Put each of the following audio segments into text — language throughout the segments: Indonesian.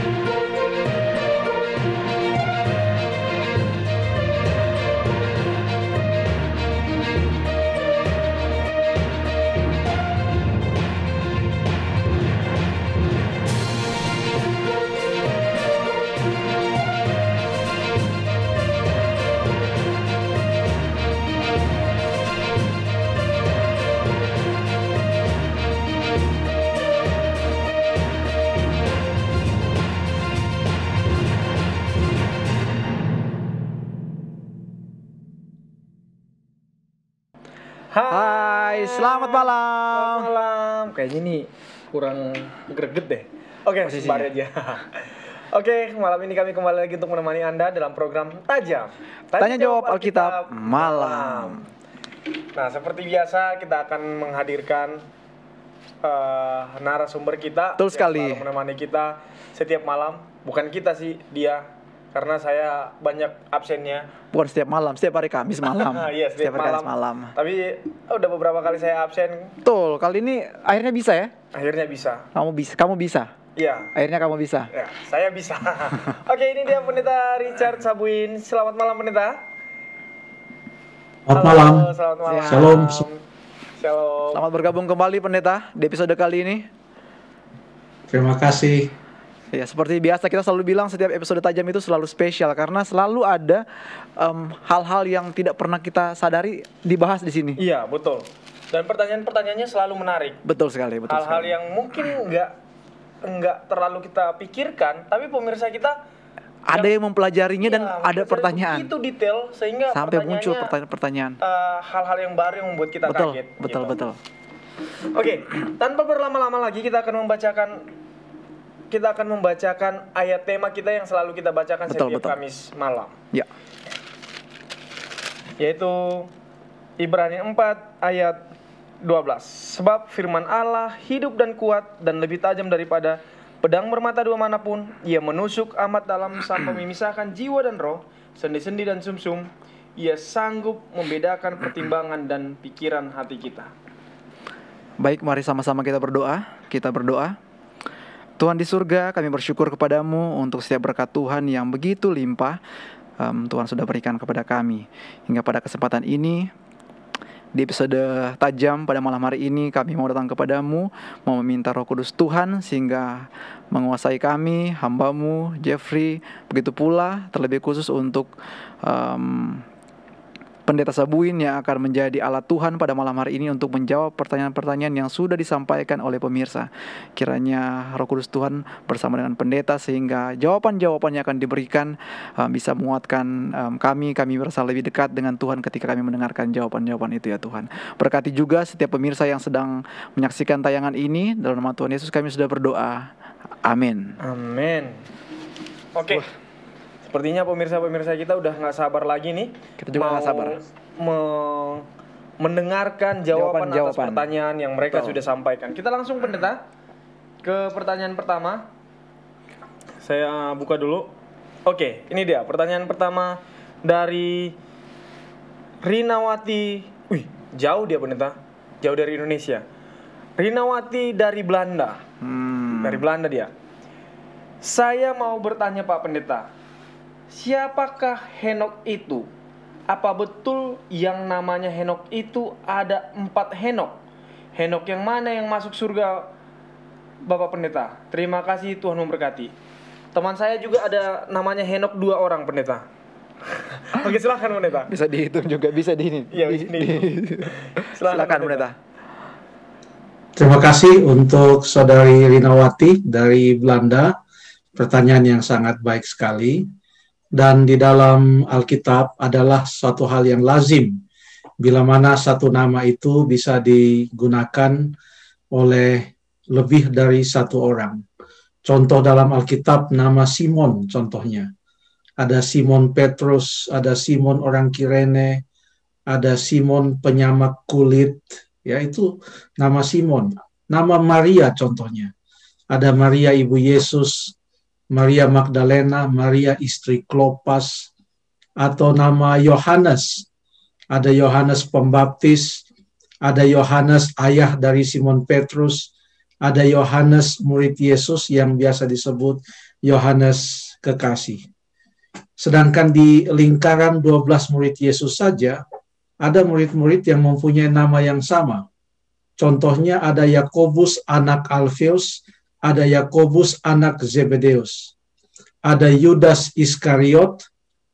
Thank you. Selamat malam. Selamat malam. Kayaknya nih kurang greget deh. Oke, okay, sebar aja. Oke, okay, malam ini kami kembali lagi untuk menemani Anda dalam program Tajam. Tanya, Tanya jawab Alkitab malam. Nah, seperti biasa kita akan menghadirkan uh, narasumber kita Betul sekali. menemani kita setiap malam. Bukan kita sih, dia karena saya banyak absennya. Bukan setiap malam, setiap hari Kamis malam. yes, iya, setiap, setiap hari Kamis malam. Tapi ya udah beberapa kali saya absen. Betul, kali ini akhirnya bisa ya? Akhirnya bisa. Kamu bisa, kamu bisa. Iya. Akhirnya kamu bisa. Ya, saya bisa. Oke, ini dia pendeta Richard Sabuin. Selamat malam pendeta. Selamat malam. Selamat malam. Shalom. Shalom. Selamat bergabung kembali pendeta di episode kali ini. Terima kasih. Ya seperti biasa kita selalu bilang setiap episode tajam itu selalu spesial karena selalu ada hal hal-hal yang tidak pernah kita sadari dibahas di sini. Iya betul. Dan pertanyaan-pertanyaannya selalu menarik. Betul sekali. hal-hal yang mungkin nggak nggak terlalu kita pikirkan, tapi pemirsa kita ada yang, yang mempelajarinya iya, dan ada pertanyaan. Itu detail sehingga sampai muncul pertanyaan-pertanyaan. hal eh, hal-hal yang baru yang membuat kita betul, kaget. Betul, gitu. betul. Oke, okay, tanpa berlama-lama lagi kita akan membacakan kita akan membacakan ayat tema kita yang selalu kita bacakan betul, setiap betul. Kamis malam. Ya. Yaitu Ibrani 4 ayat 12. Sebab firman Allah hidup dan kuat dan lebih tajam daripada pedang bermata dua manapun, ia menusuk amat dalam sampai memisahkan jiwa dan roh, sendi-sendi dan sumsum. -sum. Ia sanggup membedakan pertimbangan dan pikiran hati kita. Baik, mari sama-sama kita berdoa. Kita berdoa. Tuhan di surga, kami bersyukur kepadamu untuk setiap berkat Tuhan yang begitu limpah um, Tuhan sudah berikan kepada kami. Hingga pada kesempatan ini, di episode tajam pada malam hari ini kami mau datang kepadamu, mau meminta roh kudus Tuhan sehingga menguasai kami, hambamu, Jeffrey, begitu pula terlebih khusus untuk um, Pendeta Sabuin yang akan menjadi alat Tuhan pada malam hari ini untuk menjawab pertanyaan-pertanyaan yang sudah disampaikan oleh pemirsa. Kiranya Roh Kudus Tuhan bersama dengan pendeta sehingga jawaban-jawaban yang akan diberikan um, bisa menguatkan um, kami, kami merasa lebih dekat dengan Tuhan ketika kami mendengarkan jawaban-jawaban itu ya Tuhan. Berkati juga setiap pemirsa yang sedang menyaksikan tayangan ini dalam nama Tuhan Yesus kami sudah berdoa. Amin. Amin. Oke. Okay. Sepertinya pemirsa-pemirsa kita udah nggak sabar lagi nih. Kita juga nggak sabar. Me mendengarkan jawaban, jawaban atas pertanyaan yang mereka Betul. sudah sampaikan. Kita langsung pendeta ke pertanyaan pertama. Saya eh, buka dulu. Oke, ini dia pertanyaan pertama dari Rinawati. Wih, jauh dia pendeta. Jauh dari Indonesia. Rinawati dari Belanda. Hmm. Dari Belanda dia. Saya mau bertanya Pak Pendeta siapakah Henok itu? Apa betul yang namanya Henok itu ada empat Henok? Henok yang mana yang masuk surga? Bapak Pendeta, terima kasih Tuhan memberkati. Teman saya juga ada namanya Henok dua orang Pendeta. Oke silahkan Pendeta. Bisa dihitung juga, bisa di ini. Iya, di, di, silahkan, silahkan Pendeta. Terima kasih untuk saudari Rinawati dari Belanda. Pertanyaan yang sangat baik sekali dan di dalam Alkitab adalah suatu hal yang lazim bila mana satu nama itu bisa digunakan oleh lebih dari satu orang. Contoh dalam Alkitab nama Simon contohnya. Ada Simon Petrus, ada Simon orang Kirene, ada Simon penyamak kulit, yaitu nama Simon. Nama Maria contohnya. Ada Maria ibu Yesus, Maria Magdalena, Maria istri Klopas, atau nama Yohanes. Ada Yohanes Pembaptis, ada Yohanes ayah dari Simon Petrus, ada Yohanes murid Yesus yang biasa disebut Yohanes kekasih. Sedangkan di lingkaran 12 murid Yesus saja, ada murid-murid yang mempunyai nama yang sama. Contohnya ada Yakobus anak Alfeus, ada Yakobus anak Zebedeus, ada Yudas Iskariot,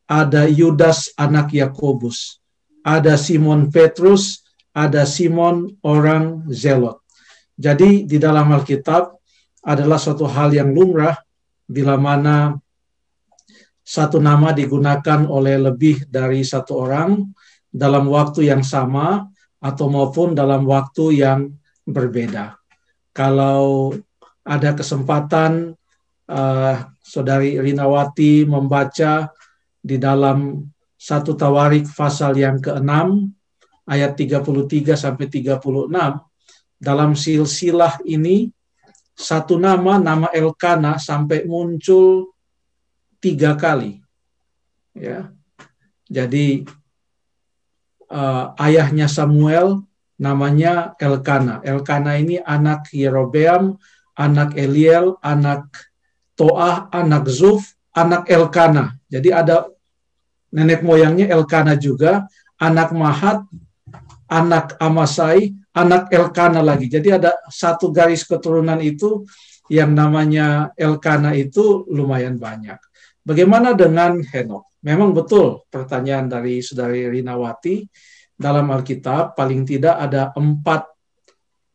ada Yudas anak Yakobus, ada Simon Petrus, ada Simon orang Zelot. Jadi di dalam Alkitab adalah suatu hal yang lumrah bila mana satu nama digunakan oleh lebih dari satu orang dalam waktu yang sama atau maupun dalam waktu yang berbeda. Kalau ada kesempatan uh, saudari Rinawati membaca di dalam satu Tawarik pasal yang ke-6 ayat 33 sampai 36 dalam silsilah ini satu nama nama Elkana sampai muncul tiga kali ya jadi uh, ayahnya Samuel namanya Elkana Elkana ini anak Yerobeam anak Eliel, anak Toah, anak Zuf, anak Elkana. Jadi ada nenek moyangnya Elkana juga, anak Mahat, anak Amasai, anak Elkana lagi. Jadi ada satu garis keturunan itu yang namanya Elkana itu lumayan banyak. Bagaimana dengan Henok? Memang betul pertanyaan dari saudari Rinawati dalam Alkitab paling tidak ada empat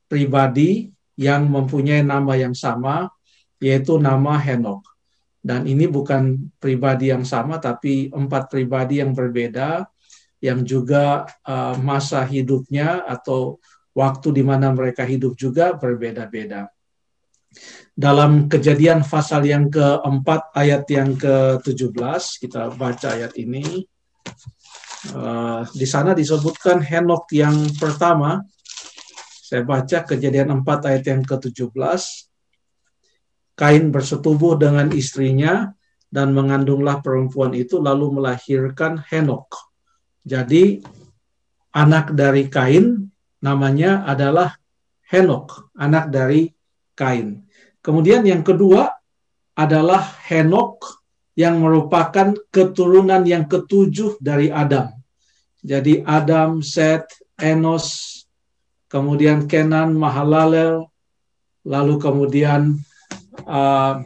pribadi yang mempunyai nama yang sama, yaitu nama Henok. Dan ini bukan pribadi yang sama, tapi empat pribadi yang berbeda, yang juga uh, masa hidupnya atau waktu di mana mereka hidup juga berbeda-beda. Dalam kejadian pasal yang keempat ayat yang ke-17, kita baca ayat ini. Uh, di sana disebutkan Henok yang pertama saya baca kejadian 4 ayat yang ke-17. Kain bersetubuh dengan istrinya dan mengandunglah perempuan itu lalu melahirkan Henok. Jadi anak dari Kain namanya adalah Henok, anak dari Kain. Kemudian yang kedua adalah Henok yang merupakan keturunan yang ketujuh dari Adam. Jadi Adam, Seth, Enos, kemudian Kenan Mahalalel, lalu kemudian uh,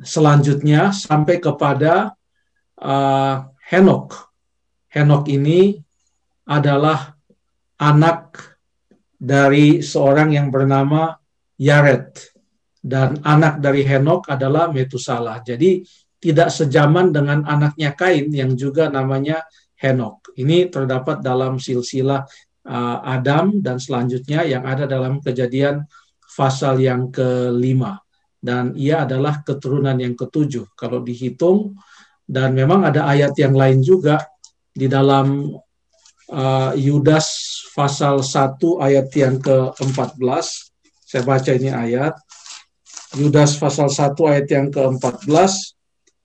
selanjutnya sampai kepada uh, Henok. Henok ini adalah anak dari seorang yang bernama Yaret dan anak dari Henok adalah Metusalah. Jadi tidak sejaman dengan anaknya Kain yang juga namanya Henok. Ini terdapat dalam silsilah uh, Adam dan selanjutnya yang ada dalam kejadian pasal yang kelima dan ia adalah keturunan yang ketujuh kalau dihitung dan memang ada ayat yang lain juga di dalam uh, Yudas pasal 1 ayat yang ke-14 saya baca ini ayat Yudas pasal 1 ayat yang ke-14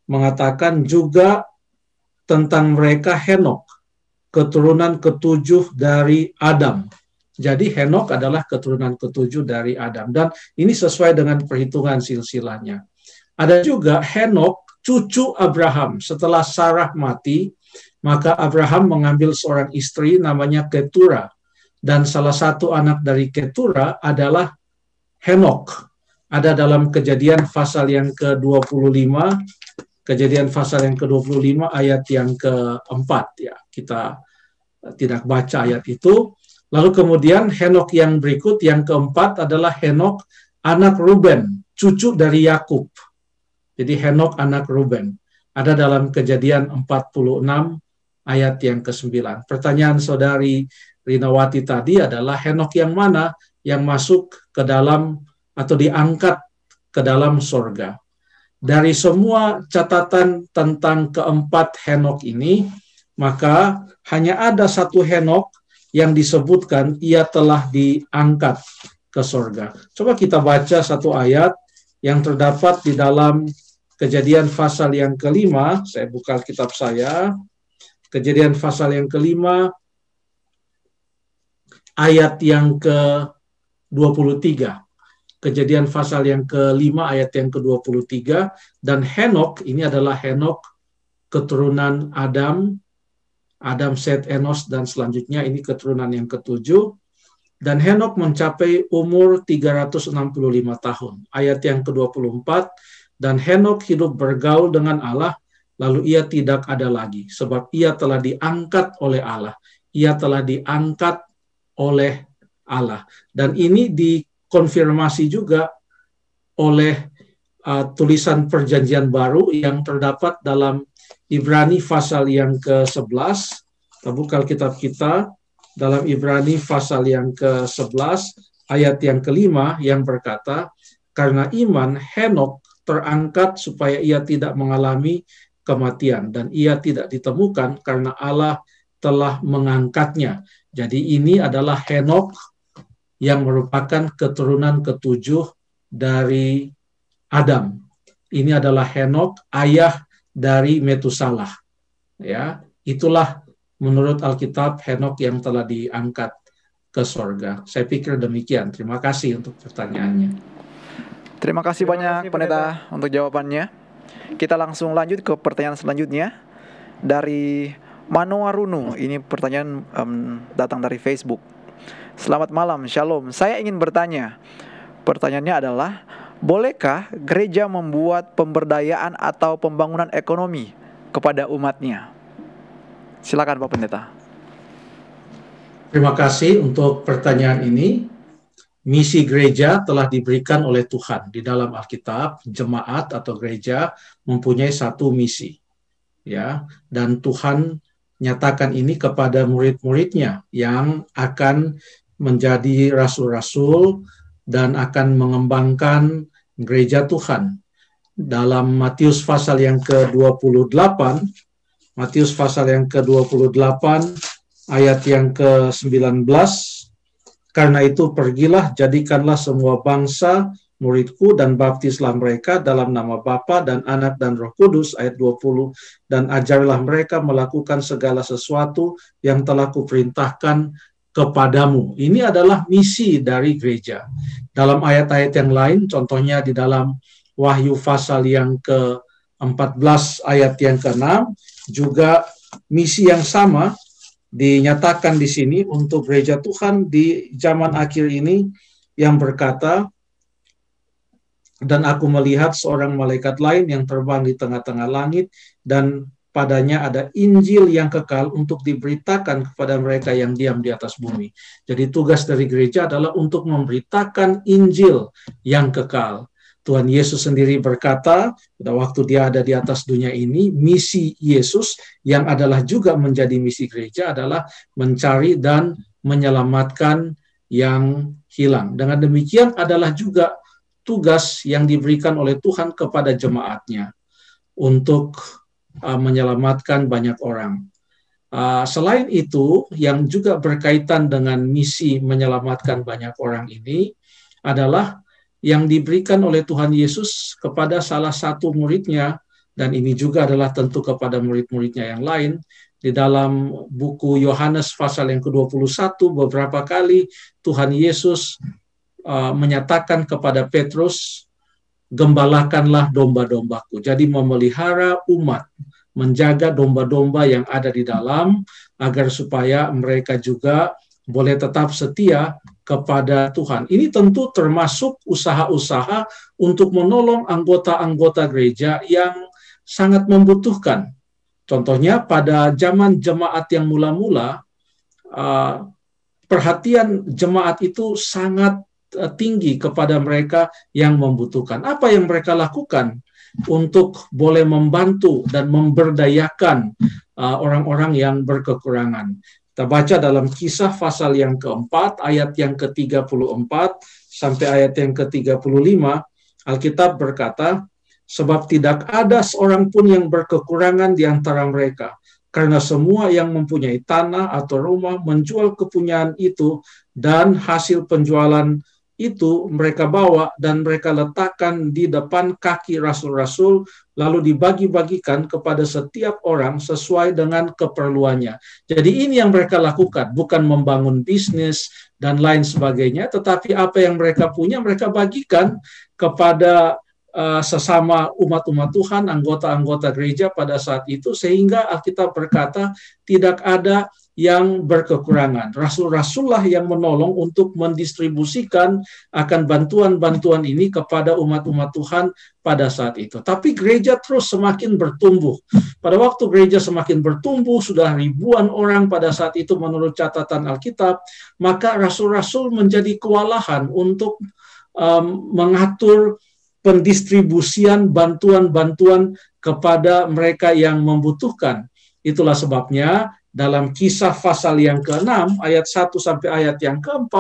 mengatakan juga tentang mereka Henok keturunan ketujuh dari Adam. Jadi Henok adalah keturunan ketujuh dari Adam dan ini sesuai dengan perhitungan silsilahnya. Ada juga Henok cucu Abraham. Setelah Sarah mati, maka Abraham mengambil seorang istri namanya Ketura dan salah satu anak dari Ketura adalah Henok. Ada dalam kejadian pasal yang ke-25 Kejadian pasal yang ke-25 ayat yang keempat ya. Kita eh, tidak baca ayat itu. Lalu kemudian Henok yang berikut yang keempat adalah Henok anak Ruben, cucu dari Yakub. Jadi Henok anak Ruben. Ada dalam kejadian 46 ayat yang ke-9. Pertanyaan saudari Rinawati tadi adalah Henok yang mana yang masuk ke dalam atau diangkat ke dalam sorga dari semua catatan tentang keempat Henok ini, maka hanya ada satu Henok yang disebutkan ia telah diangkat ke sorga. Coba kita baca satu ayat yang terdapat di dalam kejadian pasal yang kelima. Saya buka kitab saya. Kejadian pasal yang kelima, ayat yang ke 23 kejadian pasal yang ke kelima ayat yang ke-23 dan Henok ini adalah Henok keturunan Adam Adam Set Enos dan selanjutnya ini keturunan yang ketujuh dan Henok mencapai umur 365 tahun ayat yang ke-24 dan Henok hidup bergaul dengan Allah lalu ia tidak ada lagi sebab ia telah diangkat oleh Allah ia telah diangkat oleh Allah dan ini di konfirmasi juga oleh uh, tulisan perjanjian baru yang terdapat dalam Ibrani pasal yang ke-11, terbuka kitab kita dalam Ibrani pasal yang ke-11 ayat yang kelima yang berkata, karena iman Henok terangkat supaya ia tidak mengalami kematian dan ia tidak ditemukan karena Allah telah mengangkatnya. Jadi ini adalah Henok yang merupakan keturunan ketujuh dari Adam. Ini adalah Henok, ayah dari Metusalah. Ya, itulah menurut Alkitab Henok yang telah diangkat ke sorga. Saya pikir demikian. Terima kasih untuk pertanyaannya. Terima kasih Terima banyak kasih, pendeta, pendeta untuk jawabannya. Kita langsung lanjut ke pertanyaan selanjutnya dari Manuarunu. Ini pertanyaan um, datang dari Facebook. Selamat malam, Shalom. Saya ingin bertanya. Pertanyaannya adalah, bolehkah gereja membuat pemberdayaan atau pembangunan ekonomi kepada umatnya? Silakan Pak Pendeta. Terima kasih untuk pertanyaan ini. Misi gereja telah diberikan oleh Tuhan di dalam Alkitab, jemaat atau gereja mempunyai satu misi. Ya, dan Tuhan nyatakan ini kepada murid-muridnya yang akan menjadi rasul-rasul dan akan mengembangkan gereja Tuhan. Dalam Matius pasal yang ke-28, Matius pasal yang ke-28 ayat yang ke-19, karena itu pergilah jadikanlah semua bangsa muridku dan baptislah mereka dalam nama Bapa dan Anak dan Roh Kudus ayat 20 dan ajarilah mereka melakukan segala sesuatu yang telah kuperintahkan kepadamu. Ini adalah misi dari gereja. Dalam ayat-ayat yang lain, contohnya di dalam Wahyu pasal yang ke-14 ayat yang ke-6, juga misi yang sama dinyatakan di sini untuk gereja Tuhan di zaman akhir ini yang berkata, dan aku melihat seorang malaikat lain yang terbang di tengah-tengah langit dan padanya ada Injil yang kekal untuk diberitakan kepada mereka yang diam di atas bumi. Jadi tugas dari gereja adalah untuk memberitakan Injil yang kekal. Tuhan Yesus sendiri berkata, pada waktu dia ada di atas dunia ini, misi Yesus yang adalah juga menjadi misi gereja adalah mencari dan menyelamatkan yang hilang. Dengan demikian adalah juga tugas yang diberikan oleh Tuhan kepada jemaatnya untuk Uh, menyelamatkan banyak orang. Uh, selain itu, yang juga berkaitan dengan misi menyelamatkan banyak orang ini adalah yang diberikan oleh Tuhan Yesus kepada salah satu muridnya, dan ini juga adalah tentu kepada murid-muridnya yang lain. Di dalam buku Yohanes pasal yang ke-21, beberapa kali Tuhan Yesus uh, menyatakan kepada Petrus, gembalakanlah domba-dombaku. Jadi memelihara umat, menjaga domba-domba yang ada di dalam agar supaya mereka juga boleh tetap setia kepada Tuhan. Ini tentu termasuk usaha-usaha untuk menolong anggota-anggota gereja yang sangat membutuhkan. Contohnya pada zaman jemaat yang mula-mula, uh, perhatian jemaat itu sangat Eh, tinggi kepada mereka yang membutuhkan. Apa yang mereka lakukan untuk boleh membantu dan memberdayakan eh, orang-orang yang berkekurangan? Kita baca dalam kisah pasal yang keempat, ayat yang ke-34 sampai ayat yang ke-35, Alkitab berkata, Sebab tidak ada seorang pun yang berkekurangan di antara mereka, karena semua yang mempunyai tanah atau rumah menjual kepunyaan itu dan hasil penjualan itu mereka bawa dan mereka letakkan di depan kaki rasul-rasul lalu dibagi-bagikan kepada setiap orang sesuai dengan keperluannya. Jadi ini yang mereka lakukan, bukan membangun bisnis dan lain sebagainya, tetapi apa yang mereka punya mereka bagikan kepada uh, sesama umat-umat Tuhan, anggota-anggota gereja pada saat itu sehingga Alkitab berkata tidak ada yang berkekurangan. Rasul-rasullah yang menolong untuk mendistribusikan akan bantuan-bantuan ini kepada umat-umat Tuhan pada saat itu. Tapi gereja terus semakin bertumbuh. Pada waktu gereja semakin bertumbuh, sudah ribuan orang pada saat itu menurut catatan Alkitab, maka rasul-rasul menjadi kewalahan untuk um, mengatur pendistribusian bantuan-bantuan kepada mereka yang membutuhkan. Itulah sebabnya dalam kisah pasal yang ke-6 ayat 1 sampai ayat yang ke-4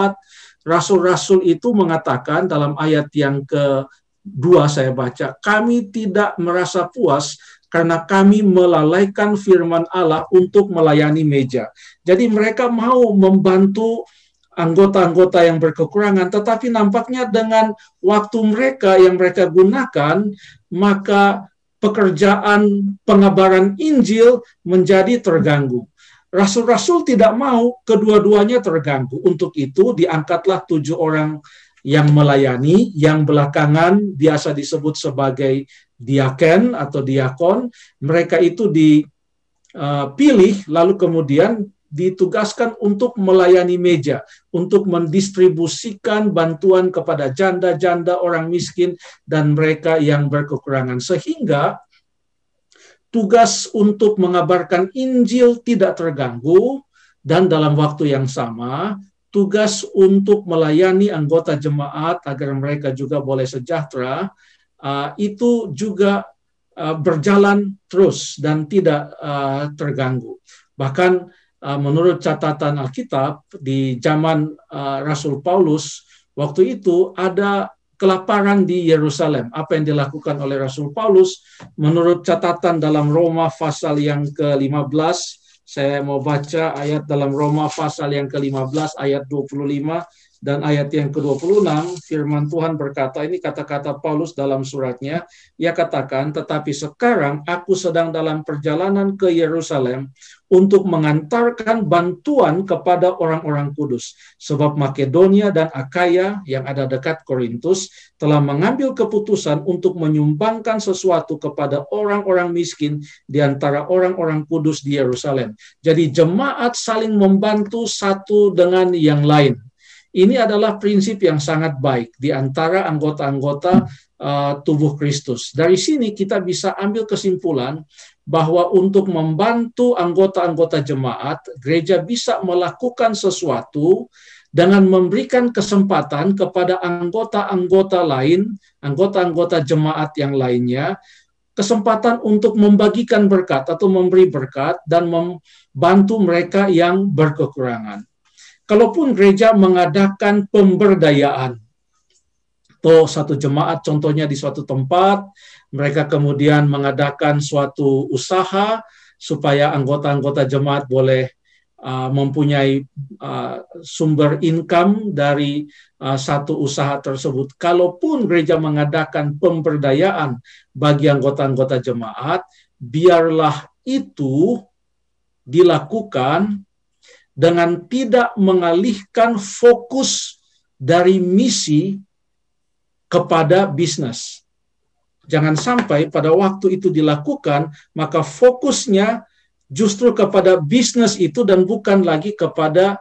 rasul-rasul itu mengatakan dalam ayat yang ke-2 saya baca kami tidak merasa puas karena kami melalaikan firman Allah untuk melayani meja. Jadi mereka mau membantu anggota-anggota yang berkekurangan tetapi nampaknya dengan waktu mereka yang mereka gunakan maka pekerjaan pengabaran Injil menjadi terganggu. Rasul-rasul tidak mau kedua-duanya terganggu. Untuk itu diangkatlah tujuh orang yang melayani, yang belakangan biasa disebut sebagai diaken atau diakon. Mereka itu dipilih, eh, lalu kemudian ditugaskan untuk melayani meja, untuk mendistribusikan bantuan kepada janda-janda, orang miskin, dan mereka yang berkekurangan. Sehingga tugas untuk mengabarkan Injil tidak terganggu, dan dalam waktu yang sama, tugas untuk melayani anggota jemaat agar mereka juga boleh sejahtera, uh, itu juga uh, berjalan terus dan tidak uh, terganggu. Bahkan uh, menurut catatan Alkitab, di zaman uh, Rasul Paulus, waktu itu ada kelaparan di Yerusalem. Apa yang dilakukan oleh Rasul Paulus menurut catatan dalam Roma pasal yang ke-15 saya mau baca ayat dalam Roma pasal yang ke-15 ayat 25 dan ayat yang ke-26 firman Tuhan berkata ini kata-kata Paulus dalam suratnya ia katakan tetapi sekarang aku sedang dalam perjalanan ke Yerusalem untuk mengantarkan bantuan kepada orang-orang kudus sebab Makedonia dan Akaya yang ada dekat Korintus telah mengambil keputusan untuk menyumbangkan sesuatu kepada orang-orang miskin di antara orang-orang kudus di Yerusalem jadi jemaat saling membantu satu dengan yang lain ini adalah prinsip yang sangat baik di antara anggota-anggota uh, tubuh Kristus. Dari sini kita bisa ambil kesimpulan bahwa untuk membantu anggota-anggota jemaat, gereja bisa melakukan sesuatu dengan memberikan kesempatan kepada anggota-anggota lain, anggota-anggota jemaat yang lainnya, kesempatan untuk membagikan berkat atau memberi berkat dan membantu mereka yang berkekurangan kalaupun gereja mengadakan pemberdayaan toh satu jemaat contohnya di suatu tempat mereka kemudian mengadakan suatu usaha supaya anggota-anggota jemaat boleh uh, mempunyai uh, sumber income dari uh, satu usaha tersebut. Kalaupun gereja mengadakan pemberdayaan bagi anggota-anggota jemaat, biarlah itu dilakukan dengan tidak mengalihkan fokus dari misi kepada bisnis. Jangan sampai pada waktu itu dilakukan, maka fokusnya justru kepada bisnis itu dan bukan lagi kepada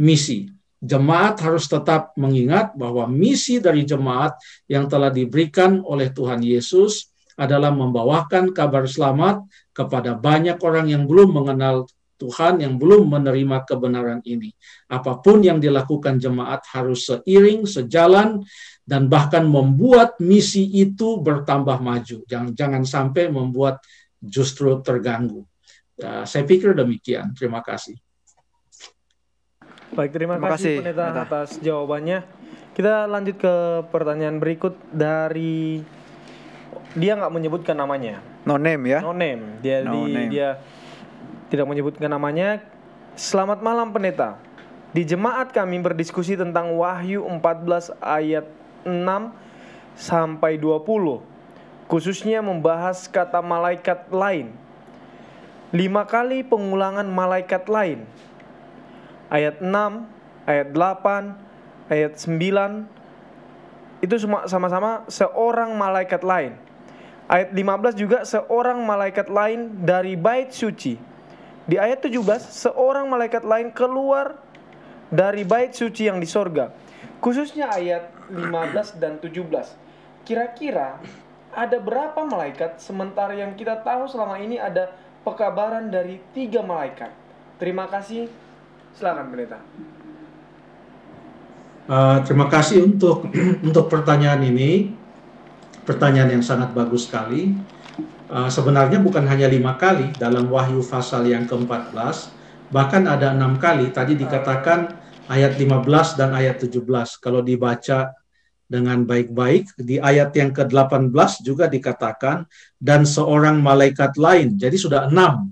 misi. Jemaat harus tetap mengingat bahwa misi dari jemaat yang telah diberikan oleh Tuhan Yesus adalah membawakan kabar selamat kepada banyak orang yang belum mengenal Tuhan yang belum menerima kebenaran ini. Apapun yang dilakukan jemaat harus seiring, sejalan, dan bahkan membuat misi itu bertambah maju. Jangan, jangan sampai membuat justru terganggu. Uh, saya pikir demikian. Terima kasih. Baik, terima, terima kasih, kasih Pendeta atas jawabannya. Kita lanjut ke pertanyaan berikut dari dia nggak menyebutkan namanya. No name ya? No name. Dia no di, name. dia tidak menyebutkan namanya. Selamat malam pendeta. Di jemaat kami berdiskusi tentang Wahyu 14 ayat 6 sampai 20. Khususnya membahas kata malaikat lain. Lima kali pengulangan malaikat lain. Ayat 6, ayat 8, ayat 9, itu sama-sama seorang malaikat lain. Ayat 15 juga seorang malaikat lain dari bait suci di ayat 17, seorang malaikat lain keluar dari bait suci yang di sorga. Khususnya ayat 15 dan 17. Kira-kira ada berapa malaikat sementara yang kita tahu selama ini ada pekabaran dari tiga malaikat. Terima kasih. selamat berita. Uh, eh, terima kasih untuk untuk pertanyaan ini. Pertanyaan yang sangat bagus sekali. Eh, sebenarnya bukan hanya lima kali dalam Wahyu pasal yang ke-14, bahkan ada enam kali. Tadi dikatakan ayat 15 dan ayat 17. Kalau dibaca dengan baik-baik, di ayat yang ke-18 juga dikatakan, dan seorang malaikat lain. Jadi sudah enam.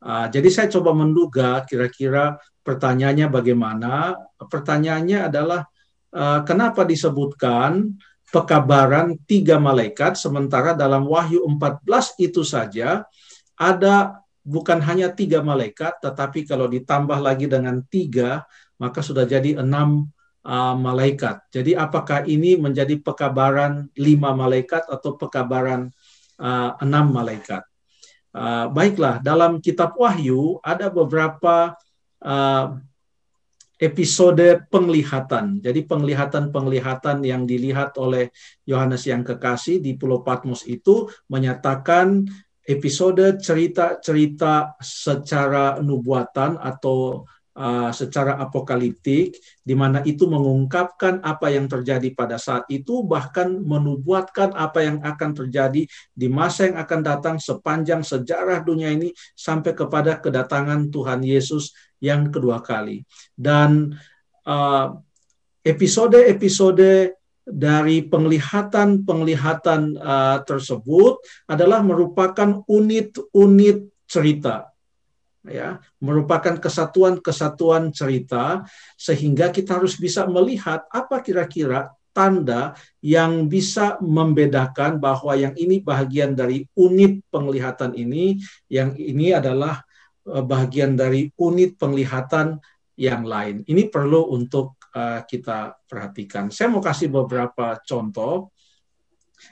Uh, jadi saya coba menduga kira-kira pertanyaannya bagaimana. Pertanyaannya adalah, eh, kenapa disebutkan pekabaran tiga malaikat, sementara dalam Wahyu 14 itu saja ada bukan hanya tiga malaikat, tetapi kalau ditambah lagi dengan tiga, maka sudah jadi enam uh, malaikat. Jadi apakah ini menjadi pekabaran lima malaikat atau pekabaran uh, enam malaikat? Uh, baiklah, dalam kitab Wahyu ada beberapa uh, episode penglihatan. Jadi penglihatan-penglihatan yang dilihat oleh Yohanes yang kekasih di Pulau Patmos itu menyatakan episode cerita-cerita secara nubuatan atau Uh, secara apokaliptik, di mana itu mengungkapkan apa yang terjadi pada saat itu, bahkan menubuatkan apa yang akan terjadi di masa yang akan datang sepanjang sejarah dunia ini sampai kepada kedatangan Tuhan Yesus yang kedua kali. Dan uh, episode-episode uh, dari penglihatan-penglihatan uh, tersebut adalah merupakan unit-unit cerita ya merupakan kesatuan-kesatuan cerita sehingga kita harus bisa melihat apa kira-kira tanda yang bisa membedakan bahwa yang ini bagian dari unit penglihatan ini yang ini adalah Eh, bagian dari unit penglihatan yang lain. Ini perlu untuk uh, kita perhatikan. Saya mau kasih beberapa contoh.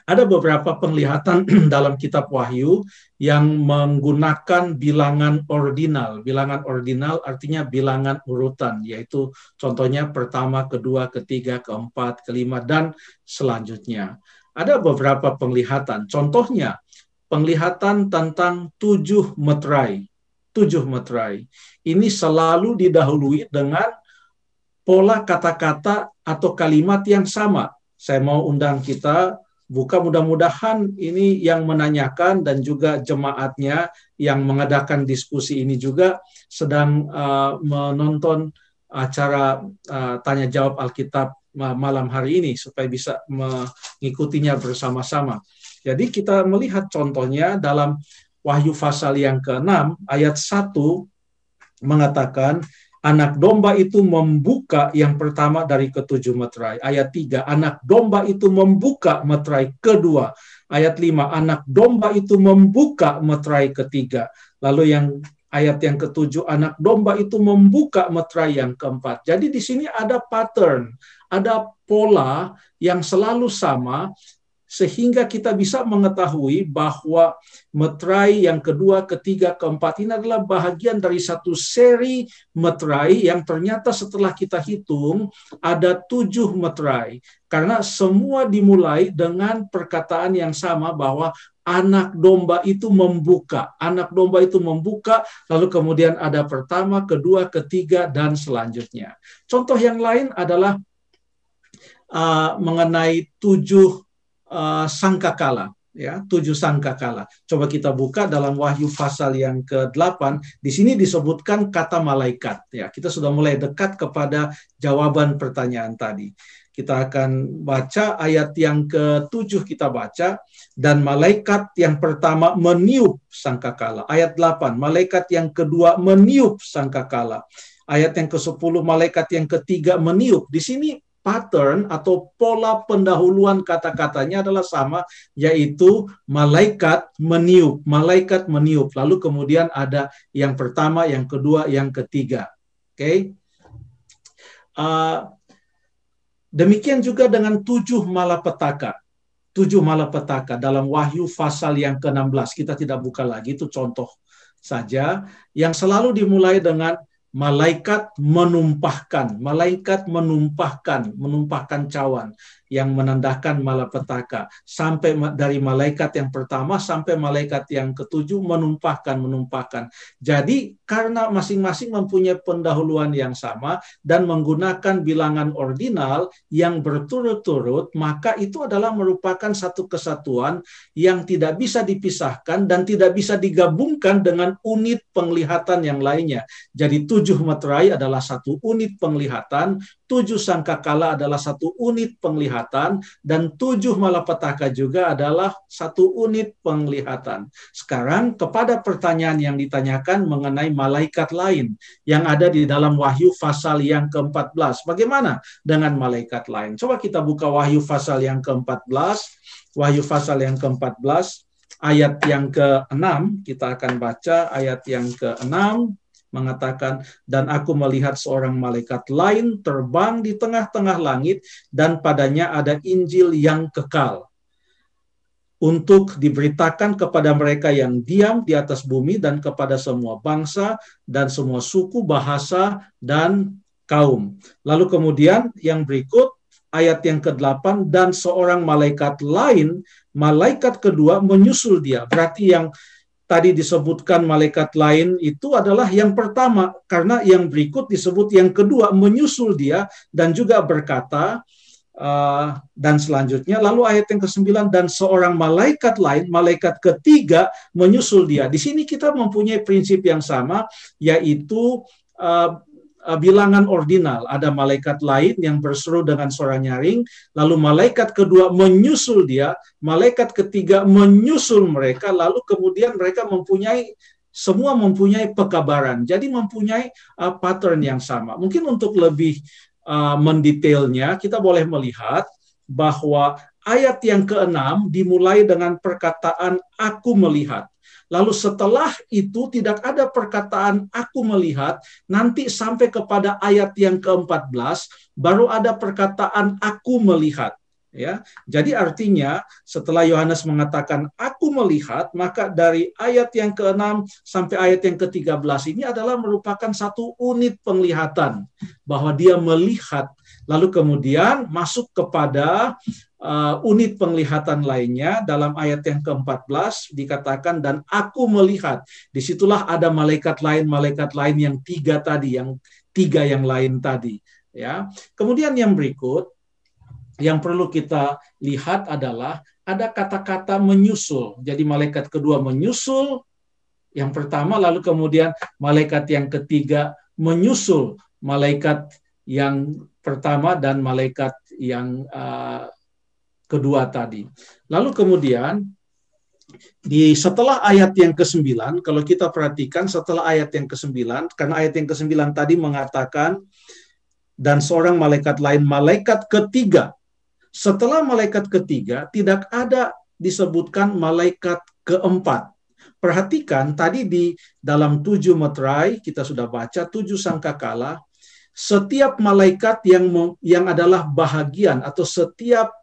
Ada beberapa penglihatan dalam kitab Wahyu yang menggunakan bilangan ordinal. Bilangan ordinal artinya bilangan urutan, yaitu contohnya pertama, kedua, ketiga, keempat, kelima, dan selanjutnya. Ada beberapa penglihatan. Contohnya, penglihatan tentang tujuh meterai tujuh materai. Ini selalu didahului dengan pola kata-kata atau kalimat yang sama. Saya mau undang kita buka mudah-mudahan ini yang menanyakan dan juga jemaatnya yang mengadakan diskusi ini juga sedang uh, menonton acara uh, tanya jawab Alkitab uh, malam hari ini supaya bisa mengikutinya bersama-sama. Jadi kita melihat contohnya dalam Wahyu pasal yang ke-6 ayat 1 mengatakan anak domba itu membuka yang pertama dari ketujuh meterai. Ayat 3 anak domba itu membuka meterai kedua. Ayat 5 anak domba itu membuka meterai ketiga. Lalu yang ayat yang ketujuh anak domba itu membuka meterai yang keempat. Jadi di sini ada pattern, ada pola yang selalu sama sehingga kita bisa mengetahui bahwa metrai yang kedua, ketiga, keempat ini adalah bahagian dari satu seri metrai yang ternyata setelah kita hitung ada tujuh metrai. Karena semua dimulai dengan perkataan yang sama bahwa anak domba itu membuka. Anak domba itu membuka, lalu kemudian ada pertama, kedua, ketiga, dan selanjutnya. Contoh yang lain adalah uh, mengenai tujuh sangka eh, sangkakala ya tujuh sangkakala. Coba kita buka dalam Wahyu pasal yang ke-8. Di sini disebutkan kata malaikat ya. Kita sudah mulai dekat kepada jawaban pertanyaan tadi. Kita akan baca ayat yang ke-7 kita baca dan malaikat yang pertama meniup sangkakala. Ayat 8, malaikat yang kedua meniup sangkakala. Ayat yang ke-10 malaikat yang ketiga meniup. Di sini pattern atau pola pendahuluan kata-katanya adalah sama yaitu malaikat meniup, malaikat meniup. Lalu kemudian ada yang pertama, yang kedua, yang ketiga. Oke. Okay? Uh, demikian juga dengan tujuh malapetaka tujuh malapetaka dalam Wahyu pasal yang ke-16. Kita tidak buka lagi, itu contoh saja. Yang selalu dimulai dengan malaikat menumpahkan, malaikat menumpahkan, menumpahkan cawan yang menandakan malapetaka sampai dari malaikat yang pertama sampai malaikat yang ketujuh menumpahkan menumpahkan. Jadi karena masing-masing mempunyai pendahuluan yang sama dan menggunakan bilangan ordinal yang berturut-turut, maka itu adalah merupakan satu kesatuan yang tidak bisa dipisahkan dan tidak bisa digabungkan dengan unit penglihatan yang lainnya. Jadi tujuh meterai adalah satu unit penglihatan, tujuh sangkakala adalah satu unit penglihatan penglihatan dan tujuh malapetaka juga adalah satu unit penglihatan. Sekarang kepada pertanyaan yang ditanyakan mengenai malaikat lain yang ada di dalam Wahyu pasal yang ke-14. Bagaimana dengan malaikat lain? Coba kita buka Wahyu pasal yang ke-14. Wahyu pasal yang ke-14 ayat yang ke-6 kita akan baca ayat yang ke-6 mengatakan, "Dan aku melihat seorang malaikat lain terbang di tengah-tengah langit, dan padanya ada Injil yang kekal." Untuk diberitakan kepada mereka yang diam di atas bumi, dan kepada semua bangsa, dan semua suku, bahasa, dan kaum. Lalu, kemudian yang berikut, ayat yang ke-8, dan seorang malaikat lain, malaikat kedua menyusul dia, berarti yang tadi disebutkan malaikat lain itu adalah yang pertama karena yang berikut disebut yang kedua menyusul dia dan juga berkata uh, dan selanjutnya lalu ayat yang ke-9 dan seorang malaikat lain malaikat ketiga menyusul dia. Di sini kita mempunyai prinsip yang sama yaitu uh, Eh, bilangan ordinal. Ada malaikat lain yang berseru dengan suara nyaring, lalu malaikat kedua menyusul dia, malaikat ketiga menyusul mereka, lalu kemudian mereka mempunyai semua mempunyai pekabaran. Jadi mempunyai uh, pattern yang sama. Mungkin untuk lebih uh, mendetailnya kita boleh melihat bahwa ayat yang keenam dimulai dengan perkataan aku melihat Lalu setelah itu tidak ada perkataan aku melihat, nanti sampai kepada ayat yang ke-14 baru ada perkataan aku melihat. Ya, jadi artinya setelah Yohanes mengatakan aku melihat, maka dari ayat yang ke-6 sampai ayat yang ke-13 ini adalah merupakan satu unit penglihatan bahwa dia melihat Lalu kemudian masuk kepada uh, unit penglihatan lainnya dalam ayat yang ke-14 dikatakan dan aku melihat disitulah ada malaikat lain malaikat lain yang tiga tadi yang tiga yang lain tadi ya. Kemudian yang berikut yang perlu kita lihat adalah ada kata-kata menyusul. Jadi malaikat kedua menyusul yang pertama lalu kemudian malaikat yang ketiga menyusul malaikat yang pertama dan malaikat yang uh, kedua tadi. Lalu kemudian di setelah ayat yang ke-9 kalau kita perhatikan setelah ayat yang ke-9 karena ayat yang ke-9 tadi mengatakan dan seorang malaikat lain malaikat ketiga setelah malaikat ketiga tidak ada disebutkan malaikat keempat perhatikan tadi di dalam tujuh meterai kita sudah baca tujuh sangkakala setiap malaikat yang yang adalah bahagian atau setiap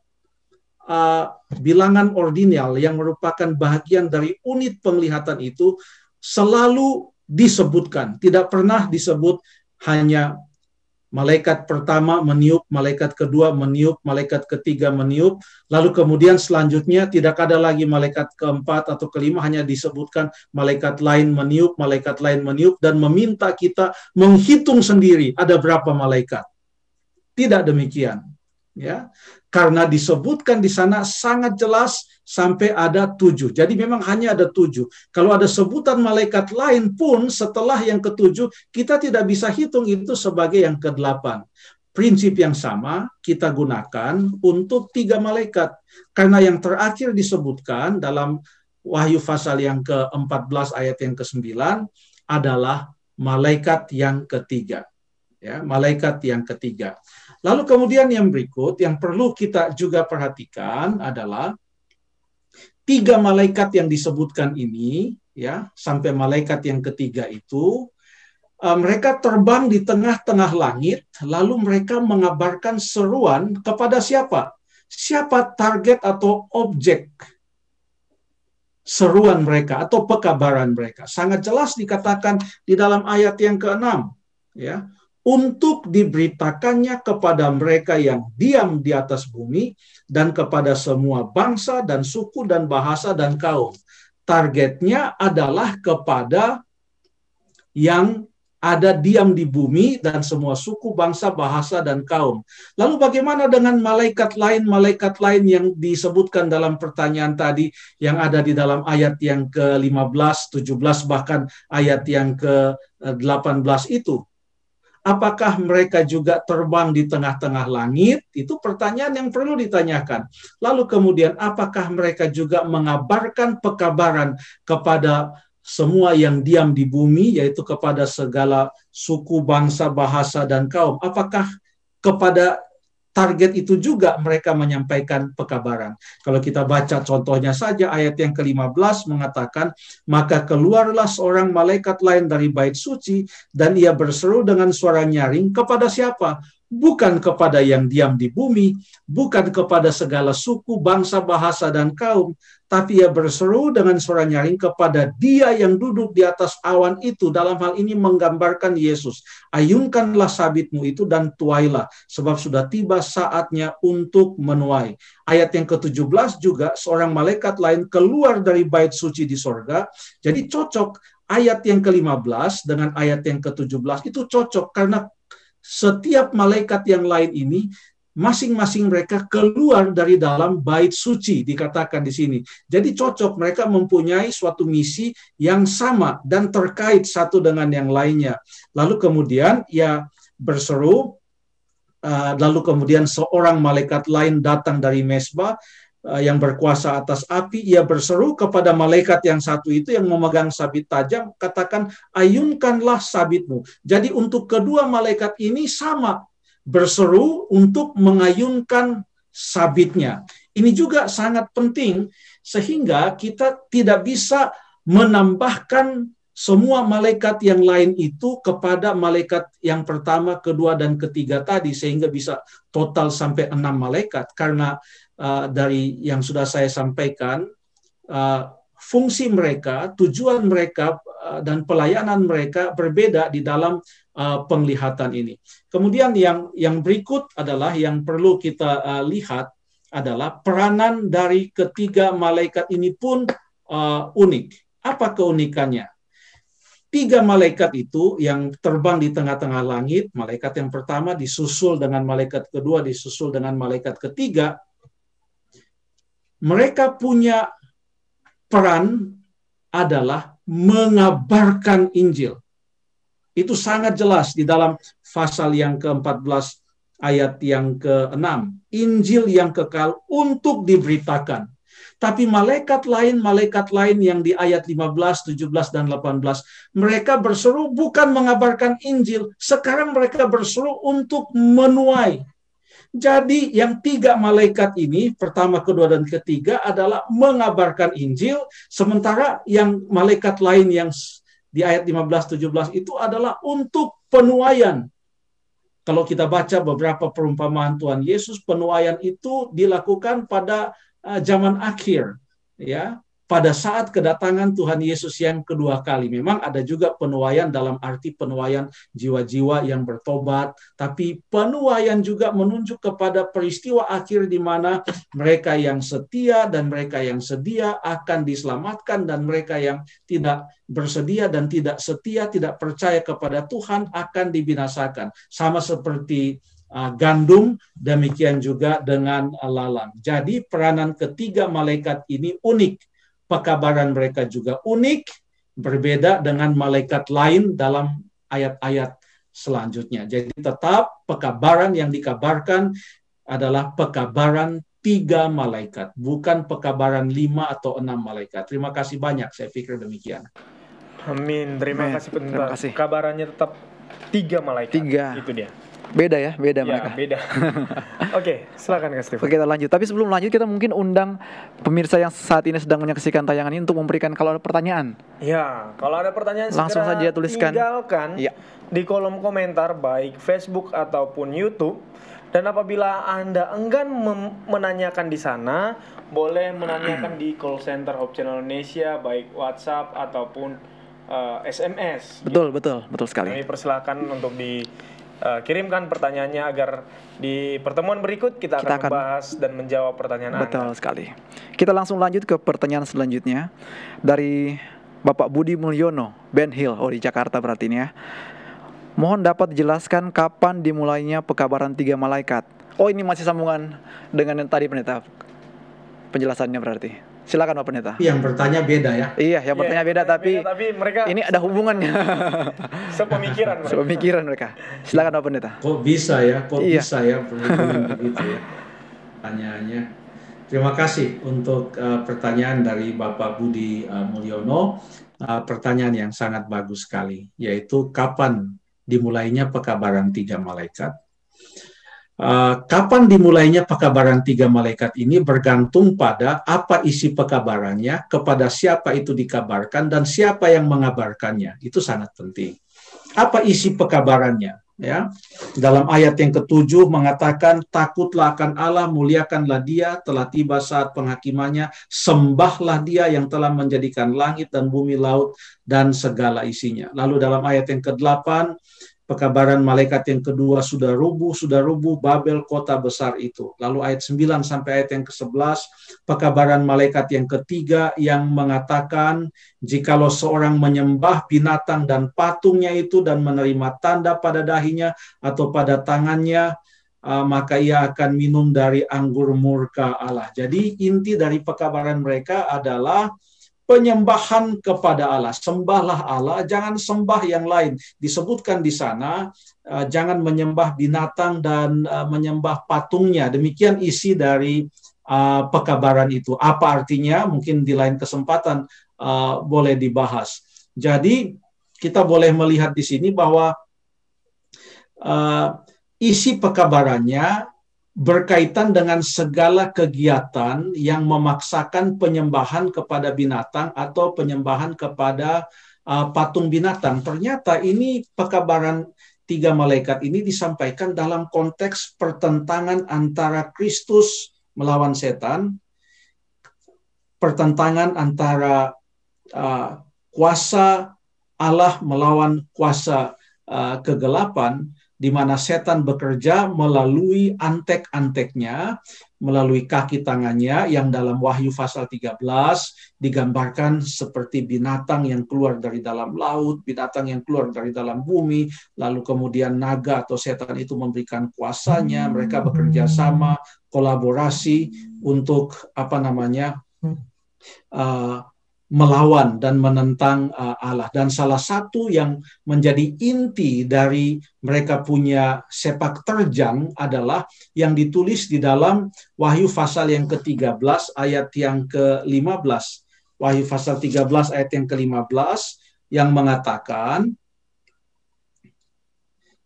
uh, bilangan ordinal yang merupakan bahagian dari unit penglihatan itu selalu disebutkan, tidak pernah disebut hanya malaikat pertama meniup, malaikat kedua meniup, malaikat ketiga meniup, lalu kemudian selanjutnya tidak ada lagi malaikat keempat atau kelima, hanya disebutkan malaikat lain meniup, malaikat lain meniup, dan meminta kita menghitung sendiri ada berapa malaikat. Tidak demikian. Ya, karena disebutkan di sana sangat jelas sampai ada tujuh. Jadi memang hanya ada tujuh. Kalau ada sebutan malaikat lain pun setelah yang ketujuh, kita tidak bisa hitung itu sebagai yang kedelapan. Prinsip yang sama kita gunakan untuk tiga malaikat. Karena yang terakhir disebutkan dalam Wahyu pasal yang ke-14 ayat yang ke-9 adalah malaikat yang ketiga. Ya, malaikat yang ketiga. Lalu kemudian yang berikut yang perlu kita juga perhatikan adalah tiga malaikat yang disebutkan ini ya sampai malaikat yang ketiga itu eh, mereka terbang di tengah-tengah langit lalu mereka mengabarkan seruan kepada siapa? Siapa target atau objek seruan mereka atau pekabaran mereka. Sangat jelas dikatakan di dalam ayat yang ke-6 ya untuk diberitakannya kepada mereka yang diam di atas bumi dan kepada semua bangsa dan suku dan bahasa dan kaum. Targetnya adalah kepada yang ada diam di bumi dan semua suku, bangsa, bahasa, dan kaum. Lalu bagaimana dengan malaikat lain-malaikat lain yang disebutkan dalam pertanyaan tadi yang ada di dalam ayat yang ke-15, 17, bahkan ayat yang ke-18 eh, itu? apakah mereka juga terbang di tengah-tengah langit? Itu pertanyaan yang perlu ditanyakan. Lalu kemudian apakah mereka juga mengabarkan pekabaran kepada semua yang diam di bumi yaitu kepada segala suku, bangsa, bahasa dan kaum. Apakah kepada target itu juga mereka menyampaikan pekabaran. Kalau kita baca contohnya saja ayat yang ke-15 mengatakan, maka keluarlah seorang malaikat lain dari bait suci dan ia berseru dengan suara nyaring kepada siapa? Bukan kepada yang diam di bumi, bukan kepada segala suku, bangsa, bahasa, dan kaum, tapi ia berseru dengan suara nyaring kepada dia yang duduk di atas awan itu. Dalam hal ini menggambarkan Yesus. Ayunkanlah sabitmu itu dan tuailah, sebab sudah tiba saatnya untuk menuai. Ayat yang ke-17 juga, seorang malaikat lain keluar dari bait suci di sorga. Jadi cocok ayat yang ke-15 dengan ayat yang ke-17 itu cocok karena setiap malaikat yang lain ini masing-masing mereka keluar dari dalam bait suci dikatakan di sini. Jadi cocok mereka mempunyai suatu misi yang sama dan terkait satu dengan yang lainnya. Lalu kemudian ya berseru uh, lalu kemudian seorang malaikat lain datang dari mesbah eh, yang berkuasa atas api ia berseru kepada malaikat yang satu itu yang memegang sabit tajam katakan ayunkanlah sabitmu. Jadi untuk kedua malaikat ini sama berseru untuk mengayunkan sabitnya. Ini juga sangat penting sehingga kita tidak bisa menambahkan semua malaikat yang lain itu kepada malaikat yang pertama, kedua, dan ketiga tadi sehingga bisa total sampai enam malaikat karena uh, dari yang sudah saya sampaikan uh, fungsi mereka, tujuan mereka, eh, dan pelayanan mereka berbeda di dalam eh, penglihatan ini. Kemudian yang yang berikut adalah yang perlu kita eh, lihat adalah peranan dari ketiga malaikat ini pun unik. Apa keunikannya? Tiga malaikat itu yang terbang di tengah-tengah langit, malaikat yang pertama disusul dengan malaikat kedua, disusul dengan malaikat ketiga. Mereka punya peran adalah mengabarkan Injil. Itu sangat jelas di dalam pasal yang ke-14 ayat yang ke-6. Injil yang kekal untuk diberitakan. Tapi malaikat lain, malaikat lain yang di ayat 15, 17, dan 18, mereka berseru bukan mengabarkan Injil, sekarang mereka berseru untuk menuai, jadi yang tiga malaikat ini, pertama, kedua, dan ketiga adalah mengabarkan Injil, sementara yang malaikat lain yang di ayat 15-17 itu adalah untuk penuaian. Kalau kita baca beberapa perumpamaan Tuhan Yesus, penuaian itu dilakukan pada eh, zaman akhir. ya pada saat kedatangan Tuhan Yesus yang kedua kali. Memang ada juga penuaian dalam arti penuaian jiwa-jiwa yang bertobat, tapi penuaian juga menunjuk kepada peristiwa akhir di mana mereka yang setia dan mereka yang sedia akan diselamatkan dan mereka yang tidak bersedia dan tidak setia, tidak percaya kepada Tuhan akan dibinasakan. Sama seperti uh, gandum, demikian juga dengan uh, lalang. Jadi peranan ketiga malaikat ini unik pekabaran mereka juga unik, berbeda dengan malaikat lain dalam ayat-ayat selanjutnya. Jadi tetap pekabaran yang dikabarkan adalah pekabaran tiga malaikat, bukan pekabaran lima atau enam malaikat. Terima kasih banyak, saya pikir demikian. Amin, terima kasih Terima kasih. Kabarannya tetap tiga malaikat. Tiga. Itu dia. Beda ya, beda ya, mereka. Beda. Oke, okay, silakan Kak Steve. kita lanjut. Tapi sebelum lanjut kita mungkin undang pemirsa yang saat ini sedang menyaksikan tayangan ini untuk memberikan kalau ada pertanyaan. Ya, kalau ada pertanyaan langsung saja tuliskan. Tinggalkan ya. di kolom komentar baik Facebook ataupun YouTube. Dan apabila Anda enggan menanyakan di sana, boleh menanyakan di call center Hope Channel Indonesia baik WhatsApp ataupun uh, eh, SMS. Betul, gitu. betul, betul sekali. Kami persilakan untuk di uh, kirimkan pertanyaannya agar di pertemuan berikut kita, kita akan, akan membahas dan menjawab pertanyaan Betul Anda. sekali. Kita langsung lanjut ke pertanyaan selanjutnya dari Bapak Budi Mulyono, Ben Hill, oh di Jakarta berarti ini ya. Mohon dapat dijelaskan kapan dimulainya pekabaran tiga malaikat. Oh ini masih sambungan dengan yang tadi pendeta penjelasannya berarti. Silakan Pak Pendeta. Yang bertanya beda ya. Iya, yang iya, bertanya beda tapi beda, tapi mereka ini ada hubungannya. Sepemikiran mereka. Sepemikiran mereka. Silakan Pak Pendeta. Kok bisa ya? Kok iya. bisa ya begitu ya? Tanyaannya. Terima kasih untuk uh, pertanyaan dari Bapak Budi uh, Mulyono. Uh, pertanyaan yang sangat bagus sekali, yaitu kapan dimulainya pekabaran tiga malaikat? Eh, kapan dimulainya pekabaran tiga malaikat ini bergantung pada apa isi pekabarannya, kepada siapa itu dikabarkan, dan siapa yang mengabarkannya. Itu sangat penting. Apa isi pekabarannya? Ya, dalam ayat yang ketujuh mengatakan takutlah akan Allah, muliakanlah Dia, telah tiba saat penghakimannya, sembahlah Dia yang telah menjadikan langit dan bumi, laut dan segala isinya. Lalu dalam ayat yang ke-8 pekabaran malaikat yang kedua sudah rubuh, sudah rubuh Babel kota besar itu. Lalu ayat 9 sampai ayat yang ke-11, pekabaran malaikat yang ketiga yang mengatakan, jikalau seorang menyembah binatang dan patungnya itu dan menerima tanda pada dahinya atau pada tangannya, ah, maka ia akan minum dari anggur murka Allah. Jadi inti dari pekabaran mereka adalah penyembahan kepada Allah. Sembahlah Allah, jangan sembah yang lain. Disebutkan di sana, eh, jangan menyembah binatang dan eh, menyembah patungnya. Demikian isi dari eh, pekabaran itu. Apa artinya? Mungkin di lain kesempatan boleh dibahas. Jadi kita boleh melihat di sini bahwa isi pekabarannya berkaitan dengan segala kegiatan yang memaksakan penyembahan kepada binatang atau penyembahan kepada uh, patung binatang. Ternyata ini pekabaran tiga malaikat ini disampaikan dalam konteks pertentangan antara Kristus melawan setan, pertentangan antara uh, kuasa Allah melawan kuasa uh, kegelapan di mana setan bekerja melalui antek-anteknya, melalui kaki tangannya yang dalam Wahyu pasal 13 digambarkan seperti binatang yang keluar dari dalam laut, binatang yang keluar dari dalam bumi, lalu kemudian naga atau setan itu memberikan kuasanya, mereka bekerja sama, kolaborasi untuk apa namanya? Hmm. Uh, melawan dan menentang uh, Allah dan salah satu yang menjadi inti dari mereka punya sepak terjang adalah yang ditulis di dalam Wahyu pasal yang ke-13 ayat yang ke-15 Wahyu pasal 13 ayat yang ke-15 yang mengatakan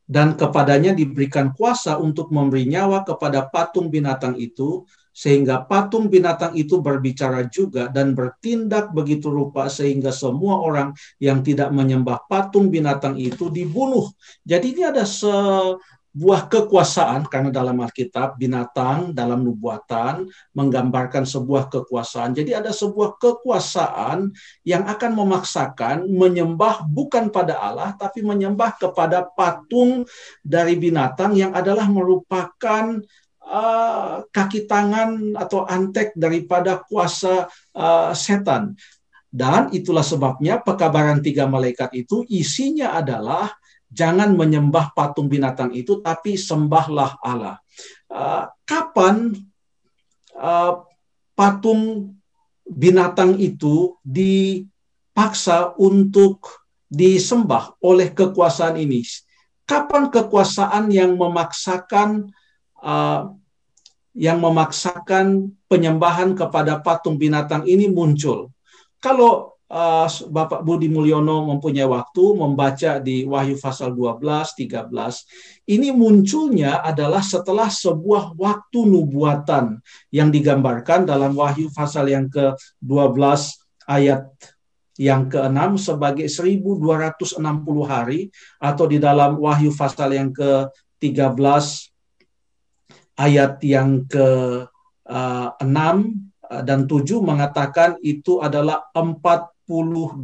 dan kepadanya diberikan kuasa untuk memberi nyawa kepada patung binatang itu sehingga patung binatang itu berbicara juga dan bertindak begitu rupa sehingga semua orang yang tidak menyembah patung binatang itu dibunuh. Jadi ini ada sebuah kekuasaan karena dalam Alkitab binatang dalam nubuatan menggambarkan sebuah kekuasaan. Jadi ada sebuah kekuasaan yang akan memaksakan menyembah bukan pada Allah tapi menyembah kepada patung dari binatang yang adalah merupakan Eh, kaki tangan atau antek daripada kuasa uh, setan. Dan itulah sebabnya pekabaran tiga malaikat itu isinya adalah jangan menyembah patung binatang itu, tapi sembahlah Allah. Uh, kapan uh, patung binatang itu dipaksa untuk disembah oleh kekuasaan ini? Kapan kekuasaan yang memaksakan uh, yang memaksakan penyembahan kepada patung binatang ini muncul. Kalau uh, Bapak Budi Mulyono mempunyai waktu membaca di Wahyu pasal 12, 13, ini munculnya adalah setelah sebuah waktu nubuatan yang digambarkan dalam Wahyu pasal yang ke-12 ayat yang keenam sebagai 1260 hari atau di dalam Wahyu pasal yang ke-13 ayat yang ke-6 eh, eh, dan 7 mengatakan itu adalah 42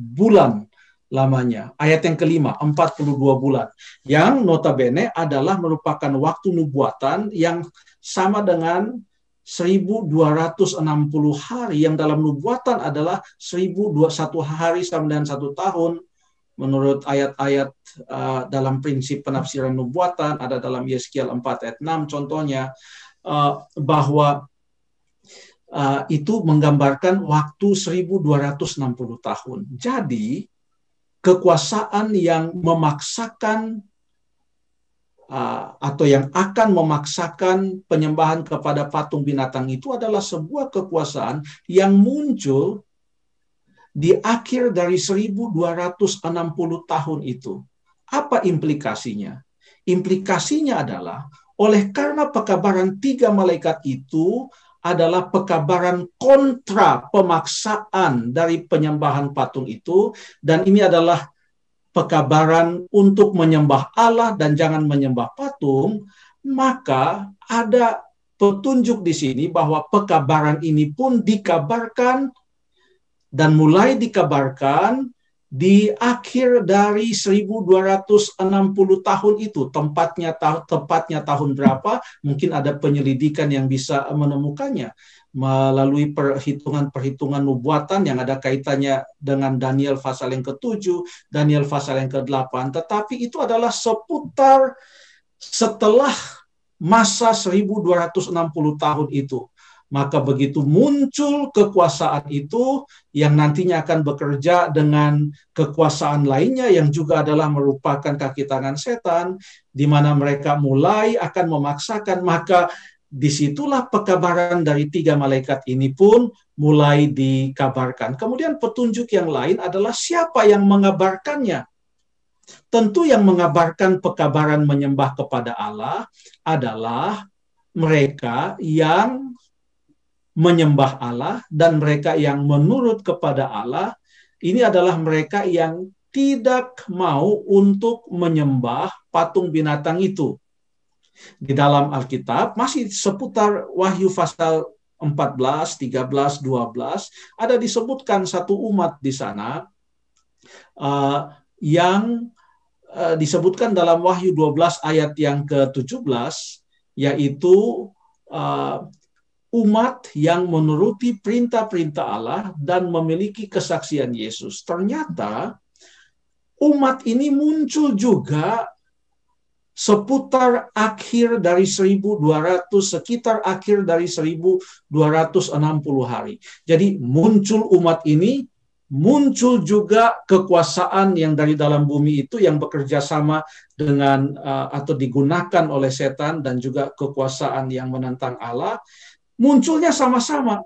bulan lamanya. Ayat yang kelima, 42 bulan. Yang notabene adalah merupakan waktu nubuatan yang sama dengan 1260 hari yang dalam nubuatan adalah 1021 hari sama dengan satu tahun menurut ayat-ayat uh, dalam prinsip penafsiran nubuatan ada dalam Yeskiel 4 ayat 6 contohnya uh, bahwa uh, itu menggambarkan waktu 1260 tahun. Jadi kekuasaan yang memaksakan uh, atau yang akan memaksakan penyembahan kepada patung binatang itu adalah sebuah kekuasaan yang muncul di akhir dari 1260 tahun itu. Apa implikasinya? Implikasinya adalah oleh karena pekabaran tiga malaikat itu adalah pekabaran kontra pemaksaan dari penyembahan patung itu dan ini adalah pekabaran untuk menyembah Allah dan jangan menyembah patung, maka ada petunjuk di sini bahwa pekabaran ini pun dikabarkan dan mulai dikabarkan di akhir dari 1260 tahun itu tempatnya ta tahun berapa mungkin ada penyelidikan yang bisa menemukannya melalui perhitungan-perhitungan nubuatan yang ada kaitannya dengan Daniel pasal yang ke-7, Daniel pasal yang ke-8 tetapi itu adalah seputar setelah masa 1260 tahun itu maka begitu muncul kekuasaan itu yang nantinya akan bekerja dengan kekuasaan lainnya yang juga adalah merupakan kaki tangan setan di mana mereka mulai akan memaksakan maka disitulah pekabaran dari tiga malaikat ini pun mulai dikabarkan. Kemudian petunjuk yang lain adalah siapa yang mengabarkannya. Tentu yang mengabarkan pekabaran menyembah kepada Allah adalah mereka yang menyembah Allah dan mereka yang menurut kepada Allah ini adalah mereka yang tidak mau untuk menyembah patung binatang itu. Di dalam Alkitab masih seputar Wahyu pasal 14, 13, 12 ada disebutkan satu umat di sana uh, yang uh, disebutkan dalam Wahyu 12 ayat yang ke-17 yaitu uh, umat yang menuruti perintah-perintah Allah dan memiliki kesaksian Yesus. Ternyata umat ini muncul juga seputar akhir dari 1200 sekitar akhir dari 1260 hari. Jadi muncul umat ini muncul juga kekuasaan yang dari dalam bumi itu yang bekerja sama dengan uh, atau digunakan oleh setan dan juga kekuasaan yang menentang Allah munculnya sama-sama.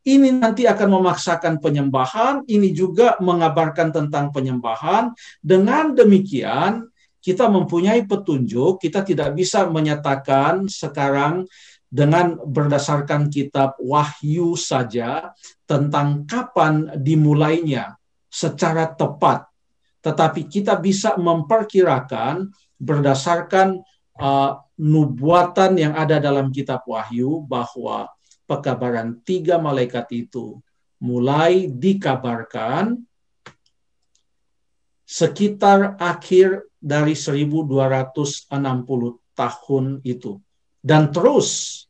Ini nanti akan memaksakan penyembahan, ini juga mengabarkan tentang penyembahan. Dengan demikian, kita mempunyai petunjuk, kita tidak bisa menyatakan sekarang dengan berdasarkan kitab wahyu saja tentang kapan dimulainya secara tepat. Tetapi kita bisa memperkirakan berdasarkan uh, nubuatan yang ada dalam kitab Wahyu bahwa pekabaran tiga malaikat itu mulai dikabarkan sekitar akhir dari 1260 tahun itu dan terus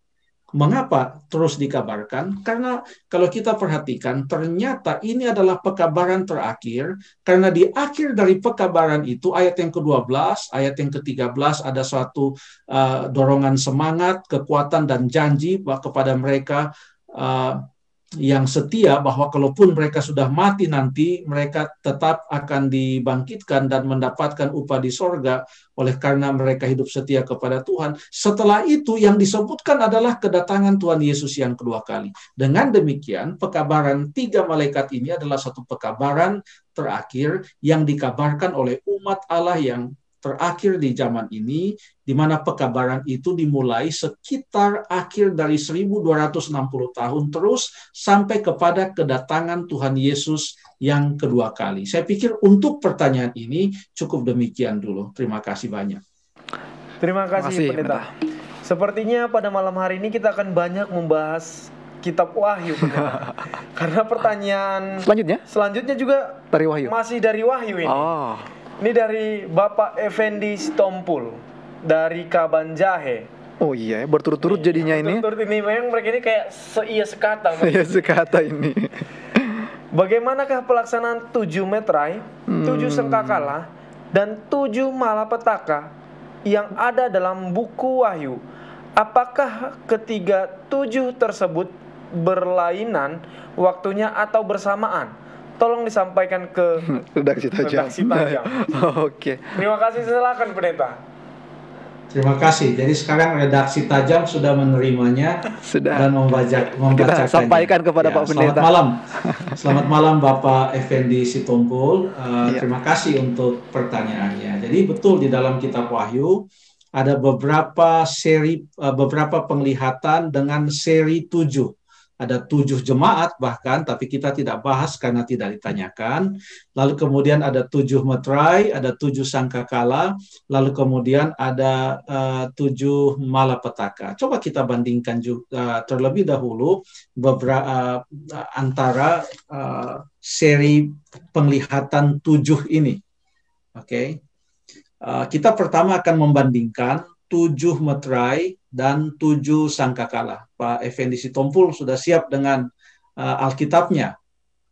Mengapa terus dikabarkan? Karena kalau kita perhatikan, ternyata ini adalah pekabaran terakhir, karena di akhir dari pekabaran itu, ayat yang ke-12, ayat yang ke-13, ada suatu uh, dorongan semangat, kekuatan, dan janji kepada mereka uh, yang setia bahwa kalaupun mereka sudah mati nanti mereka tetap akan dibangkitkan dan mendapatkan upah di sorga oleh karena mereka hidup setia kepada Tuhan. Setelah itu yang disebutkan adalah kedatangan Tuhan Yesus yang kedua kali. Dengan demikian pekabaran tiga malaikat ini adalah satu pekabaran terakhir yang dikabarkan oleh umat Allah yang terakhir di zaman ini, di mana pekabaran itu dimulai sekitar akhir dari 1260 tahun terus sampai kepada kedatangan Tuhan Yesus yang kedua kali. Saya pikir untuk pertanyaan ini cukup demikian dulu. Terima kasih banyak. Terima kasih, Terima kasih Pendeta. Pendeta. Sepertinya pada malam hari ini kita akan banyak membahas kitab Wahyu. Karena pertanyaan selanjutnya selanjutnya juga dari Wahyu. Masih dari Wahyu ini. Oh. Ini dari Bapak Effendi Stompul dari Kabanjahe. Oh iya, berturut-turut iya, jadinya ini. Berturut-turut ini memang mereka ini kayak seia sekata. Seia sekata ini. Bagaimanakah pelaksanaan tujuh metrai, hmm. tujuh sengkakala, dan tujuh malapetaka yang ada dalam buku Wahyu? Apakah ketiga tujuh tersebut berlainan waktunya atau bersamaan? tolong disampaikan ke redaksi tajam. Oke. Terima kasih silakan pendeta. Terima kasih. Jadi sekarang redaksi tajam sudah menerimanya sudah. dan membaca membacakannya. Kita sampaikan kepada ya, Pak Pendeta. Selamat malam. Selamat malam Bapak Effendi Sitompul. Uh, ya. Terima kasih untuk pertanyaannya. Jadi betul di dalam kitab Wahyu ada beberapa seri uh, beberapa penglihatan dengan seri tujuh ada tujuh jemaat bahkan, tapi kita tidak bahas karena tidak ditanyakan. Lalu kemudian ada tujuh metrai, ada tujuh sangkakala, lalu kemudian ada uh, tujuh malapetaka. Coba kita bandingkan juga uh, terlebih dahulu beberapa uh, eh, antara uh, seri penglihatan tujuh ini. Oke, okay? uh, kita pertama akan membandingkan tujuh metrai dan tujuh sangkakala. Pak Effendi Sitompul sudah siap dengan uh, Alkitabnya.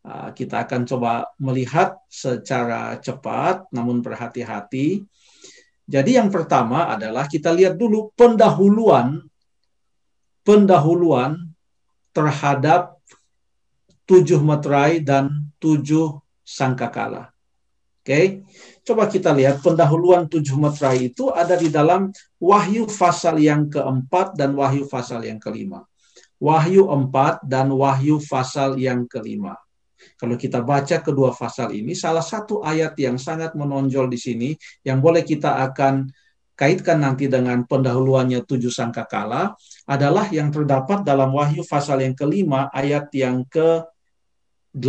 Uh, kita akan coba melihat secara cepat, namun berhati-hati. Jadi yang pertama adalah kita lihat dulu pendahuluan pendahuluan terhadap tujuh meterai dan tujuh sangkakala. Oke, okay? Coba kita lihat pendahuluan tujuh metrai itu ada di dalam Wahyu pasal yang keempat dan Wahyu pasal yang kelima. Wahyu empat dan Wahyu pasal yang kelima. Kalau kita baca kedua pasal ini, salah satu ayat yang sangat menonjol di sini yang boleh kita akan kaitkan nanti dengan pendahuluannya tujuh sangkakala adalah yang terdapat dalam Wahyu pasal yang kelima ayat yang ke 8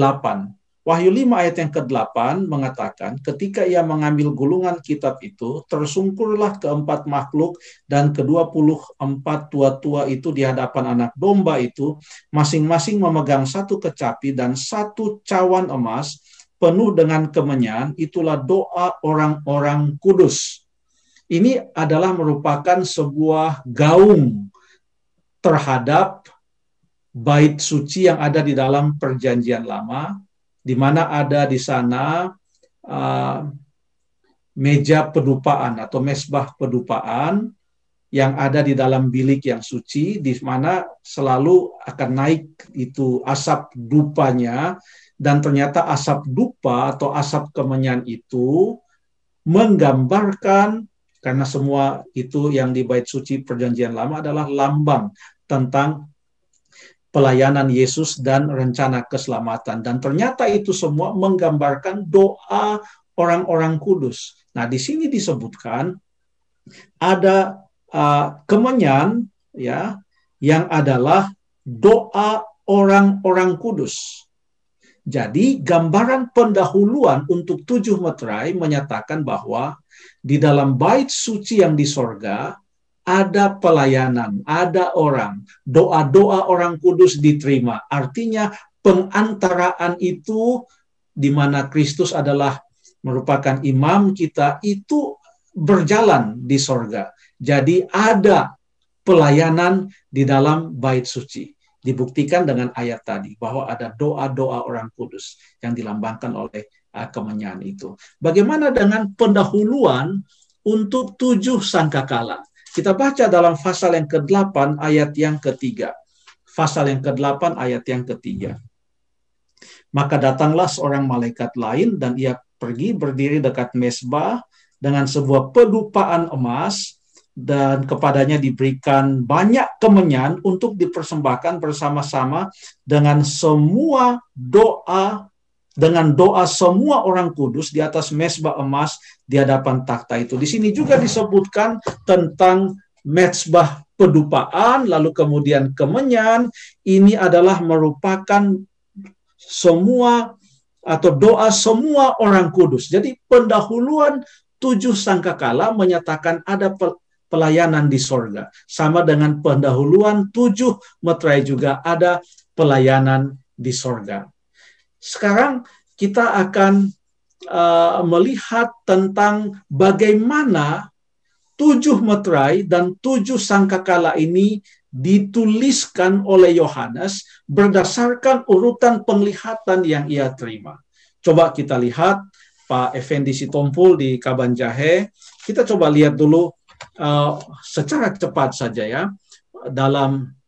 Wahyu 5 ayat yang ke-8 mengatakan, ketika ia mengambil gulungan kitab itu, tersungkurlah keempat makhluk dan kedua puluh empat tua-tua itu di hadapan anak domba itu, masing-masing memegang satu kecapi dan satu cawan emas, penuh dengan kemenyan, itulah doa orang-orang kudus. Ini adalah merupakan sebuah gaung terhadap bait suci yang ada di dalam perjanjian lama di mana ada di sana uh, meja pedupaan atau mesbah pedupaan yang ada di dalam bilik yang suci, di mana selalu akan naik itu asap dupanya, dan ternyata asap dupa atau asap kemenyan itu menggambarkan karena semua itu yang di bait suci perjanjian lama adalah lambang tentang pelayanan Yesus dan rencana keselamatan. Dan ternyata itu semua menggambarkan doa orang-orang kudus. Nah, di sini disebutkan ada uh, kemenyan ya yang adalah doa orang-orang kudus. Jadi gambaran pendahuluan untuk tujuh meterai menyatakan bahwa di dalam bait suci yang di sorga ada pelayanan, ada orang, doa-doa orang kudus diterima. Artinya pengantaraan itu di mana Kristus adalah merupakan imam kita itu berjalan di sorga. Jadi ada pelayanan di dalam bait suci. Dibuktikan dengan ayat tadi bahwa ada doa-doa orang kudus yang dilambangkan oleh uh, kemenyan itu. Bagaimana dengan pendahuluan untuk tujuh sangkakala? Kita baca dalam pasal yang ke-8 ayat yang ketiga. Pasal yang ke-8 ayat yang ketiga. Maka datanglah seorang malaikat lain dan ia pergi berdiri dekat mesbah dengan sebuah pedupaan emas dan kepadanya diberikan banyak kemenyan untuk dipersembahkan bersama-sama dengan semua doa dengan doa semua orang kudus di atas mesbah emas di hadapan takhta itu. Di sini juga disebutkan tentang mesbah pedupaan, lalu kemudian kemenyan. Ini adalah merupakan semua atau doa semua orang kudus. Jadi pendahuluan tujuh sangkakala menyatakan ada pelayanan di sorga. Sama dengan pendahuluan tujuh metrai juga ada pelayanan di sorga. Sekarang kita akan uh, melihat tentang bagaimana tujuh meterai dan tujuh sangkakala ini dituliskan oleh Yohanes berdasarkan urutan penglihatan yang ia terima. Coba kita lihat Pak Effendi Sitompul di Kaban Jahe. Kita coba lihat dulu uh, secara cepat saja ya dalam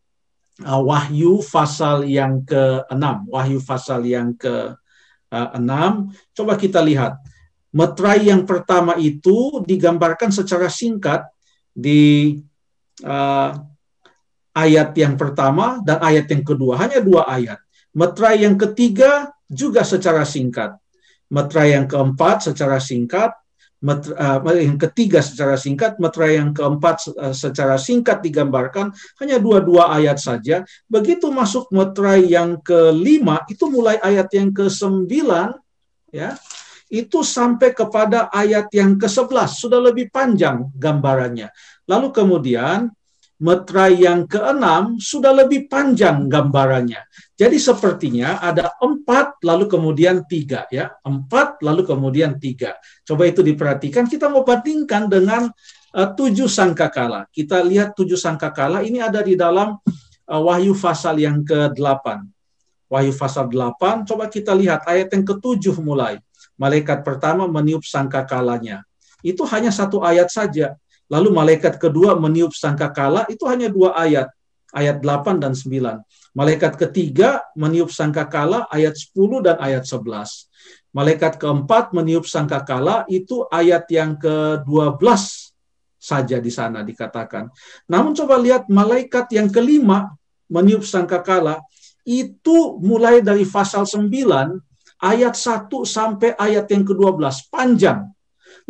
uh, Wahyu pasal yang ke-6. Wahyu pasal yang ke-6. Coba kita lihat. Metrai yang pertama itu digambarkan secara singkat di uh, ayat yang pertama dan ayat yang kedua. Hanya dua ayat. Metrai yang ketiga juga secara singkat. Metrai yang keempat secara singkat. Materai ah, yang ketiga secara singkat, materai yang keempat ah, secara singkat digambarkan hanya dua-dua ayat saja. Begitu masuk materai yang kelima, itu mulai ayat yang ke kesembilan, ya, itu sampai kepada ayat yang ke sebelas sudah lebih panjang gambarannya. Lalu kemudian Metra yang keenam sudah lebih panjang gambarannya. Jadi sepertinya ada empat lalu kemudian tiga ya empat lalu kemudian tiga. Coba itu diperhatikan kita mau bandingkan dengan uh, tujuh sangkakala. Kita lihat tujuh sangkakala ini ada di dalam uh, Wahyu pasal yang ke delapan. Wahyu pasal delapan. coba kita lihat ayat yang ketujuh mulai. Malaikat pertama meniup sangkakalanya. Itu hanya satu ayat saja. Lalu malaikat kedua meniup sangkakala itu hanya dua ayat, ayat 8 dan 9. Malaikat ketiga meniup sangkakala ayat 10 dan ayat 11. Malaikat keempat meniup sangkakala itu ayat yang ke-12 saja di sana dikatakan. Namun coba lihat malaikat yang kelima meniup sangkakala itu mulai dari pasal 9 ayat 1 sampai ayat yang ke-12 panjang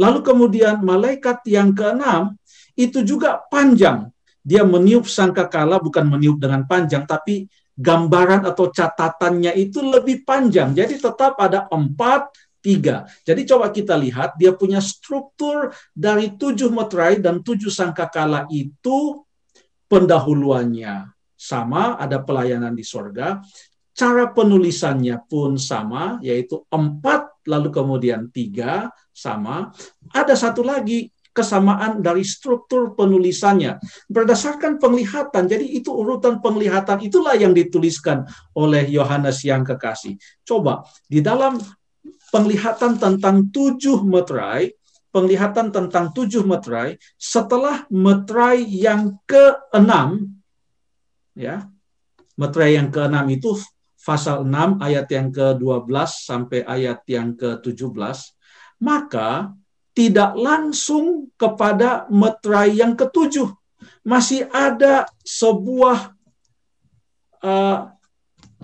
Lalu kemudian malaikat yang keenam itu juga panjang. Dia meniup sangkakala bukan meniup dengan panjang tapi gambaran atau catatannya itu lebih panjang. Jadi tetap ada empat tiga. Jadi coba kita lihat dia punya struktur dari tujuh meterai dan tujuh sangkakala itu pendahuluannya sama ada pelayanan di sorga cara penulisannya pun sama, yaitu empat, lalu kemudian tiga, sama. Ada satu lagi kesamaan dari struktur penulisannya berdasarkan penglihatan. Jadi itu urutan penglihatan itulah yang dituliskan oleh Yohanes yang kekasih. Coba di dalam penglihatan tentang tujuh meterai, penglihatan tentang tujuh meterai, setelah meterai yang keenam, ya, meterai yang keenam itu pasal 6 ayat yang ke-12 sampai ayat yang ke-17, maka tidak langsung kepada metrai yang ketujuh. Masih ada sebuah uh,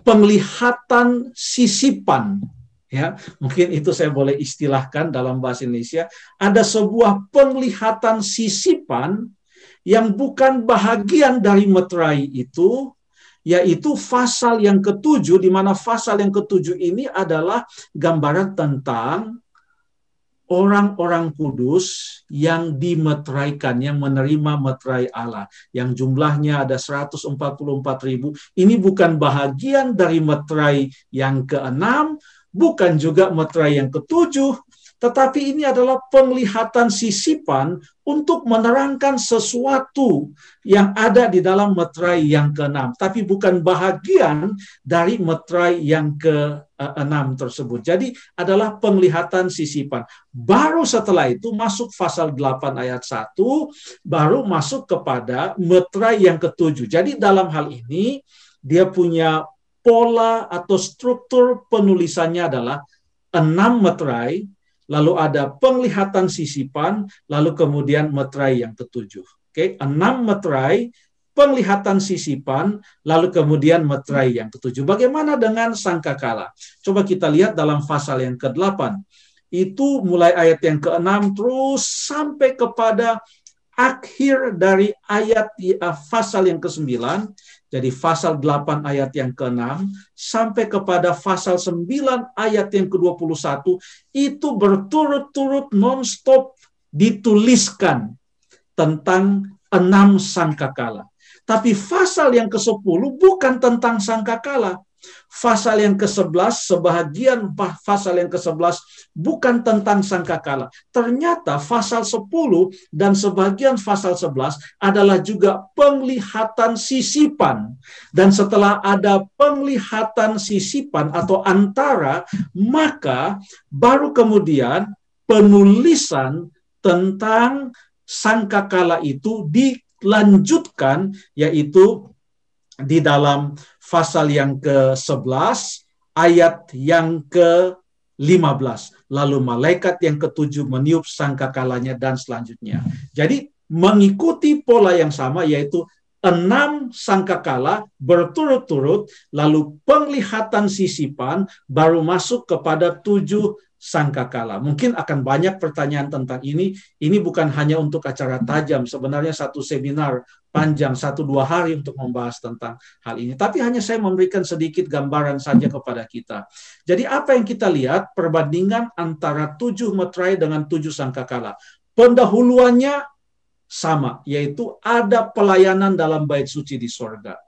penglihatan sisipan ya mungkin itu saya boleh istilahkan dalam bahasa Indonesia ada sebuah penglihatan sisipan yang bukan bahagian dari meterai itu yaitu pasal yang ketujuh, di mana pasal yang ketujuh ini adalah gambaran tentang orang-orang kudus yang dimeteraikan, yang menerima meterai Allah, yang jumlahnya ada 144 ribu. Ini bukan bahagian dari meterai yang keenam, bukan juga meterai yang ketujuh, tetapi ini adalah penglihatan sisipan untuk menerangkan sesuatu yang ada di dalam metrai yang keenam, tapi bukan bahagian dari metrai yang keenam tersebut. Jadi adalah penglihatan sisipan. Baru setelah itu masuk pasal 8 ayat 1, baru masuk kepada metrai yang ketujuh. Jadi dalam hal ini dia punya pola atau struktur penulisannya adalah enam metrai lalu ada penglihatan sisipan, lalu kemudian metrai yang ketujuh. Oke, okay? enam metrai, penglihatan sisipan, lalu kemudian metrai yang ketujuh. Bagaimana dengan sangkakala? Coba kita lihat dalam pasal yang ke-8. Itu mulai ayat yang ke-6 terus sampai kepada akhir dari ayat ya, pasal yang ke-9 jadi pasal 8 ayat yang ke-6 sampai kepada pasal 9 ayat yang ke-21 itu berturut-turut nonstop dituliskan tentang enam sangkakala. Tapi pasal yang ke-10 bukan tentang sangkakala, fasal yang ke-11, sebahagian pasal yang ke-11 bukan tentang sangkakala. Ternyata pasal 10 dan sebagian pasal 11 adalah juga penglihatan sisipan. Dan setelah ada penglihatan sisipan atau antara, maka baru kemudian penulisan tentang sangkakala itu dilanjutkan yaitu di dalam pasal yang ke-11 ayat yang ke-15. Lalu malaikat yang ketujuh meniup sangkakalanya dan selanjutnya. Jadi mengikuti pola yang sama yaitu enam sangkakala berturut-turut, lalu penglihatan sisipan baru masuk kepada tujuh sangkakala. Mungkin akan banyak pertanyaan tentang ini. Ini bukan hanya untuk acara tajam, sebenarnya satu seminar panjang satu dua hari untuk membahas tentang hal ini. Tapi hanya saya memberikan sedikit gambaran saja kepada kita. Jadi apa yang kita lihat perbandingan antara tujuh metrai dengan tujuh sangkakala. Pendahuluannya sama, yaitu ada pelayanan dalam bait suci di sorga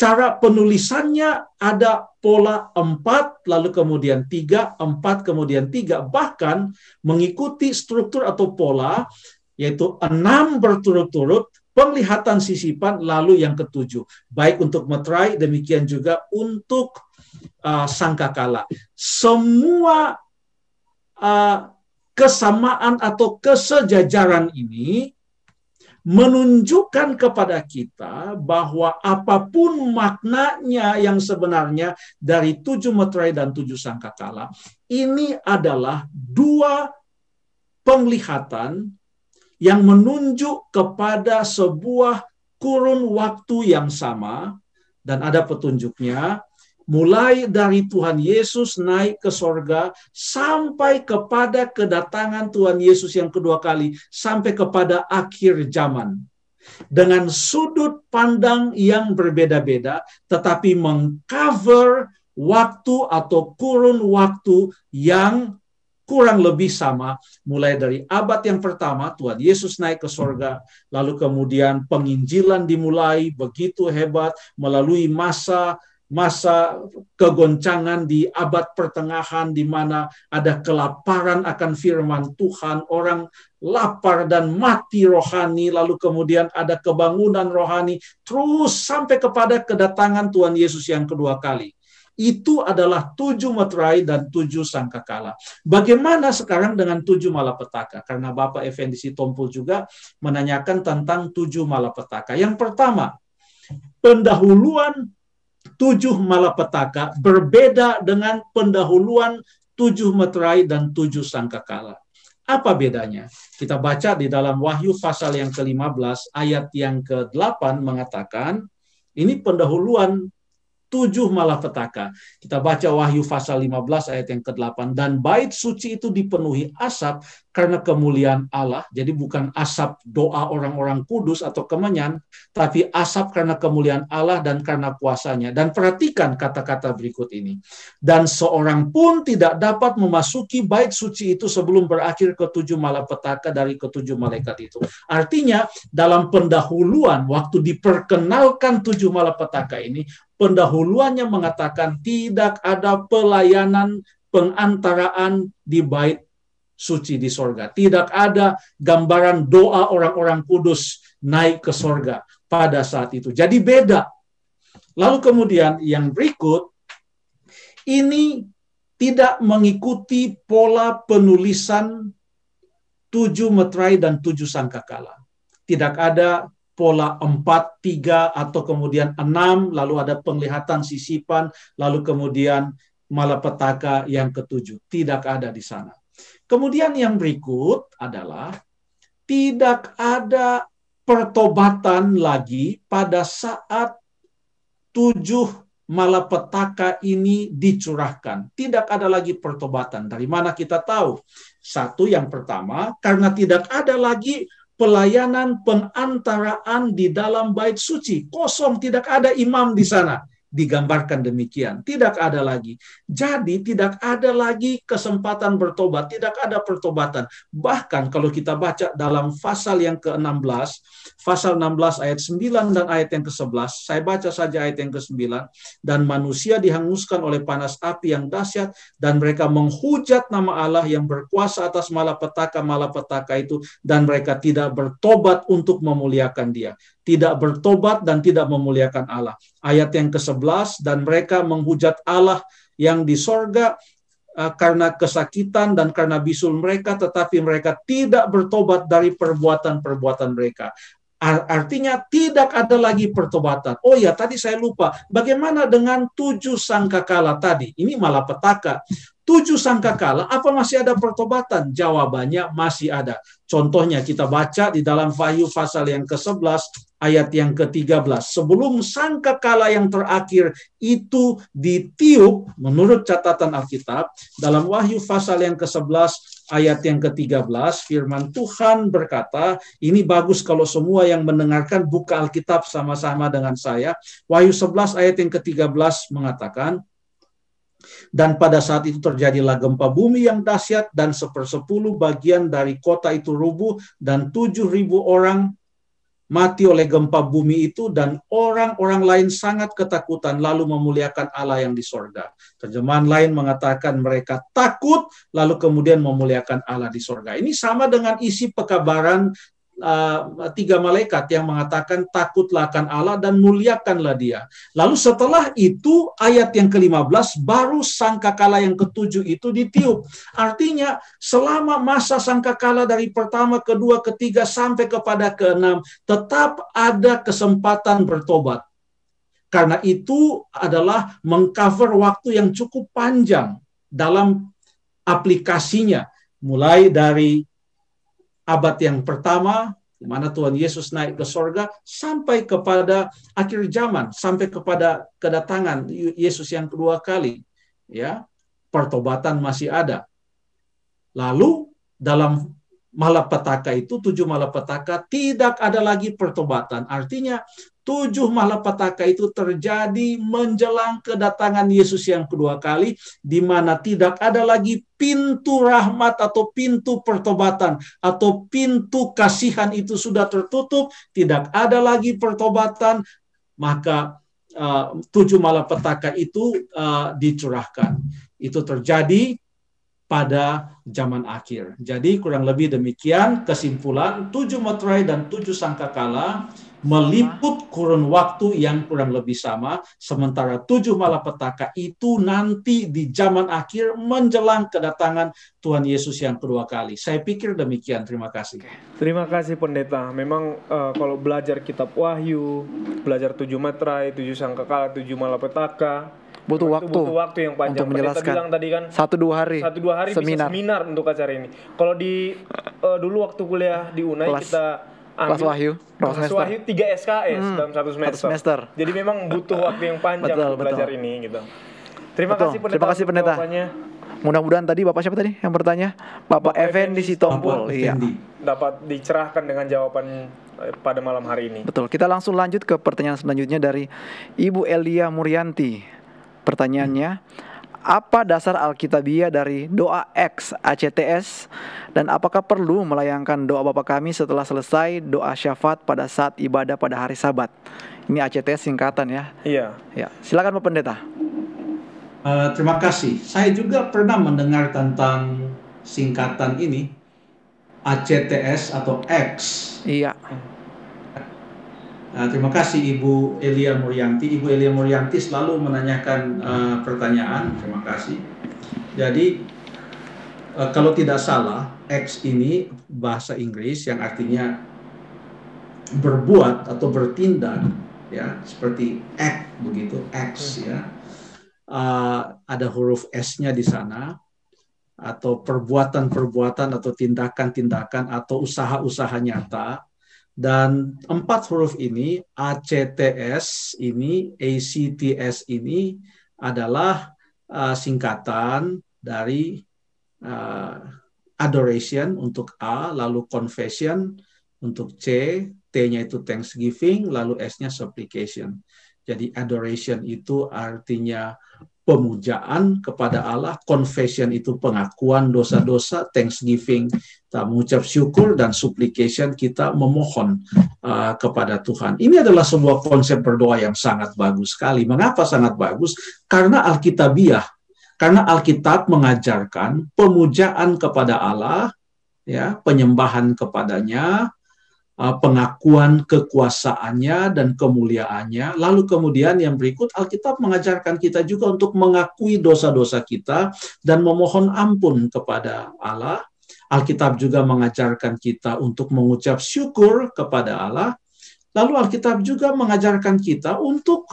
cara penulisannya ada pola empat lalu kemudian tiga empat kemudian tiga Bahkan mengikuti struktur atau pola, yaitu enam berturut-turut, penglihatan sisipan, lalu yang ketujuh. Baik untuk metrai demikian juga untuk uh, sangkakala. Semua uh, kesamaan atau kesejajaran ini menunjukkan kepada kita bahwa apapun maknanya yang sebenarnya dari tujuh metrai dan tujuh sangkakala, ini adalah dua penglihatan yang menunjuk kepada sebuah kurun waktu yang sama dan ada petunjuknya mulai dari Tuhan Yesus naik ke sorga sampai kepada kedatangan Tuhan Yesus yang kedua kali sampai kepada akhir zaman dengan sudut pandang yang berbeda-beda tetapi mengcover waktu atau kurun waktu yang kurang lebih sama mulai dari abad yang pertama Tuhan Yesus naik ke sorga lalu kemudian penginjilan dimulai begitu hebat melalui masa masa kegoncangan di abad pertengahan di mana ada kelaparan akan firman Tuhan, orang lapar dan mati rohani, lalu kemudian ada kebangunan rohani terus sampai kepada kedatangan Tuhan Yesus yang kedua kali. Itu adalah tujuh meterai dan tujuh sangkakala. Bagaimana sekarang dengan tujuh malapetaka? Karena Bapak Effendi Sitompul juga menanyakan tentang tujuh malapetaka. Yang pertama, pendahuluan tujuh malapetaka berbeda dengan pendahuluan tujuh meterai dan tujuh sangkakala. Apa bedanya? Kita baca di dalam Wahyu pasal yang ke-15 ayat yang ke-8 mengatakan, ini pendahuluan tujuh malapetaka. Kita baca Wahyu pasal 15 ayat yang ke-8 dan bait suci itu dipenuhi asap karena kemuliaan Allah. Jadi bukan asap doa orang-orang kudus atau kemenyan, tapi asap karena kemuliaan Allah dan karena kuasanya. Dan perhatikan kata-kata berikut ini. Dan seorang pun tidak dapat memasuki bait suci itu sebelum berakhir ketujuh malapetaka dari ketujuh malaikat itu. Artinya dalam pendahuluan waktu diperkenalkan tujuh malapetaka ini, pendahuluannya mengatakan tidak ada pelayanan pengantaraan di bait suci di sorga. Tidak ada gambaran doa orang-orang kudus naik ke sorga pada saat itu. Jadi beda. Lalu kemudian yang berikut, ini tidak mengikuti pola penulisan tujuh metrai dan tujuh sangkakala. Tidak ada pola empat tiga atau kemudian enam lalu ada penglihatan sisipan, lalu kemudian malapetaka yang ketujuh. Tidak ada di sana. Kemudian yang berikut adalah tidak ada pertobatan lagi pada saat tujuh malapetaka ini dicurahkan. Tidak ada lagi pertobatan. Dari mana kita tahu? Satu yang pertama, karena tidak ada lagi pelayanan pengantaraan di dalam bait suci. Kosong, tidak ada imam di sana digambarkan demikian. Tidak ada lagi. Jadi tidak ada lagi kesempatan bertobat, tidak ada pertobatan. Bahkan kalau kita baca dalam pasal yang ke-16, pasal 16 ayat 9 dan ayat yang ke-11. Saya baca saja ayat yang ke-9. Dan manusia dihanguskan oleh panas api yang dahsyat dan mereka menghujat nama Allah yang berkuasa atas malapetaka-malapetaka itu dan mereka tidak bertobat untuk memuliakan dia. Tidak bertobat dan tidak memuliakan Allah. Ayat yang ke-11 dan mereka menghujat Allah yang di sorga eh, karena kesakitan dan karena bisul mereka, tetapi mereka tidak bertobat dari perbuatan-perbuatan mereka. Artinya tidak ada lagi pertobatan. Oh ya, tadi saya lupa. Bagaimana dengan tujuh sangkakala tadi? Ini malah petaka. Tujuh sangkakala, apa masih ada pertobatan? Jawabannya masih ada. Contohnya kita baca di dalam Wahyu pasal yang ke-11 ayat yang ke-13. Sebelum sangkakala yang terakhir itu ditiup menurut catatan Alkitab dalam Wahyu pasal yang ke-11 ayat yang ke-13 firman Tuhan berkata, ini bagus kalau semua yang mendengarkan buka Alkitab sama-sama dengan saya. Wahyu 11 ayat yang ke-13 mengatakan, dan pada saat itu terjadilah gempa bumi yang dahsyat dan sepersepuluh bagian dari kota itu rubuh dan tujuh ribu orang mati oleh gempa bumi itu dan orang-orang lain sangat ketakutan lalu memuliakan Allah yang di sorga. Terjemahan lain mengatakan mereka takut lalu kemudian memuliakan Allah di sorga. Ini sama dengan isi pekabaran uh, tiga malaikat yang mengatakan takutlah akan Allah dan muliakanlah dia. Lalu setelah itu ayat yang ke-15 baru sangkakala yang ketujuh itu ditiup. Artinya selama masa sangkakala dari pertama, kedua, ketiga sampai kepada keenam tetap ada kesempatan bertobat. Karena itu adalah mengcover waktu yang cukup panjang dalam aplikasinya mulai dari abad yang pertama, di mana Tuhan Yesus naik ke sorga, sampai kepada akhir zaman, sampai kepada kedatangan Yesus yang kedua kali. ya Pertobatan masih ada. Lalu dalam malapetaka itu, tujuh malapetaka, tidak ada lagi pertobatan. Artinya tujuh malapetaka itu terjadi menjelang kedatangan Yesus yang kedua kali, di mana tidak ada lagi pintu rahmat atau pintu pertobatan atau pintu kasihan itu sudah tertutup, tidak ada lagi pertobatan, maka uh, tujuh malapetaka itu uh, dicurahkan. Itu terjadi pada zaman akhir. Jadi kurang lebih demikian kesimpulan tujuh materai dan tujuh sangkakala meliput kurun waktu yang kurang lebih sama, sementara tujuh malapetaka itu nanti di zaman akhir menjelang kedatangan Tuhan Yesus yang kedua kali. Saya pikir demikian. Terima kasih. Terima kasih pendeta. Memang uh, kalau belajar kitab Wahyu, belajar tujuh matrai, tujuh sangkakala, tujuh malapetaka, butuh waktu butuh waktu yang panjang untuk menjelaskan bilang tadi kan satu dua hari satu dua hari seminar. bisa seminar untuk acara ini kalau di uh, dulu waktu kuliah di Unai Kelas. kita kelas wahyu kelas wahyu 3 SKS hmm, dalam satu semester. semester jadi memang butuh waktu yang panjang betul, untuk betul. belajar ini gitu terima betul. kasih pendeta terima kasih pendeta mudah-mudahan tadi bapak siapa tadi yang bertanya bapak, bapak di Sitompul iya dapat dicerahkan dengan jawaban eh, pada malam hari ini betul kita langsung lanjut ke pertanyaan selanjutnya dari Ibu Elia Murianti pertanyaannya hmm apa dasar Alkitabiah dari doa X ACTS dan apakah perlu melayangkan doa Bapa kami setelah selesai doa syafat pada saat ibadah pada hari Sabat? Ini ACTS singkatan ya. Iya. Ya, silakan Pak Pendeta. Uh, terima kasih. Saya juga pernah mendengar tentang singkatan ini ACTS atau X. Iya. Hmm. Nah, terima kasih Ibu Elia Muryanti. Ibu Elia Muryanti selalu menanyakan uh, pertanyaan. Terima kasih. Jadi uh, kalau tidak salah, X ini bahasa Inggris yang artinya berbuat atau bertindak, ya seperti act begitu, X hmm. ya. Uh, ada huruf S-nya di sana atau perbuatan-perbuatan atau tindakan-tindakan atau usaha-usaha nyata dan empat huruf ini, ACTS ini, ACTS ini adalah uh, singkatan dari uh, adoration untuk A, lalu confession untuk C, T-nya itu thanksgiving, lalu S-nya supplication. Jadi adoration itu artinya pemujaan kepada Allah, confession itu pengakuan dosa-dosa, thanksgiving kita mengucap syukur dan supplication kita memohon uh, kepada Tuhan. Ini adalah sebuah konsep berdoa yang sangat bagus sekali. Mengapa sangat bagus? Karena alkitabiah. Karena Alkitab mengajarkan pemujaan kepada Allah, ya, penyembahan kepadanya, Uh, pengakuan kekuasaannya dan kemuliaannya. Lalu kemudian yang berikut Alkitab mengajarkan kita juga untuk mengakui dosa-dosa kita dan memohon ampun kepada Allah. Alkitab juga mengajarkan kita untuk mengucap syukur kepada Allah. Lalu Alkitab juga mengajarkan kita untuk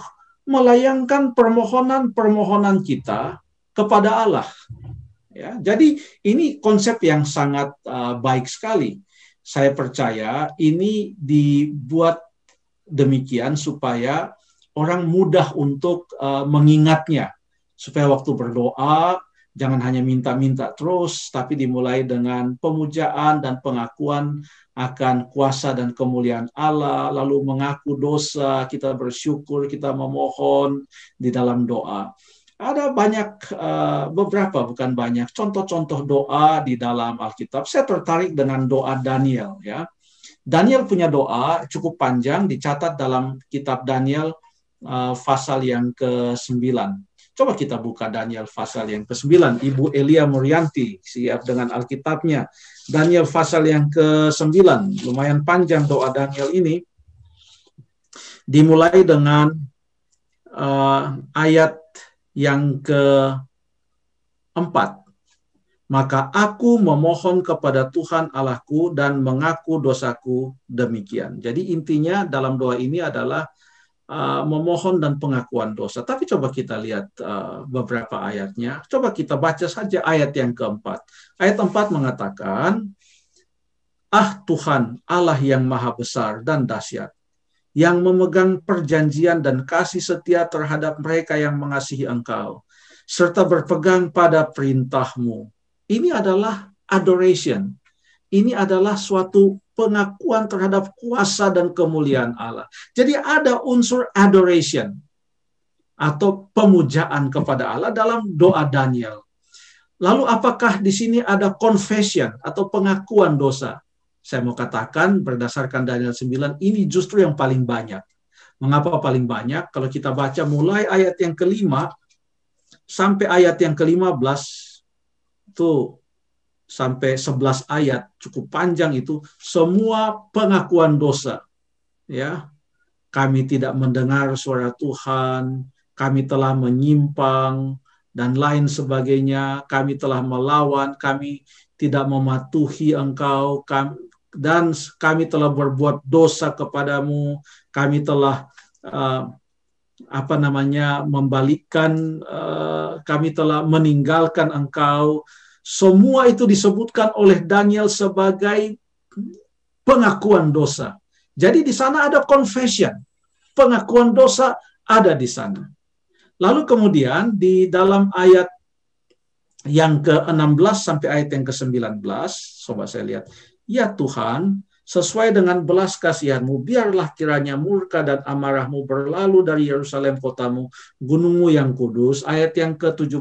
melayangkan permohonan-permohonan kita kepada Allah. Ya, jadi ini konsep yang sangat uh, baik sekali saya percaya ini dibuat demikian supaya orang mudah untuk uh, mengingatnya supaya waktu berdoa jangan hanya minta-minta terus tapi dimulai dengan pemujaan dan pengakuan akan kuasa dan kemuliaan Allah lalu mengaku dosa kita bersyukur kita memohon di dalam doa ada banyak uh, beberapa bukan banyak contoh-contoh doa di dalam Alkitab. Saya tertarik dengan doa Daniel ya. Daniel punya doa cukup panjang dicatat dalam kitab Daniel uh, pasal yang ke-9. Coba kita buka Daniel pasal yang ke-9. Ibu Elia Murianti siap dengan Alkitabnya. Daniel pasal yang ke-9. Lumayan panjang doa Daniel ini. Dimulai dengan uh, ayat yang keempat, maka aku memohon kepada Tuhan Allahku dan mengaku dosaku demikian. Jadi intinya dalam doa ini adalah uh, memohon dan pengakuan dosa. Tapi coba kita lihat uh, beberapa ayatnya. Coba kita baca saja ayat yang keempat. Ayat empat mengatakan, Ah Tuhan Allah yang maha besar dan dahsyat, yang memegang perjanjian dan kasih setia terhadap mereka yang mengasihi engkau, serta berpegang pada perintahmu. Ini adalah adoration. Ini adalah suatu pengakuan terhadap kuasa dan kemuliaan Allah. Jadi ada unsur adoration atau pemujaan kepada Allah dalam doa Daniel. Lalu apakah di sini ada confession atau pengakuan dosa? saya mau katakan berdasarkan Daniel 9 ini justru yang paling banyak. Mengapa paling banyak? Kalau kita baca mulai ayat yang kelima sampai ayat yang kelima belas tuh sampai sebelas ayat cukup panjang itu semua pengakuan dosa ya kami tidak mendengar suara Tuhan kami telah menyimpang dan lain sebagainya kami telah melawan kami tidak mematuhi engkau kami, dan kami telah berbuat dosa kepadamu, kami telah uh, apa namanya membalikkan, uh, kami telah meninggalkan engkau. Semua itu disebutkan oleh Daniel sebagai pengakuan dosa. Jadi di sana ada confession, pengakuan dosa ada di sana. Lalu kemudian di dalam ayat yang ke-16 sampai ayat yang ke-19, coba saya lihat. Ya Tuhan, sesuai dengan belas kasihanmu, biarlah kiranya murka dan amarahmu berlalu dari Yerusalem kotamu, gunungmu yang kudus. Ayat yang ke-17,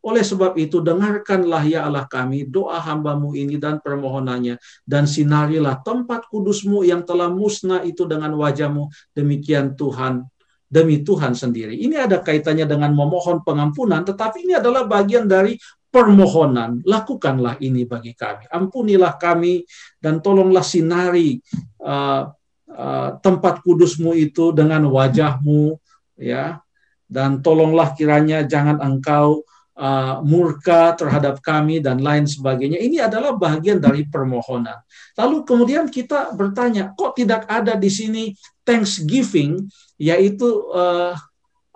oleh sebab itu dengarkanlah ya Allah kami doa hambamu ini dan permohonannya, dan sinarilah tempat kudusmu yang telah musnah itu dengan wajahmu, demikian Tuhan demi Tuhan sendiri. Ini ada kaitannya dengan memohon pengampunan, tetapi ini adalah bagian dari permohonan, lakukanlah ini bagi kami. Ampunilah kami dan tolonglah sinari uh, uh, tempat kudusmu itu dengan wajahmu, ya. Dan tolonglah kiranya jangan engkau uh, murka terhadap kami dan lain sebagainya. Ini adalah bagian dari permohonan. Lalu kemudian kita bertanya, kok tidak ada di sini thanksgiving, yaitu uh,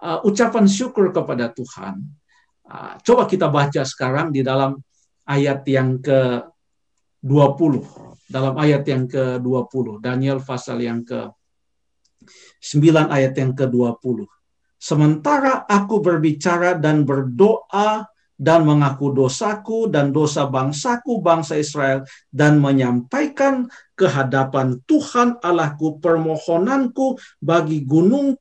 uh, ucapan syukur kepada Tuhan? Ah, coba kita baca sekarang di dalam ayat yang ke-20. Dalam ayat yang ke-20. Daniel pasal yang ke 9 ayat yang ke-20. Sementara aku berbicara dan berdoa dan mengaku dosaku dan dosa bangsaku bangsa Israel dan menyampaikan kehadapan Tuhan Allahku permohonanku bagi gunung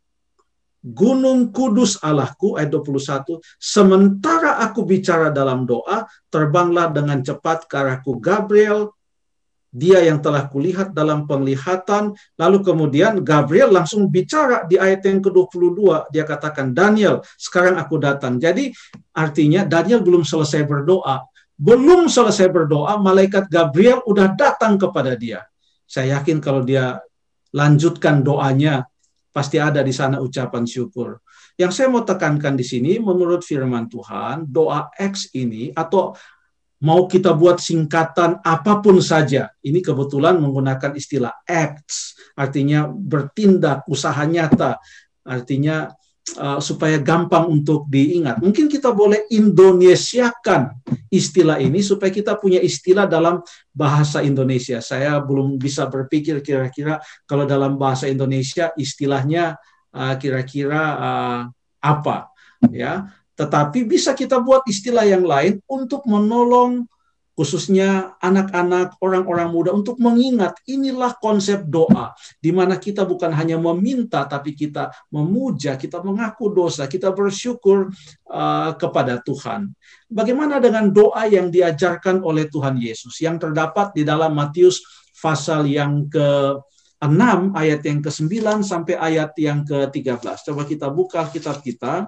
Gunung kudus Allahku, ayat 21, sementara aku bicara dalam doa, terbanglah dengan cepat ke arahku Gabriel, dia yang telah kulihat dalam penglihatan. Lalu kemudian Gabriel langsung bicara di ayat yang ke-22. Dia katakan, Daniel, sekarang aku datang. Jadi artinya Daniel belum selesai berdoa. Belum selesai berdoa, malaikat Gabriel udah datang kepada dia. Saya yakin kalau dia lanjutkan doanya, Pasti ada di sana ucapan syukur. Yang saya mau tekankan di sini, menurut firman Tuhan, doa X ini atau mau kita buat singkatan apapun saja. Ini kebetulan menggunakan istilah acts, artinya bertindak, usaha nyata. Artinya uh, supaya gampang untuk diingat. Mungkin kita boleh Indonesiakan istilah ini supaya kita punya istilah dalam bahasa Indonesia. Saya belum bisa berpikir kira-kira kalau dalam bahasa Indonesia istilahnya uh, kira-kira uh, apa, ya. Tetapi bisa kita buat istilah yang lain untuk menolong khususnya anak-anak, orang-orang muda untuk mengingat inilah konsep doa di mana kita bukan hanya meminta tapi kita memuja, kita mengaku dosa, kita bersyukur uh, kepada Tuhan. Bagaimana dengan doa yang diajarkan oleh Tuhan Yesus yang terdapat di dalam Matius pasal yang ke 6 ayat yang ke-9 sampai ayat yang ke-13. Coba kita buka kitab kita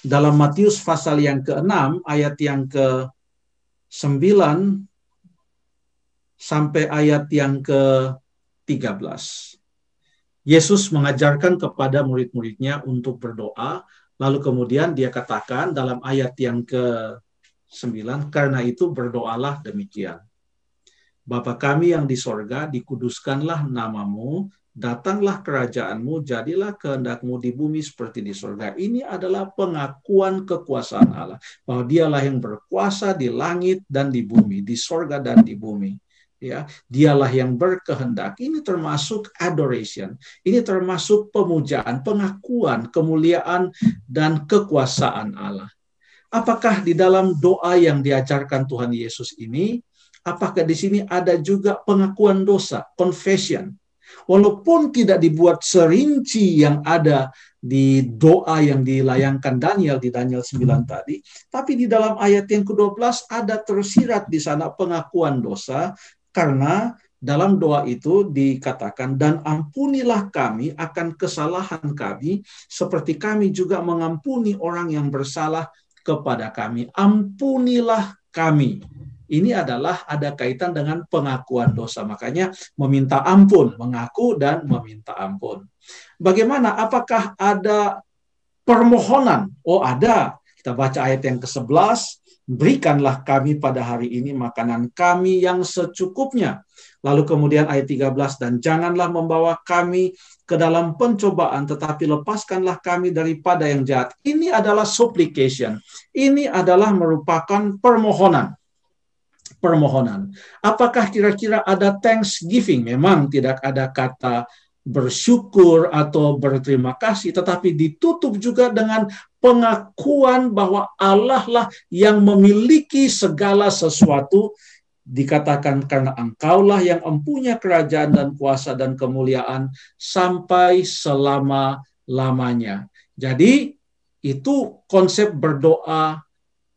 dalam Matius pasal yang ke-6 ayat yang ke 9 sampai ayat yang ke-13. Yesus mengajarkan kepada murid-muridnya untuk berdoa, lalu kemudian dia katakan dalam ayat yang ke-9, karena itu berdoalah demikian. Bapa kami yang di sorga, dikuduskanlah namamu, datanglah kerajaanmu, jadilah kehendakmu di bumi seperti di surga. Ini adalah pengakuan kekuasaan Allah. Bahwa dialah yang berkuasa di langit dan di bumi, di surga dan di bumi. Ya, dialah yang berkehendak. Ini termasuk adoration. Ini termasuk pemujaan, pengakuan, kemuliaan, dan kekuasaan Allah. Apakah di dalam doa yang diajarkan Tuhan Yesus ini, apakah di sini ada juga pengakuan dosa, confession, walaupun tidak dibuat serinci yang ada di doa yang dilayangkan Daniel di Daniel 9 hmm. tadi, tapi di dalam ayat yang ke-12 ada tersirat di sana pengakuan dosa karena dalam doa itu dikatakan dan ampunilah kami akan kesalahan kami seperti kami juga mengampuni orang yang bersalah kepada kami. Ampunilah kami ini adalah ada kaitan dengan pengakuan dosa. Makanya meminta ampun, mengaku dan meminta ampun. Bagaimana? Apakah ada permohonan? Oh, ada. Kita baca ayat yang ke-11, berikanlah kami pada hari ini makanan kami yang secukupnya. Lalu kemudian ayat 13 dan janganlah membawa kami ke dalam pencobaan tetapi lepaskanlah kami daripada yang jahat. Ini adalah supplication. Ini adalah merupakan permohonan permohonan. Apakah kira-kira ada thanksgiving? Memang tidak ada kata bersyukur atau berterima kasih, tetapi ditutup juga dengan pengakuan bahwa Allah lah yang memiliki segala sesuatu. Dikatakan karena engkaulah yang empunya kerajaan dan kuasa dan kemuliaan sampai selama-lamanya. Jadi itu konsep berdoa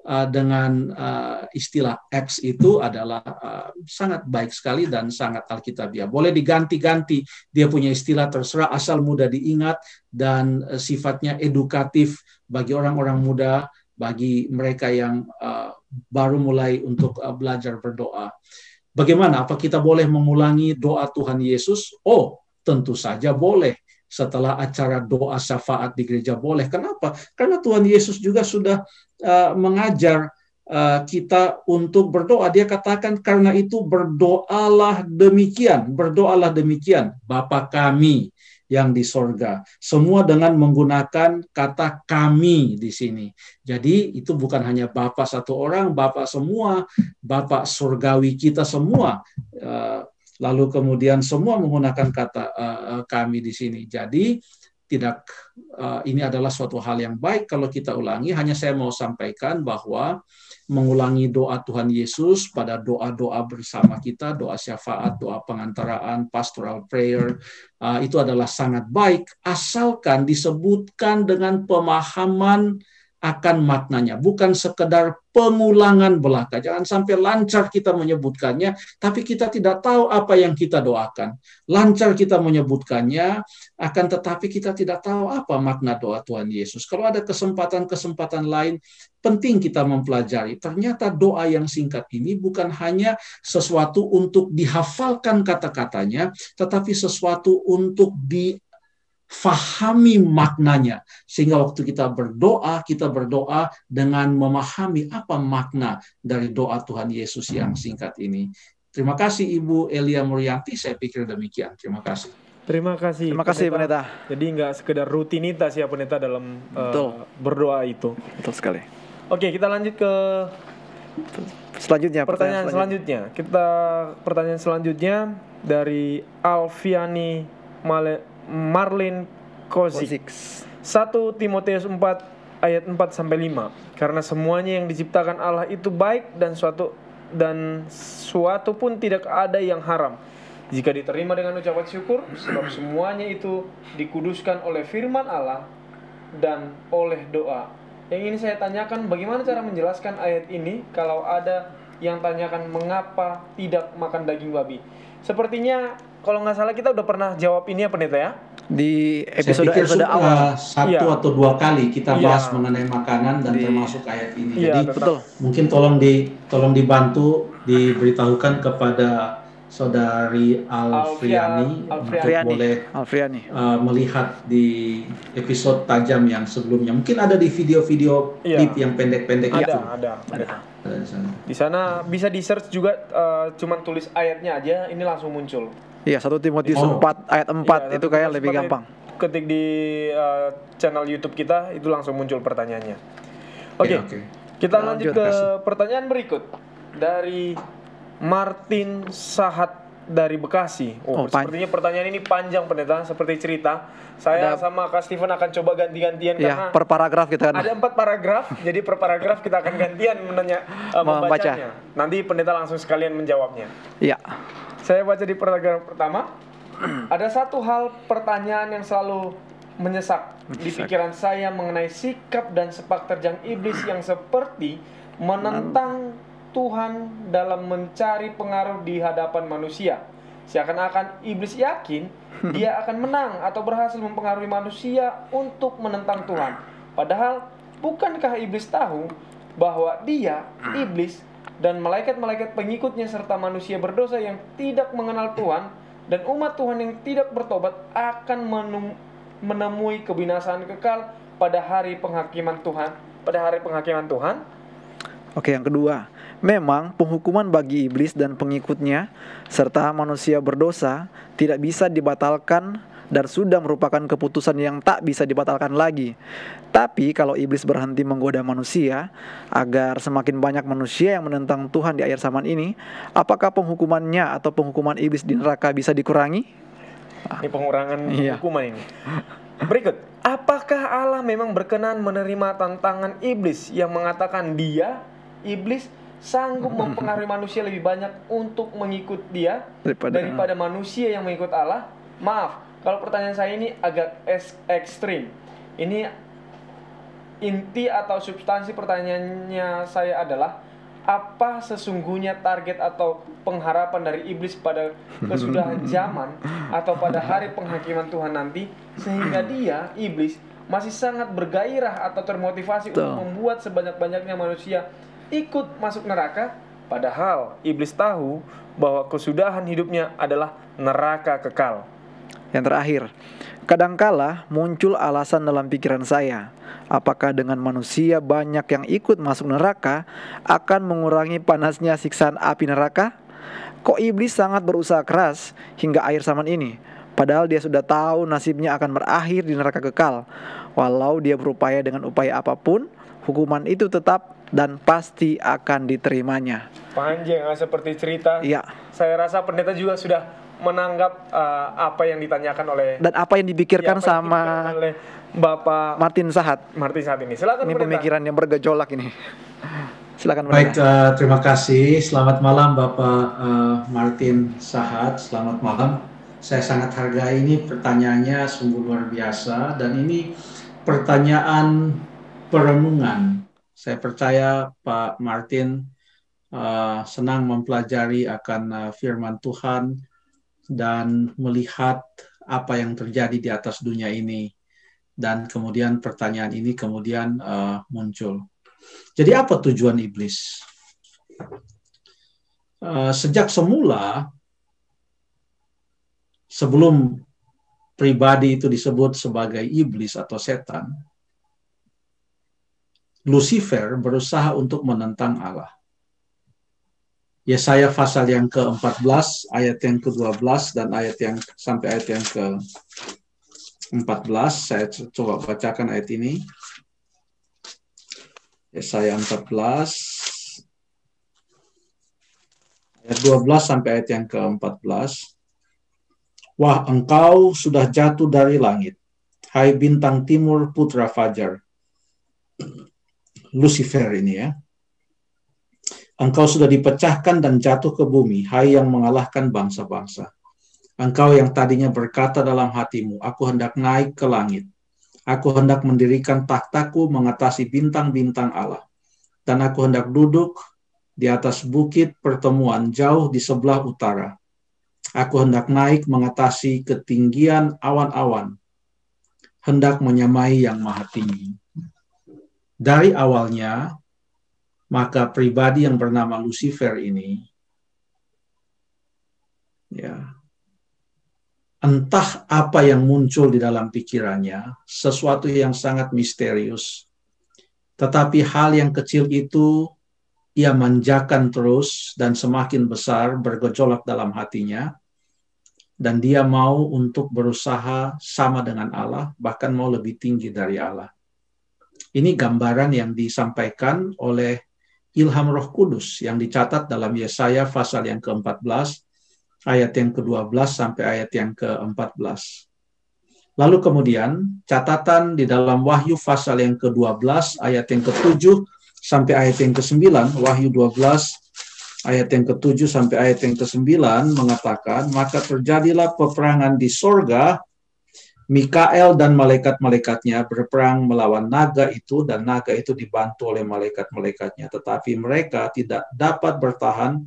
Eh, dengan uh, istilah X itu adalah uh, sangat baik sekali dan sangat alkitabiah. Ya. Boleh diganti-ganti dia punya istilah terserah asal mudah diingat dan uh, sifatnya edukatif bagi orang-orang muda, bagi mereka yang uh, baru mulai untuk uh, belajar berdoa. Bagaimana? Apa kita boleh mengulangi doa Tuhan Yesus? Oh, tentu saja boleh setelah acara doa syafaat di gereja boleh. Kenapa? Karena Tuhan Yesus juga sudah uh, mengajar uh, kita untuk berdoa. Dia katakan karena itu berdoalah demikian, berdoalah demikian, Bapa kami yang di sorga. Semua dengan menggunakan kata kami di sini. Jadi itu bukan hanya Bapak satu orang, Bapak semua, Bapak surgawi kita semua. Eh, lalu kemudian semua menggunakan kata uh, kami di sini. Jadi tidak uh, ini adalah suatu hal yang baik kalau kita ulangi. Hanya saya mau sampaikan bahwa mengulangi doa Tuhan Yesus pada doa-doa bersama kita, doa syafaat, doa pengantaraan, pastoral prayer uh, itu adalah sangat baik asalkan disebutkan dengan pemahaman akan maknanya, bukan sekedar pengulangan belaka. Jangan sampai lancar kita menyebutkannya, tapi kita tidak tahu apa yang kita doakan. Lancar kita menyebutkannya, akan tetapi kita tidak tahu apa makna doa Tuhan Yesus. Kalau ada kesempatan-kesempatan lain, penting kita mempelajari. Ternyata doa yang singkat ini bukan hanya sesuatu untuk dihafalkan kata-katanya, tetapi sesuatu untuk di fahami maknanya sehingga waktu kita berdoa kita berdoa dengan memahami apa makna dari doa Tuhan Yesus yang singkat ini. Terima kasih Ibu Elia Murianti, saya pikir demikian. Terima kasih. Terima kasih. Terima kasih pendeta. pendeta. Jadi nggak sekedar rutinitas ya pendeta dalam eh, Betul. Uh, berdoa itu. Betul sekali. Oke, kita lanjut ke selanjutnya. Pertanyaan, pertanyaan selanjutnya. selanjutnya. Kita pertanyaan selanjutnya dari Alfiani Male Marlin Kozik. satu Timotius 4 ayat 4 sampai 5. Karena semuanya yang diciptakan Allah itu baik dan suatu dan suatu pun tidak ada yang haram jika diterima dengan ucapan syukur sebab semuanya itu dikuduskan oleh firman Allah dan oleh doa. Yang ini saya tanyakan bagaimana cara menjelaskan ayat ini kalau ada yang tanyakan mengapa tidak makan daging babi. Sepertinya kalau nggak salah kita udah pernah jawab ini ya pendeta ya di episode Saya episode awal satu ya. atau dua kali kita iya. bahas mengenai makanan dan di, termasuk ayat ini. Ya, Jadi betul. mungkin tolong di tolong dibantu diberitahukan kepada saudari Alfriani, Alfriani. untuk boleh Alfriani. Uh, eh, melihat di episode tajam yang sebelumnya. Mungkin ada di video-video ya. yang pendek-pendek itu. Ada, ada. ada. Di sana bisa di search juga, uh, cuman tulis ayatnya aja, ini langsung muncul. Iya, 1 Timotius oh. Iya. 4 ayat 4 ya, itu kayak lebih gampang. Ketik di uh, channel YouTube kita itu langsung muncul pertanyaannya. Iya, oke. Okay, ya, okay. Kita lanjut, lanjut ke kasih. pertanyaan berikut dari Martin Sahat dari Bekasi. Oh, oh sepertinya pertanyaan ini panjang pendeta seperti cerita. Saya ada, sama Kak Steven akan coba ganti-gantian ya, karena per paragraf kita gitu kan. Ada empat paragraf, jadi per paragraf kita akan gantian menanya uh, membacanya. Nanti pendeta langsung sekalian menjawabnya. Iya. Saya baca di paragraf pertama, ada satu hal pertanyaan yang selalu menyesak, menyesak di pikiran saya mengenai sikap dan sepak terjang iblis yang seperti menentang Tuhan dalam mencari pengaruh di hadapan manusia. Seakan-akan iblis yakin dia akan menang atau berhasil mempengaruhi manusia untuk menentang Tuhan. Padahal bukankah iblis tahu bahwa dia iblis dan malaikat-malaikat pengikutnya serta manusia berdosa yang tidak mengenal Tuhan dan umat Tuhan yang tidak bertobat akan menemui kebinasaan kekal pada hari penghakiman Tuhan, pada hari penghakiman Tuhan. Oke, yang kedua, memang penghukuman bagi iblis dan pengikutnya serta manusia berdosa tidak bisa dibatalkan dan sudah merupakan keputusan yang tak bisa dibatalkan lagi. Tapi kalau iblis berhenti menggoda manusia agar semakin banyak manusia yang menentang Tuhan di akhir zaman ini, apakah penghukumannya atau penghukuman iblis di neraka bisa dikurangi? Ini pengurangan iya. hukuman ini. Berikut, apakah Allah memang berkenan menerima tantangan iblis yang mengatakan dia iblis sanggup mempengaruhi manusia lebih banyak untuk mengikut dia daripada, daripada manusia yang mengikut Allah? Maaf, kalau pertanyaan saya ini agak ekstrim. Ini inti atau substansi pertanyaannya saya adalah apa sesungguhnya target atau pengharapan dari iblis pada kesudahan zaman atau pada hari penghakiman Tuhan nanti sehingga dia iblis masih sangat bergairah atau termotivasi Tuh. untuk membuat sebanyak-banyaknya manusia ikut masuk neraka padahal iblis tahu bahwa kesudahan hidupnya adalah neraka kekal. Yang terakhir, kadangkala muncul alasan dalam pikiran saya, apakah dengan manusia banyak yang ikut masuk neraka akan mengurangi panasnya siksaan api neraka? Kok iblis sangat berusaha keras hingga akhir zaman ini? Padahal dia sudah tahu nasibnya akan berakhir di neraka kekal. Walau dia berupaya dengan upaya apapun, hukuman itu tetap dan pasti akan diterimanya. Panjang ah, seperti cerita. Iya. Saya rasa pendeta juga sudah menanggap uh, apa yang ditanyakan oleh dan apa yang dipikirkan ya, sama oleh Bapak Martin Sahat. Martin Sahat ini. Silakan ini pemikiran yang bergejolak ini. Silakan Baik, uh, terima kasih. Selamat malam Bapak uh, Martin Sahat. Selamat malam. Saya sangat hargai ini pertanyaannya sungguh luar biasa dan ini pertanyaan perenungan. Saya percaya Pak Martin uh, senang mempelajari akan uh, firman Tuhan dan melihat apa yang terjadi di atas dunia ini dan kemudian pertanyaan ini kemudian uh, muncul. Jadi apa tujuan iblis? Uh, sejak semula sebelum pribadi itu disebut sebagai iblis atau setan, Lucifer berusaha untuk menentang Allah. Yesaya pasal yang ke-14, ayat yang ke-12 dan ayat yang sampai ayat yang ke-14. Saya coba bacakan ayat ini. Yesaya 14 ayat 12 sampai ayat yang ke-14. Wah, engkau sudah jatuh dari langit, hai bintang timur putra fajar. Lucifer ini ya. Engkau sudah dipecahkan dan jatuh ke bumi, hai yang mengalahkan bangsa-bangsa. Engkau yang tadinya berkata dalam hatimu, aku hendak naik ke langit. Aku hendak mendirikan takhtaku mengatasi bintang-bintang Allah. Dan aku hendak duduk di atas bukit pertemuan jauh di sebelah utara. Aku hendak naik mengatasi ketinggian awan-awan. Hendak menyamai yang maha tinggi. Dari awalnya, maka pribadi yang bernama Lucifer ini ya entah apa yang muncul di dalam pikirannya, sesuatu yang sangat misterius. Tetapi hal yang kecil itu ia manjakan terus dan semakin besar bergejolak dalam hatinya dan dia mau untuk berusaha sama dengan Allah, bahkan mau lebih tinggi dari Allah. Ini gambaran yang disampaikan oleh ilham roh kudus yang dicatat dalam Yesaya pasal yang ke-14, ayat yang ke-12 sampai ayat yang ke-14. Lalu kemudian catatan di dalam Wahyu pasal yang ke-12 ayat yang ke-7 sampai ayat yang ke-9, Wahyu 12 ayat yang ke-7 sampai ayat yang ke-9 mengatakan, maka terjadilah peperangan di sorga Mikael dan malaikat-malaikatnya berperang melawan naga itu dan naga itu dibantu oleh malaikat-malaikatnya. Tetapi mereka tidak dapat bertahan,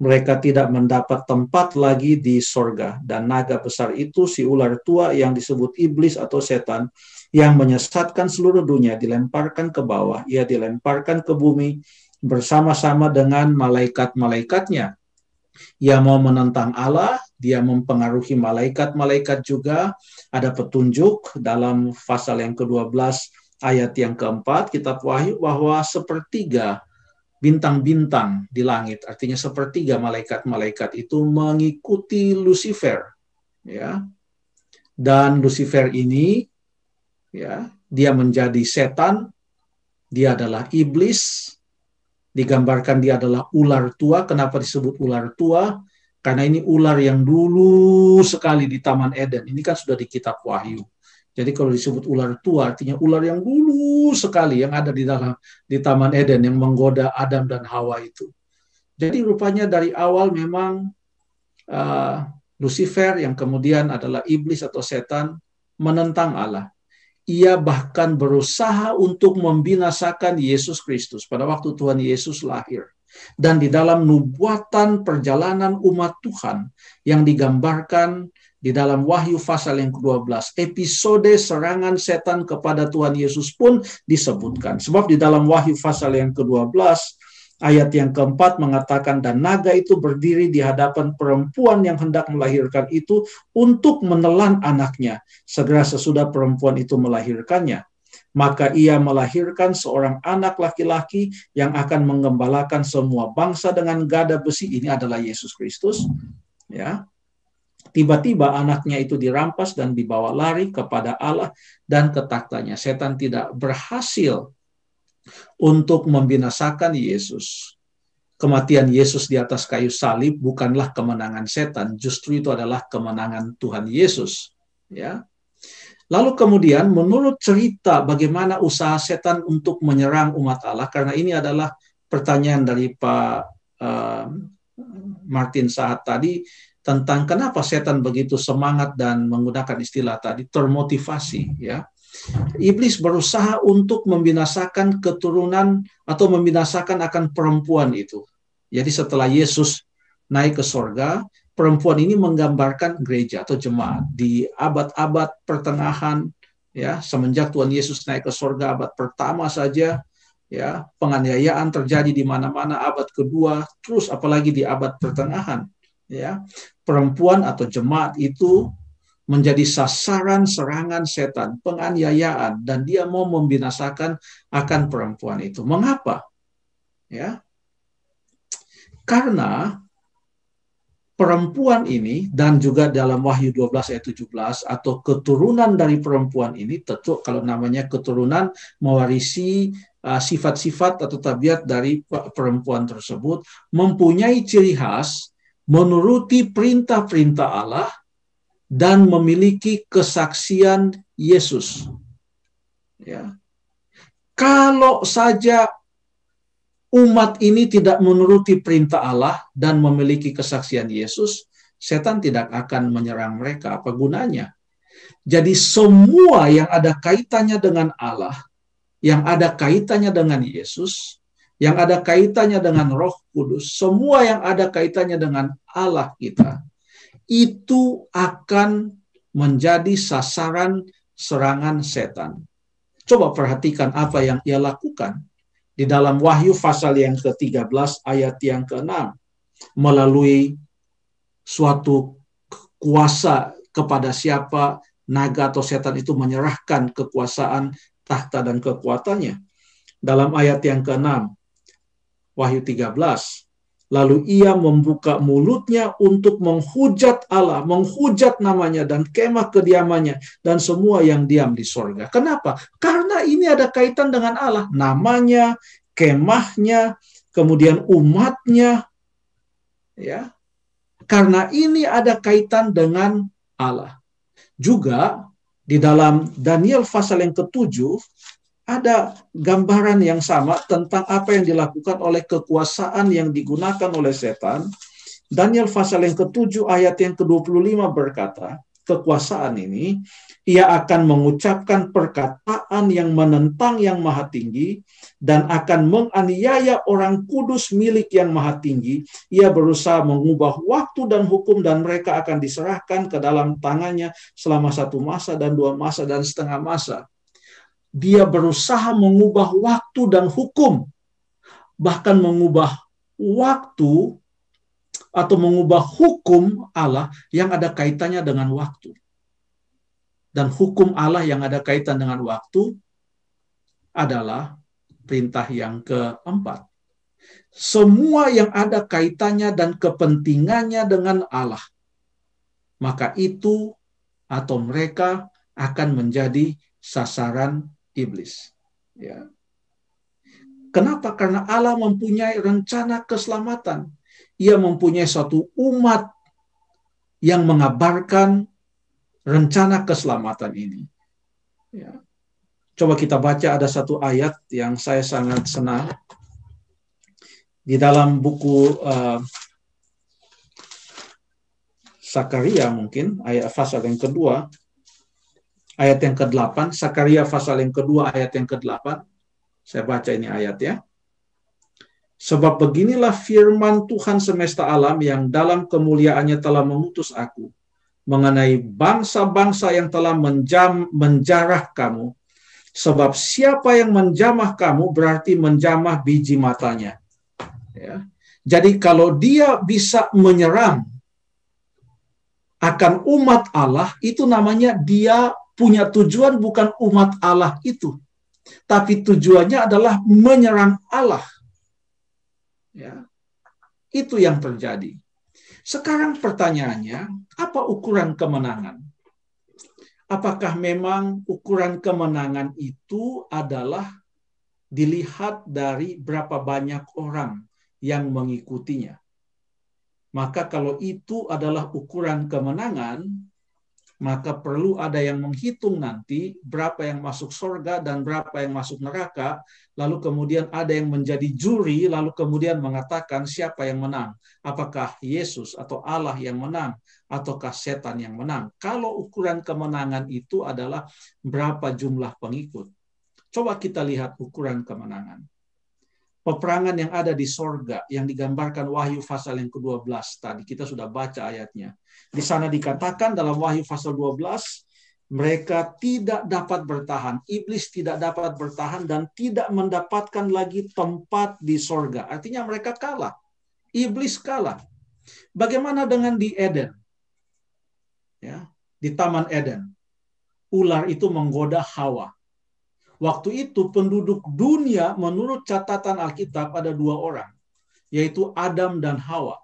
mereka tidak mendapat tempat lagi di sorga. Dan naga besar itu si ular tua yang disebut iblis atau setan yang menyesatkan seluruh dunia dilemparkan ke bawah. Ia dilemparkan ke bumi bersama-sama dengan malaikat-malaikatnya ia mau menentang Allah, dia mempengaruhi malaikat-malaikat juga. Ada petunjuk dalam pasal yang ke-12 ayat yang keempat kitab Wahyu bahwa sepertiga bintang-bintang di langit, artinya sepertiga malaikat-malaikat itu mengikuti Lucifer, ya. Dan Lucifer ini ya, dia menjadi setan, dia adalah iblis digambarkan dia adalah ular tua. Kenapa disebut ular tua? Karena ini ular yang dulu sekali di Taman Eden. Ini kan sudah di kitab Wahyu. Jadi kalau disebut ular tua artinya ular yang dulu sekali yang ada di dalam di Taman Eden yang menggoda Adam dan Hawa itu. Jadi rupanya dari awal memang uh, Lucifer yang kemudian adalah iblis atau setan menentang Allah ia bahkan berusaha untuk membinasakan Yesus Kristus pada waktu Tuhan Yesus lahir. Dan di dalam nubuatan perjalanan umat Tuhan yang digambarkan di dalam Wahyu pasal yang ke-12, episode serangan setan kepada Tuhan Yesus pun disebutkan. Sebab di dalam Wahyu pasal yang ke-12, Ayat yang keempat mengatakan dan naga itu berdiri di hadapan perempuan yang hendak melahirkan itu untuk menelan anaknya. Segera sesudah perempuan itu melahirkannya, maka ia melahirkan seorang anak laki-laki yang akan mengembalakan semua bangsa dengan gada besi. Ini adalah Yesus Kristus. Ya, Tiba-tiba anaknya itu dirampas dan dibawa lari kepada Allah dan ketaktanya. Setan tidak berhasil untuk membinasakan Yesus. Kematian Yesus di atas kayu salib bukanlah kemenangan setan, justru itu adalah kemenangan Tuhan Yesus, ya. Lalu kemudian menurut cerita bagaimana usaha setan untuk menyerang umat Allah karena ini adalah pertanyaan dari Pak eh, Martin saat tadi tentang kenapa setan begitu semangat dan menggunakan istilah tadi termotivasi ya iblis berusaha untuk membinasakan keturunan atau membinasakan akan perempuan itu. Jadi setelah Yesus naik ke sorga, perempuan ini menggambarkan gereja atau jemaat di abad-abad pertengahan ya semenjak Tuhan Yesus naik ke sorga abad pertama saja ya penganiayaan terjadi di mana-mana abad kedua terus apalagi di abad pertengahan ya perempuan atau jemaat itu menjadi sasaran serangan setan, penganiayaan, dan dia mau membinasakan akan perempuan itu. Mengapa? Ya, karena perempuan ini dan juga dalam Wahyu 12 ayat 17 atau keturunan dari perempuan ini tentu kalau namanya keturunan mewarisi uh, sifat-sifat uh, atau tabiat dari perempuan tersebut mempunyai ciri khas menuruti perintah-perintah Allah dan memiliki kesaksian Yesus. Ya. Kalau saja umat ini tidak menuruti perintah Allah dan memiliki kesaksian Yesus, setan tidak akan menyerang mereka. Apa gunanya? Jadi semua yang ada kaitannya dengan Allah, yang ada kaitannya dengan Yesus, yang ada kaitannya dengan Roh Kudus, semua yang ada kaitannya dengan Allah kita, itu akan menjadi sasaran serangan setan. Coba perhatikan apa yang ia lakukan di dalam Wahyu pasal yang ke-13 ayat yang ke-6 melalui suatu kuasa kepada siapa naga atau setan itu menyerahkan kekuasaan tahta dan kekuatannya. Dalam ayat yang ke-6 Wahyu 13 Lalu ia membuka mulutnya untuk menghujat Allah, menghujat namanya dan kemah kediamannya dan semua yang diam di sorga. Kenapa? Karena ini ada kaitan dengan Allah, namanya, kemahnya, kemudian umatnya. Ya. Karena ini ada kaitan dengan Allah. Juga di dalam Daniel pasal yang ketujuh, ada gambaran yang sama tentang apa yang dilakukan oleh kekuasaan yang digunakan oleh setan. Daniel pasal yang ke-7 ayat yang ke-25 berkata, kekuasaan ini ia akan mengucapkan perkataan yang menentang yang maha tinggi dan akan menganiaya orang kudus milik yang maha tinggi. Ia berusaha mengubah waktu dan hukum dan mereka akan diserahkan ke dalam tangannya selama satu masa dan dua masa dan setengah masa dia berusaha mengubah waktu dan hukum, bahkan mengubah waktu atau mengubah hukum Allah yang ada kaitannya dengan waktu. Dan hukum Allah yang ada kaitan dengan waktu adalah perintah yang keempat. Semua yang ada kaitannya dan kepentingannya dengan Allah, maka itu atau mereka akan menjadi sasaran iblis. Ya. Kenapa? Karena Allah mempunyai rencana keselamatan. Ia mempunyai satu umat yang mengabarkan rencana keselamatan ini. Ya. Coba kita baca ada satu ayat yang saya sangat senang di dalam buku uh, Sakaria mungkin ayat pasal yang kedua ayat yang ke-8, Sakaria pasal yang kedua ayat yang ke-8. Saya baca ini ayat ya. Sebab beginilah firman Tuhan semesta alam yang dalam kemuliaannya telah mengutus aku mengenai bangsa-bangsa yang telah menjam, menjarah kamu. Sebab siapa yang menjamah kamu berarti menjamah biji matanya. Ya. Jadi kalau dia bisa menyerang akan umat Allah, itu namanya dia punya tujuan bukan umat Allah itu, tapi tujuannya adalah menyerang Allah. Ya. Itu yang terjadi. Sekarang pertanyaannya, apa ukuran kemenangan? Apakah memang ukuran kemenangan itu adalah dilihat dari berapa banyak orang yang mengikutinya? Maka kalau itu adalah ukuran kemenangan, maka perlu ada yang menghitung nanti berapa yang masuk surga dan berapa yang masuk neraka, lalu kemudian ada yang menjadi juri, lalu kemudian mengatakan siapa yang menang, apakah Yesus atau Allah yang menang, ataukah setan yang menang. Kalau ukuran kemenangan itu adalah berapa jumlah pengikut. Coba kita lihat ukuran kemenangan peperangan yang ada di sorga yang digambarkan Wahyu pasal yang ke-12 tadi kita sudah baca ayatnya. Di sana dikatakan dalam Wahyu pasal 12 mereka tidak dapat bertahan, iblis tidak dapat bertahan dan tidak mendapatkan lagi tempat di sorga. Artinya mereka kalah, iblis kalah. Bagaimana dengan di Eden? Ya, di Taman Eden, ular itu menggoda Hawa. Waktu itu penduduk dunia menurut catatan Alkitab ada dua orang, yaitu Adam dan Hawa.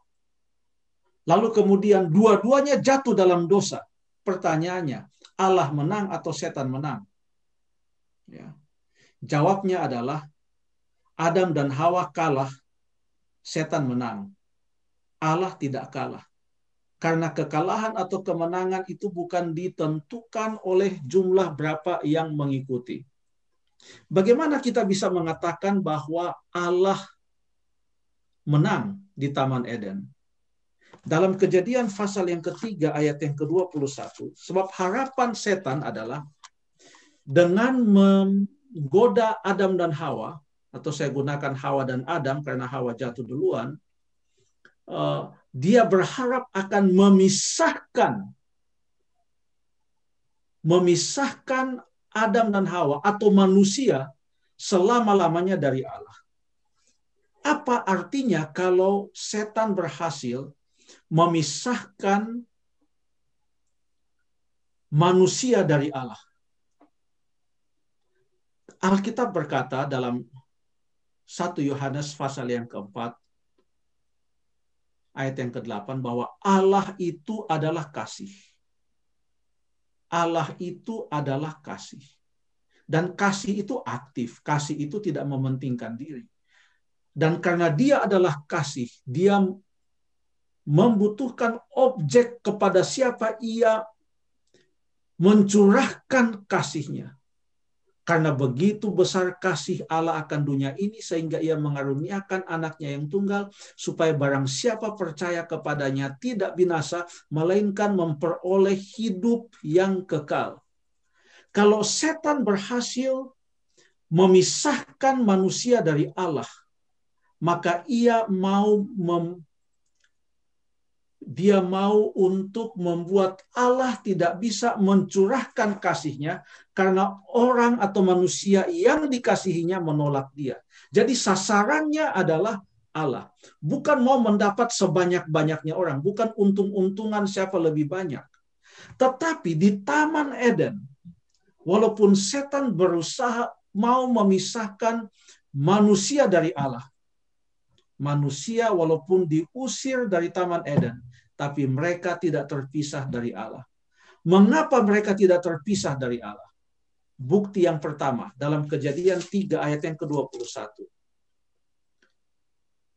Lalu kemudian dua-duanya jatuh dalam dosa. Pertanyaannya, Allah menang atau setan menang? Ya. Jawabnya adalah Adam dan Hawa kalah, setan menang. Allah tidak kalah. Karena kekalahan atau kemenangan itu bukan ditentukan oleh jumlah berapa yang mengikuti. Bagaimana kita bisa mengatakan bahwa Allah menang di Taman Eden? Dalam kejadian pasal yang ketiga ayat yang ke-21, sebab harapan setan adalah dengan menggoda Adam dan Hawa, atau saya gunakan Hawa dan Adam karena Hawa jatuh duluan, eh, dia berharap akan memisahkan memisahkan Adam dan Hawa atau manusia selama-lamanya dari Allah. Apa artinya kalau setan berhasil memisahkan manusia dari Allah? Alkitab berkata dalam 1 Yohanes pasal yang keempat, ayat yang ke-8 bahwa Allah itu adalah kasih. Allah itu adalah kasih. Dan kasih itu aktif, kasih itu tidak mementingkan diri. Dan karena dia adalah kasih, dia membutuhkan objek kepada siapa ia mencurahkan kasihnya. Karena begitu besar kasih Allah akan dunia ini sehingga ia mengaruniakan anaknya yang tunggal supaya barang siapa percaya kepadanya tidak binasa melainkan memperoleh hidup yang kekal. Kalau setan berhasil memisahkan manusia dari Allah, maka ia mau mem dia mau untuk membuat Allah tidak bisa mencurahkan kasihnya karena orang atau manusia yang dikasihinya menolak dia. Jadi sasarannya adalah Allah. Bukan mau mendapat sebanyak-banyaknya orang, bukan untung-untungan siapa lebih banyak. Tetapi di Taman Eden, walaupun setan berusaha mau memisahkan manusia dari Allah, manusia walaupun diusir dari Taman Eden, tapi mereka tidak terpisah dari Allah. Mengapa mereka tidak terpisah dari Allah? Bukti yang pertama dalam kejadian 3 ayat yang ke-21.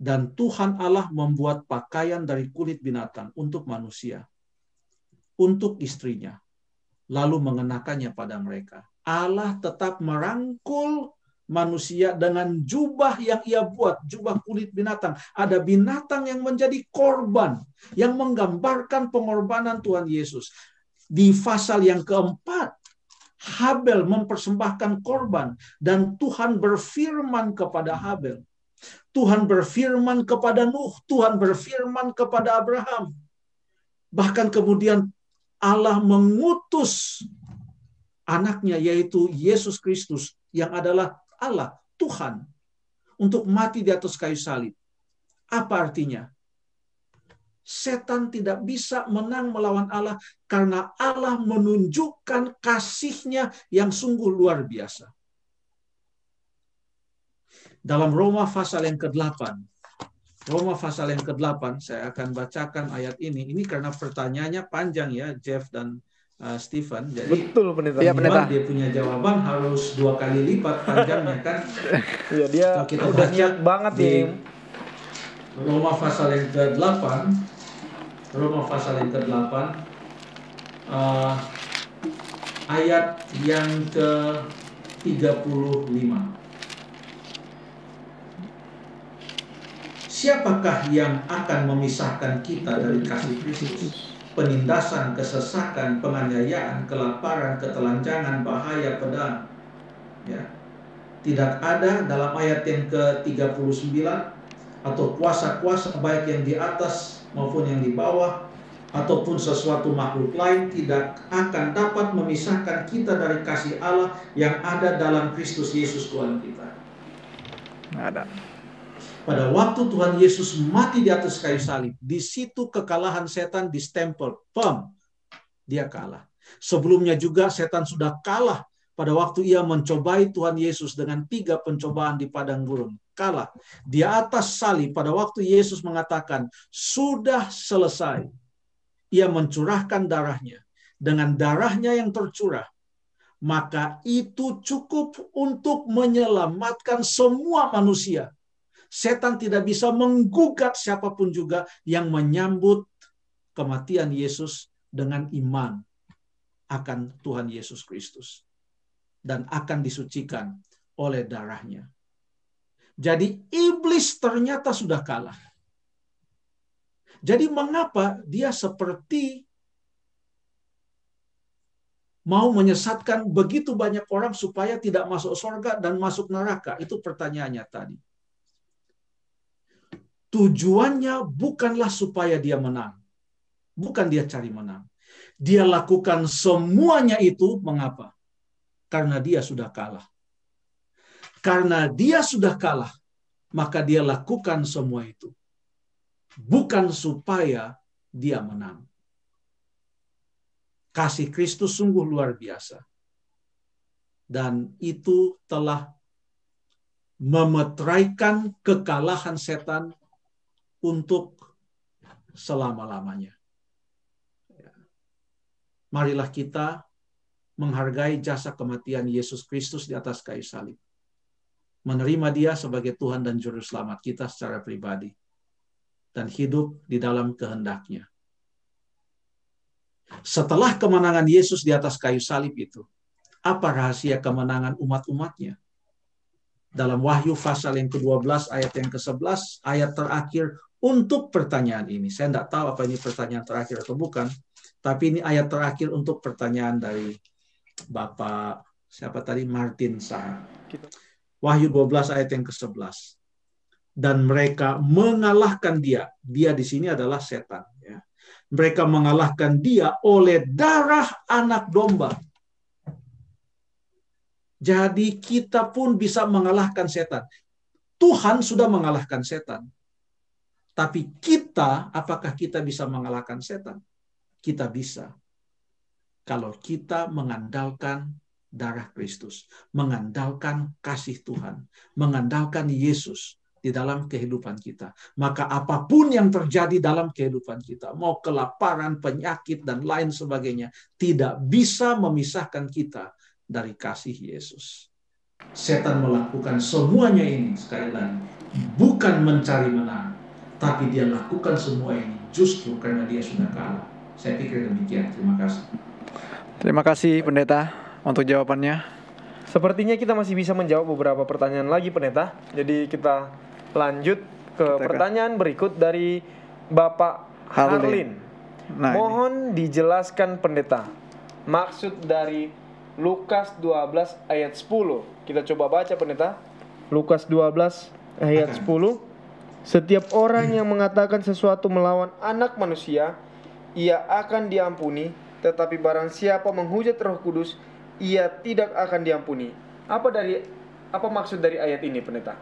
Dan Tuhan Allah membuat pakaian dari kulit binatang untuk manusia, untuk istrinya, lalu mengenakannya pada mereka. Allah tetap merangkul manusia dengan jubah yang ia buat, jubah kulit binatang. Ada binatang yang menjadi korban, yang menggambarkan pengorbanan Tuhan Yesus. Di pasal yang keempat, Habel mempersembahkan korban dan Tuhan berfirman kepada Habel. Tuhan berfirman kepada Nuh, Tuhan berfirman kepada Abraham. Bahkan kemudian Allah mengutus anaknya yaitu Yesus Kristus yang adalah Allah, Tuhan, untuk mati di atas kayu salib. Apa artinya? Setan tidak bisa menang melawan Allah karena Allah menunjukkan kasihnya yang sungguh luar biasa. Dalam Roma pasal yang ke-8, Roma pasal yang ke-8, saya akan bacakan ayat ini. Ini karena pertanyaannya panjang ya, Jeff dan uh, eh, Stephen. Jadi betul pendeta. Iya, pendeta. dia punya jawaban harus dua kali lipat panjangnya kan. Iya dia nah, kita udah niat banget di ya. Roma pasal yang ke-8 Roma pasal yang ke-8 uh, eh, ayat yang ke-35 Siapakah yang akan memisahkan kita dari kasih Kristus? penindasan, kesesakan, penganiayaan, kelaparan, ketelanjangan, bahaya pedang. Ya. Tidak ada dalam ayat yang ke-39 atau kuasa-kuasa baik yang di atas maupun yang di bawah ataupun sesuatu makhluk lain tidak akan dapat memisahkan kita dari kasih Allah yang ada dalam Kristus Yesus Tuhan kita. Ada. Pada waktu Tuhan Yesus mati di atas kayu salib, di situ kekalahan setan di stempel, pem, dia kalah. Sebelumnya juga setan sudah kalah pada waktu ia mencobai Tuhan Yesus dengan tiga pencobaan di padang gurun. Kalah. Di atas salib pada waktu Yesus mengatakan, sudah selesai. Ia mencurahkan darahnya. Dengan darahnya yang tercurah, maka itu cukup untuk menyelamatkan semua manusia Setan tidak bisa menggugat siapapun juga yang menyambut kematian Yesus dengan iman akan Tuhan Yesus Kristus dan akan disucikan oleh darahnya. Jadi iblis ternyata sudah kalah. Jadi mengapa dia seperti mau menyesatkan begitu banyak orang supaya tidak masuk surga dan masuk neraka? Itu pertanyaannya tadi tujuannya bukanlah supaya dia menang. Bukan dia cari menang. Dia lakukan semuanya itu mengapa? Karena dia sudah kalah. Karena dia sudah kalah, maka dia lakukan semua itu. Bukan supaya dia menang. Kasih Kristus sungguh luar biasa. Dan itu telah memetraikan kekalahan setan untuk selama-lamanya. Ya. Marilah kita menghargai jasa kematian Yesus Kristus di atas kayu salib. Menerima dia sebagai Tuhan dan Juru Selamat kita secara pribadi. Dan hidup di dalam kehendaknya. Setelah kemenangan Yesus di atas kayu salib itu, apa rahasia kemenangan umat-umatnya? dalam Wahyu pasal yang ke-12 ayat yang ke-11 ayat terakhir untuk pertanyaan ini. Saya tidak tahu apa ini pertanyaan terakhir atau bukan, tapi ini ayat terakhir untuk pertanyaan dari Bapak siapa tadi Martin Sa. Wahyu 12 ayat yang ke-11. Dan mereka mengalahkan dia. Dia di sini adalah setan. Ya. Mereka mengalahkan dia oleh darah anak domba jadi kita pun bisa mengalahkan setan. Tuhan sudah mengalahkan setan. Tapi kita, apakah kita bisa mengalahkan setan? Kita bisa. Kalau kita mengandalkan darah Kristus, mengandalkan kasih Tuhan, mengandalkan Yesus di dalam kehidupan kita. Maka apapun yang terjadi dalam kehidupan kita, mau kelaparan, penyakit, dan lain sebagainya, tidak bisa memisahkan kita dari kasih Yesus. Setan melakukan semuanya ini sekali lagi bukan mencari menang, tapi dia lakukan semua ini justru karena dia sudah kalah. Saya pikir demikian. Terima kasih. Terima kasih pendeta untuk jawabannya. Sepertinya kita masih bisa menjawab beberapa pertanyaan lagi pendeta. Jadi kita lanjut ke kita pertanyaan berikut dari Bapak Harlin. Harlin. Nah, Mohon ini. dijelaskan pendeta maksud dari Lukas 12 ayat 10. Kita coba baca pendeta. Lukas 12 ayat 10. Setiap orang yang mengatakan sesuatu melawan anak manusia, ia akan diampuni, tetapi barang siapa menghujat Roh Kudus, ia tidak akan diampuni. Apa dari apa maksud dari ayat ini, pendeta?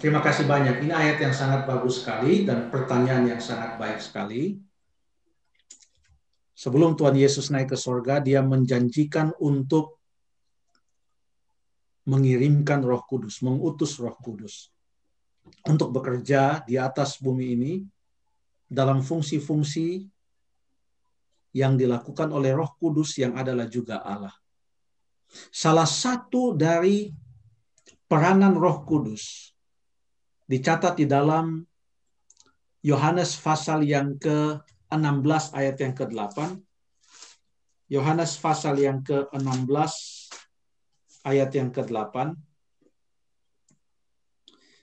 Terima kasih banyak. Ini ayat yang sangat bagus sekali dan pertanyaan yang sangat baik sekali sebelum Tuhan Yesus naik ke sorga, dia menjanjikan untuk mengirimkan roh kudus, mengutus roh kudus untuk bekerja di atas bumi ini dalam fungsi-fungsi yang dilakukan oleh roh kudus yang adalah juga Allah. Salah satu dari peranan roh kudus dicatat di dalam Yohanes pasal yang ke 16 ayat yang ke-8, Yohanes pasal yang ke-16 ayat yang ke-8,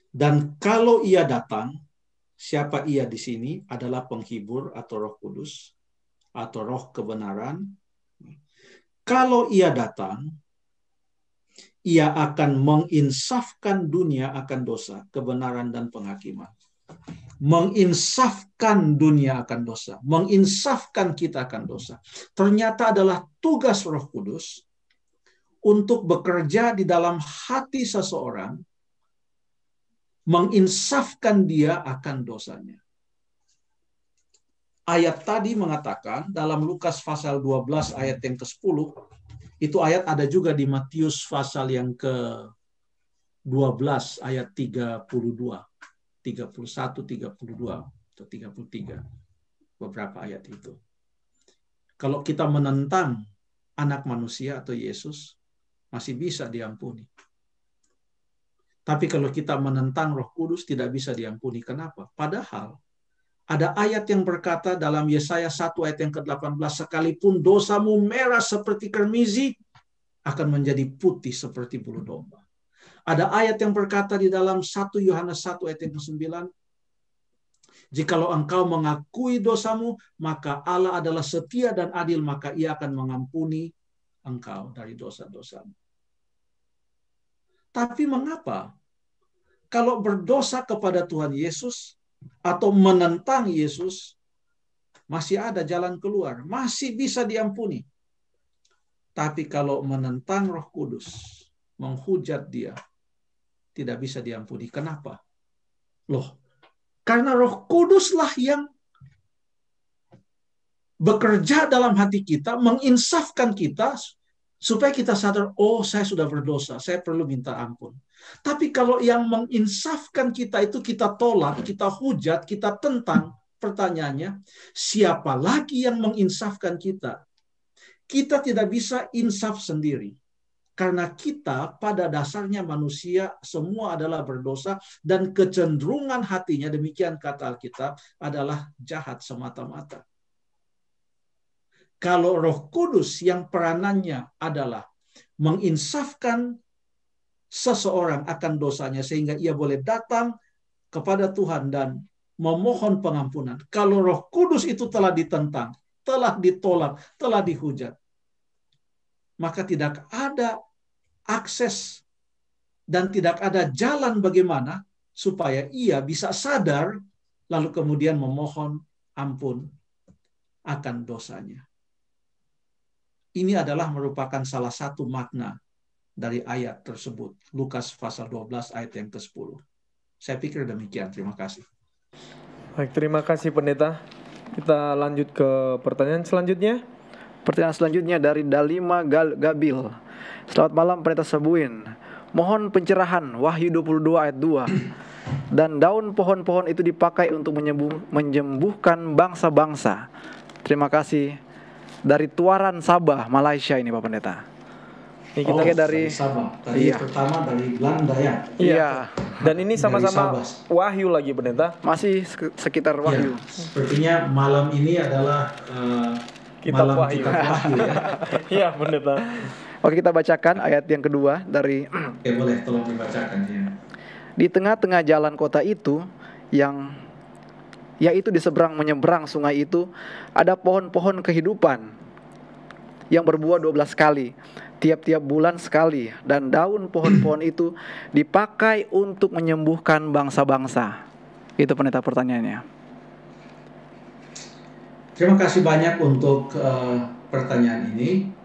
dan kalau ia datang, siapa ia di sini adalah penghibur atau roh kudus, atau roh kebenaran. Kalau ia datang, ia akan menginsafkan dunia akan dosa, kebenaran, dan penghakiman menginsafkan dunia akan dosa, menginsafkan kita akan dosa. Ternyata adalah tugas Roh Kudus untuk bekerja di dalam hati seseorang menginsafkan dia akan dosanya. Ayat tadi mengatakan dalam Lukas pasal 12 ayat yang ke-10, itu ayat ada juga di Matius pasal yang ke-12 ayat 32 31, 32 atau 33 beberapa ayat itu. Kalau kita menentang anak manusia atau Yesus masih bisa diampuni. Tapi kalau kita menentang Roh Kudus tidak bisa diampuni. Kenapa? Padahal ada ayat yang berkata dalam Yesaya 1 ayat yang ke-18, sekalipun dosamu merah seperti kermizi, akan menjadi putih seperti bulu domba. Ada ayat yang berkata di dalam 1 Yohanes 1 ayat yang ke-9, Jikalau engkau mengakui dosamu, maka Allah adalah setia dan adil, maka ia akan mengampuni engkau dari dosa-dosamu. Tapi mengapa? Kalau berdosa kepada Tuhan Yesus, atau menentang Yesus, masih ada jalan keluar, masih bisa diampuni. Tapi kalau menentang Roh Kudus, menghujat dia, tidak bisa diampuni. Kenapa? Loh, karena Roh Kuduslah yang bekerja dalam hati kita, menginsafkan kita supaya kita sadar, oh saya sudah berdosa, saya perlu minta ampun. Tapi kalau yang menginsafkan kita itu kita tolak, kita hujat, kita tentang, pertanyaannya, siapa lagi yang menginsafkan kita? Kita tidak bisa insaf sendiri. Karena kita pada dasarnya manusia semua adalah berdosa dan kecenderungan hatinya demikian kata Alkitab adalah jahat semata-mata. Kalau Roh Kudus yang peranannya adalah menginsafkan seseorang akan dosanya sehingga ia boleh datang kepada Tuhan dan memohon pengampunan. Kalau Roh Kudus itu telah ditentang, telah ditolak, telah dihujat, maka tidak ada akses dan tidak ada jalan bagaimana supaya ia bisa sadar lalu kemudian memohon ampun akan dosanya. Ini adalah merupakan salah satu makna dari ayat tersebut. Lukas pasal 12 ayat yang ke-10. Saya pikir demikian. Terima kasih. Baik, terima kasih pendeta. Kita lanjut ke pertanyaan selanjutnya. Pertanyaan selanjutnya dari Dalima Gal Gabil. Selamat malam Pendeta Sebuin. Mohon pencerahan Wahyu 22 ayat 2. Dan daun pohon-pohon itu dipakai untuk menyembuh, menyembuhkan bangsa-bangsa. Terima kasih dari Tuaran Sabah, Malaysia ini Pak Pendeta. Ini kita oh, dari, Sabah. Tadi iya. pertama dari Belanda ya. Iya. iya. Dan ini sama-sama Wahyu lagi Pendeta. Masih sekitar iya. Wahyu. Ya, sepertinya malam ini adalah uh, kitab malam wahyu. kitab wahyu ya. Iya, pendeta. Oke, kita bacakan ayat yang kedua dari Oke, boleh tolong dibacakan ya. Di tengah-tengah jalan kota itu yang yaitu di seberang menyeberang sungai itu ada pohon-pohon kehidupan yang berbuah 12 kali tiap-tiap bulan sekali dan daun pohon-pohon itu dipakai untuk menyembuhkan bangsa-bangsa. Itu pendeta pertanyaannya. Terima kasih banyak untuk uh, pertanyaan ini.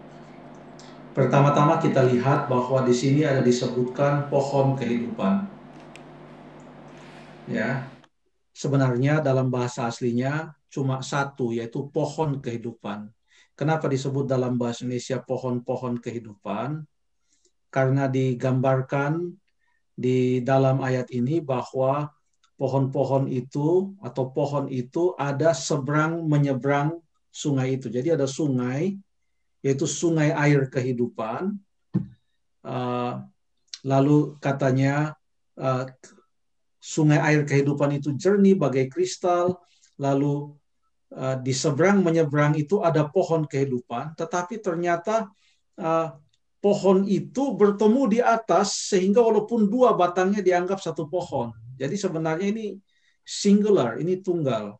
Pertama-tama kita lihat bahwa di sini ada disebutkan pohon kehidupan. Ya. Sebenarnya dalam bahasa aslinya cuma satu yaitu pohon kehidupan. Kenapa disebut dalam bahasa Indonesia pohon-pohon kehidupan? Karena digambarkan di dalam ayat ini bahwa pohon-pohon itu atau pohon itu ada seberang menyeberang sungai itu. Jadi ada sungai yaitu sungai air kehidupan. Uh, lalu katanya uh, sungai air kehidupan itu jernih bagai kristal. Lalu uh, di seberang menyeberang itu ada pohon kehidupan, tetapi ternyata uh, pohon itu bertemu di atas sehingga walaupun dua batangnya dianggap satu pohon. Jadi sebenarnya ini singular, ini tunggal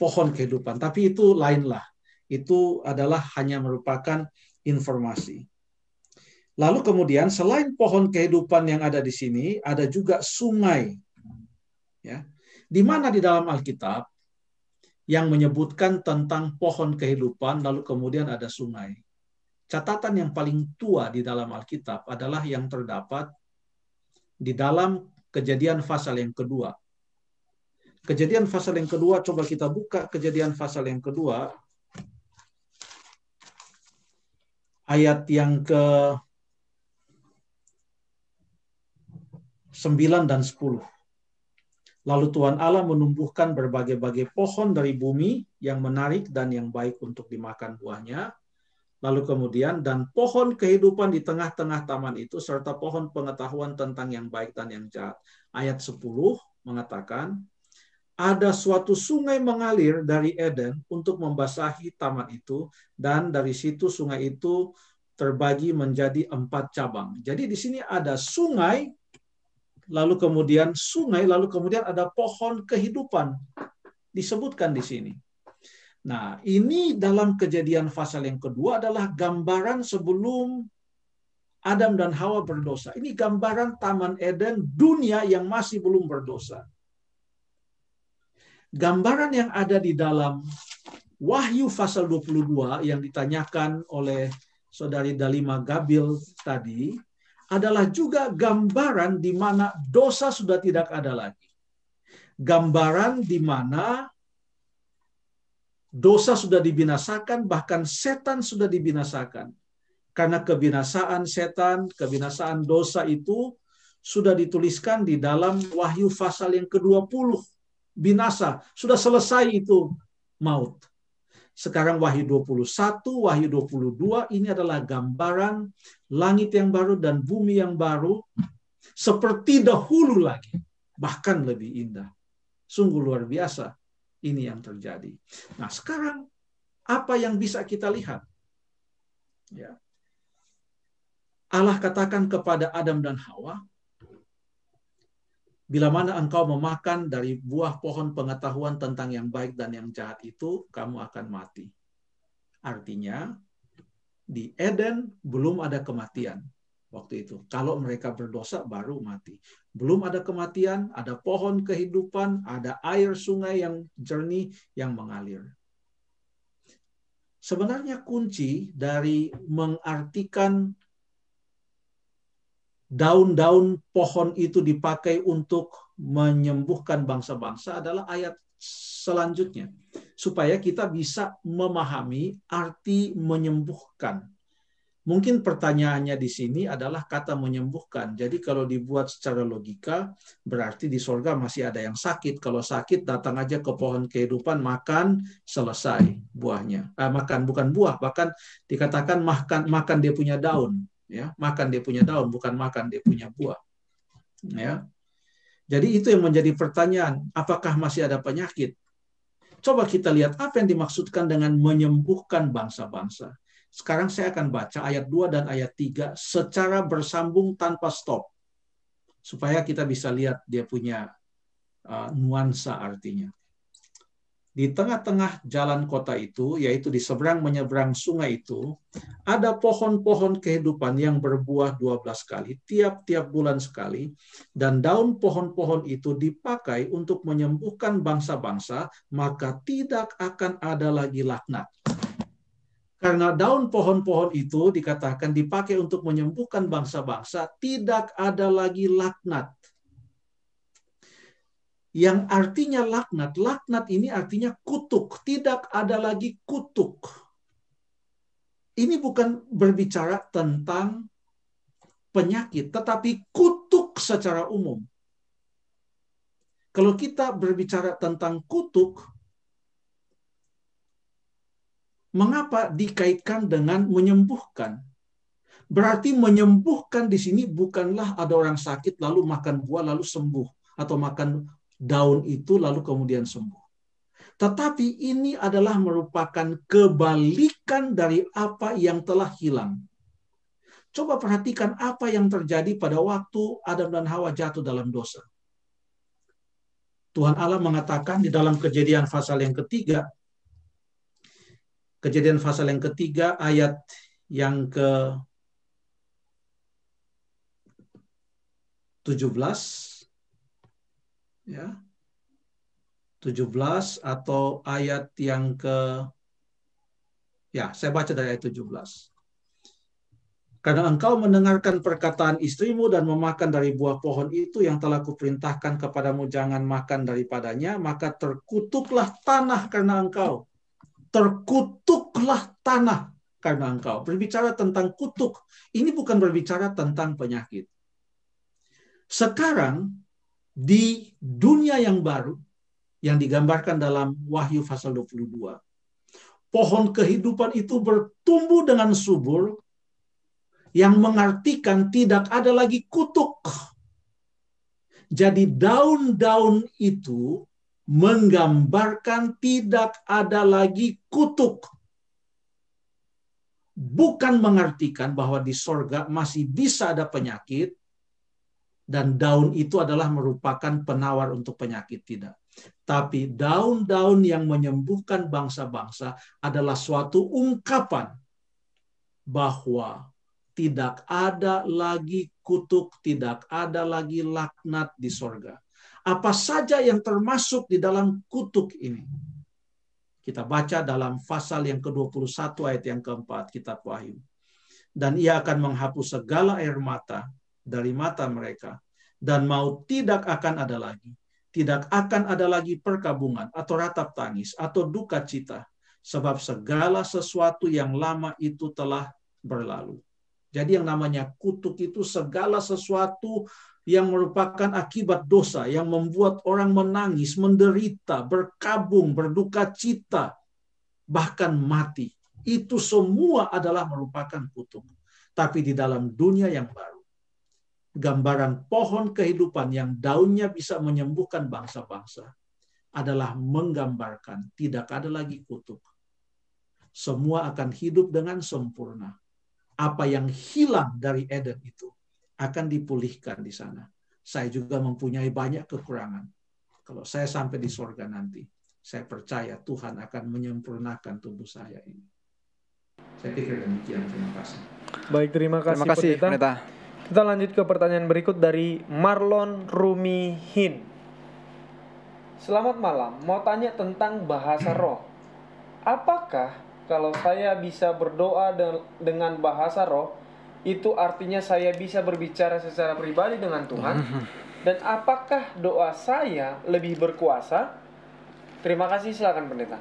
pohon kehidupan. Tapi itu lainlah itu adalah hanya merupakan informasi. Lalu kemudian selain pohon kehidupan yang ada di sini, ada juga sungai. Ya. Di mana di dalam Alkitab yang menyebutkan tentang pohon kehidupan lalu kemudian ada sungai. Catatan yang paling tua di dalam Alkitab adalah yang terdapat di dalam kejadian pasal yang kedua. Kejadian pasal yang kedua coba kita buka kejadian pasal yang kedua ayat yang ke 9 dan 10. Lalu Tuhan Allah menumbuhkan berbagai-bagai pohon dari bumi yang menarik dan yang baik untuk dimakan buahnya. Lalu kemudian, dan pohon kehidupan di tengah-tengah taman itu, serta pohon pengetahuan tentang yang baik dan yang jahat. Ayat 10 mengatakan, ada suatu sungai mengalir dari Eden untuk membasahi taman itu dan dari situ sungai itu terbagi menjadi empat cabang. Jadi di sini ada sungai lalu kemudian sungai lalu kemudian ada pohon kehidupan disebutkan di sini. Nah, ini dalam kejadian pasal yang kedua adalah gambaran sebelum Adam dan Hawa berdosa. Ini gambaran Taman Eden, dunia yang masih belum berdosa gambaran yang ada di dalam Wahyu pasal 22 yang ditanyakan oleh saudari Dalima Gabil tadi adalah juga gambaran di mana dosa sudah tidak ada lagi. Gambaran di mana dosa sudah dibinasakan, bahkan setan sudah dibinasakan. Karena kebinasaan setan, kebinasaan dosa itu sudah dituliskan di dalam Wahyu pasal yang ke-20 binasa. Sudah selesai itu maut. Sekarang Wahyu 21, Wahyu 22 ini adalah gambaran langit yang baru dan bumi yang baru seperti dahulu lagi, bahkan lebih indah. Sungguh luar biasa ini yang terjadi. Nah, sekarang apa yang bisa kita lihat? Ya. Allah katakan kepada Adam dan Hawa, Bila mana engkau memakan dari buah pohon pengetahuan tentang yang baik dan yang jahat itu, kamu akan mati. Artinya, di Eden belum ada kematian waktu itu. Kalau mereka berdosa baru mati. Belum ada kematian, ada pohon kehidupan, ada air sungai yang jernih yang mengalir. Sebenarnya kunci dari mengartikan daun-daun pohon itu dipakai untuk menyembuhkan bangsa-bangsa adalah ayat selanjutnya supaya kita bisa memahami arti menyembuhkan. Mungkin pertanyaannya di sini adalah kata menyembuhkan. Jadi kalau dibuat secara logika, berarti di sorga masih ada yang sakit. Kalau sakit, datang aja ke pohon kehidupan, makan, selesai buahnya. Eh, makan, bukan buah, bahkan dikatakan makan, makan dia punya daun ya makan dia punya daun bukan makan dia punya buah ya jadi itu yang menjadi pertanyaan apakah masih ada penyakit coba kita lihat apa yang dimaksudkan dengan menyembuhkan bangsa-bangsa sekarang saya akan baca ayat 2 dan ayat 3 secara bersambung tanpa stop supaya kita bisa lihat dia punya uh, nuansa artinya di tengah-tengah jalan kota itu, yaitu di seberang menyeberang sungai itu, ada pohon-pohon kehidupan yang berbuah 12 kali, tiap-tiap bulan sekali, dan daun pohon-pohon itu dipakai untuk menyembuhkan bangsa-bangsa, maka tidak akan ada lagi laknat. Karena daun pohon-pohon itu dikatakan dipakai untuk menyembuhkan bangsa-bangsa, tidak ada lagi laknat yang artinya laknat. Laknat ini artinya kutuk, tidak ada lagi kutuk. Ini bukan berbicara tentang penyakit, tetapi kutuk secara umum. Kalau kita berbicara tentang kutuk, mengapa dikaitkan dengan menyembuhkan? Berarti menyembuhkan di sini bukanlah ada orang sakit lalu makan buah lalu sembuh atau makan daun itu lalu kemudian sembuh. Tetapi ini adalah merupakan kebalikan dari apa yang telah hilang. Coba perhatikan apa yang terjadi pada waktu Adam dan Hawa jatuh dalam dosa. Tuhan Allah mengatakan di dalam kejadian pasal yang ketiga, kejadian pasal yang ketiga ayat yang ke 17, ya 17 atau ayat yang ke ya saya baca dari ayat 17 karena engkau mendengarkan perkataan istrimu dan memakan dari buah pohon itu yang telah kuperintahkan kepadamu jangan makan daripadanya, maka terkutuklah tanah karena engkau. Terkutuklah tanah karena engkau. Berbicara tentang kutuk, ini bukan berbicara tentang penyakit. Sekarang di dunia yang baru yang digambarkan dalam Wahyu pasal 22. Pohon kehidupan itu bertumbuh dengan subur yang mengartikan tidak ada lagi kutuk. Jadi daun-daun itu menggambarkan tidak ada lagi kutuk. Bukan mengartikan bahwa di sorga masih bisa ada penyakit, dan daun itu adalah merupakan penawar untuk penyakit tidak. Tapi daun-daun yang menyembuhkan bangsa-bangsa adalah suatu ungkapan bahwa tidak ada lagi kutuk, tidak ada lagi laknat di sorga. Apa saja yang termasuk di dalam kutuk ini? Kita baca dalam pasal yang ke-21 ayat yang keempat kitab Wahyu. Dan ia akan menghapus segala air mata dari mata mereka dan mau tidak akan ada lagi. Tidak akan ada lagi perkabungan atau ratap tangis atau duka cita sebab segala sesuatu yang lama itu telah berlalu. Jadi yang namanya kutuk itu segala sesuatu yang merupakan akibat dosa yang membuat orang menangis, menderita, berkabung, berduka cita, bahkan mati. Itu semua adalah merupakan kutuk. Tapi di dalam dunia yang baru gambaran pohon kehidupan yang daunnya bisa menyembuhkan bangsa-bangsa adalah menggambarkan tidak ada lagi kutuk. Semua akan hidup dengan sempurna. Apa yang hilang dari Eden itu akan dipulihkan di sana. Saya juga mempunyai banyak kekurangan. Kalau saya sampai di Surga nanti, saya percaya Tuhan akan menyempurnakan tubuh saya ini. Saya pikir demikian. Terima kasih. Baik, terima kasih. Terima kasih, Pendeta. Pendeta. Kita lanjut ke pertanyaan berikut dari Marlon Rumihin. Selamat malam, mau tanya tentang bahasa roh. Apakah kalau saya bisa berdoa dengan bahasa roh, itu artinya saya bisa berbicara secara pribadi dengan Tuhan? Mhm. Dan apakah doa saya lebih berkuasa? Terima kasih, silakan pendeta.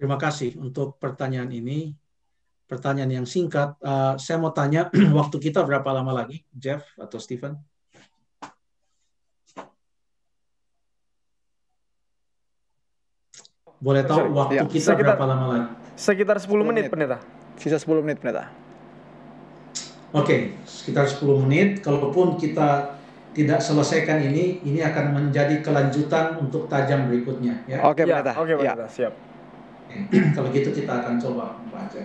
Terima kasih untuk pertanyaan ini pertanyaan yang singkat. Uh, saya mau tanya waktu kita berapa lama lagi, Jeff atau Stephen? Boleh tahu Sorry. waktu ya. kita berapa lama lagi? Sekitar 10, 10 menit, Pendeta. Sisa 10 menit, Pendeta. Oke, okay, sekitar 10 menit. Kalaupun kita tidak selesaikan ini, ini akan menjadi kelanjutan untuk tajam berikutnya. Ya? Oke, okay, ya, Oke, okay, Ya. Siap. Kalau gitu kita akan coba membaca.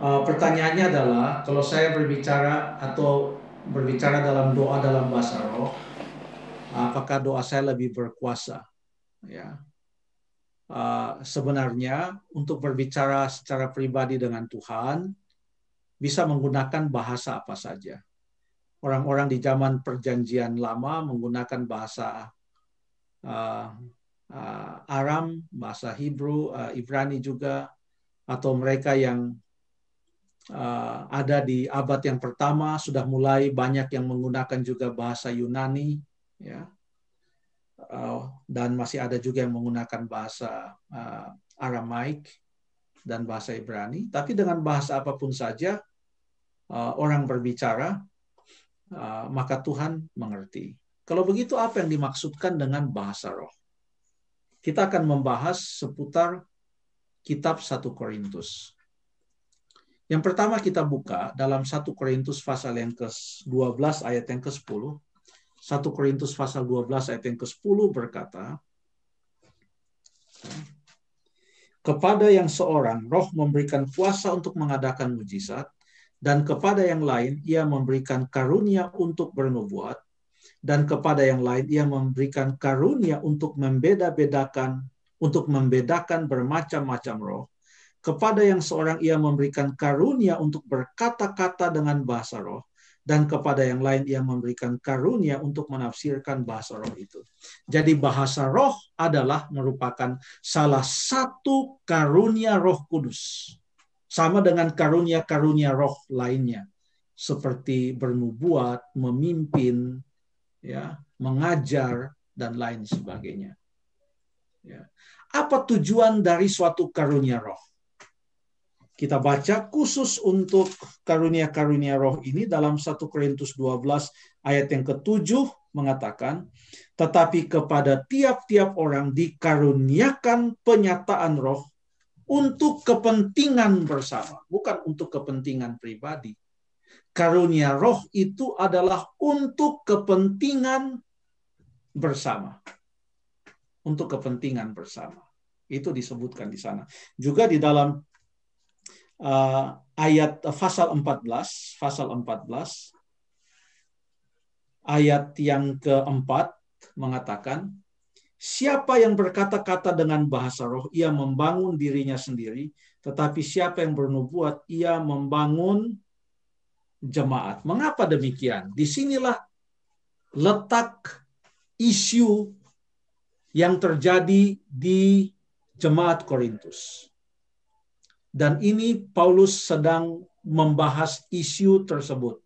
Eh, pertanyaannya adalah kalau saya berbicara atau berbicara dalam doa dalam bahasa roh, apakah doa saya lebih berkuasa? Ya. Uh, sebenarnya untuk berbicara secara pribadi dengan Tuhan bisa menggunakan bahasa apa saja. Orang-orang di zaman perjanjian lama menggunakan bahasa uh, uh, Aram, bahasa Hebrew, uh, Ibrani juga, atau mereka yang uh, ada di abad yang pertama sudah mulai banyak yang menggunakan juga bahasa Yunani ya uh, dan masih ada juga yang menggunakan bahasa uh, eh, Aramaik dan bahasa Ibrani tapi dengan bahasa apapun saja uh, orang berbicara uh, maka Tuhan mengerti kalau begitu apa yang dimaksudkan dengan bahasa roh kita akan membahas seputar kitab 1 Korintus yang pertama kita buka dalam 1 Korintus pasal yang ke-12 ayat yang ke-10. 1 Korintus pasal 12 ayat yang ke-10 berkata, kepada yang seorang roh memberikan kuasa untuk mengadakan mujizat, dan kepada yang lain ia memberikan karunia untuk bernubuat, dan kepada yang lain ia memberikan karunia untuk membeda-bedakan, untuk membedakan bermacam-macam roh, kepada yang seorang ia memberikan karunia untuk berkata-kata dengan bahasa roh, dan kepada yang lain ia memberikan karunia untuk menafsirkan bahasa roh itu. Jadi bahasa roh adalah merupakan salah satu karunia roh kudus. Sama dengan karunia-karunia roh lainnya. Seperti bernubuat, memimpin, ya, mengajar, dan lain sebagainya. Ya. Apa tujuan dari suatu karunia roh? kita baca khusus untuk karunia-karunia roh ini dalam 1 Korintus 12 ayat yang ketujuh mengatakan, tetapi kepada tiap-tiap orang dikaruniakan penyataan roh untuk kepentingan bersama, bukan untuk kepentingan pribadi. Karunia roh itu adalah untuk kepentingan bersama. Untuk kepentingan bersama. Itu disebutkan di sana. Juga di dalam uh, ayat uh, eh, 14, pasal 14 ayat yang keempat mengatakan siapa yang berkata-kata dengan bahasa roh ia membangun dirinya sendiri tetapi siapa yang bernubuat ia membangun jemaat. Mengapa demikian? Disinilah letak isu yang terjadi di jemaat Korintus. Dan ini Paulus sedang membahas isu tersebut,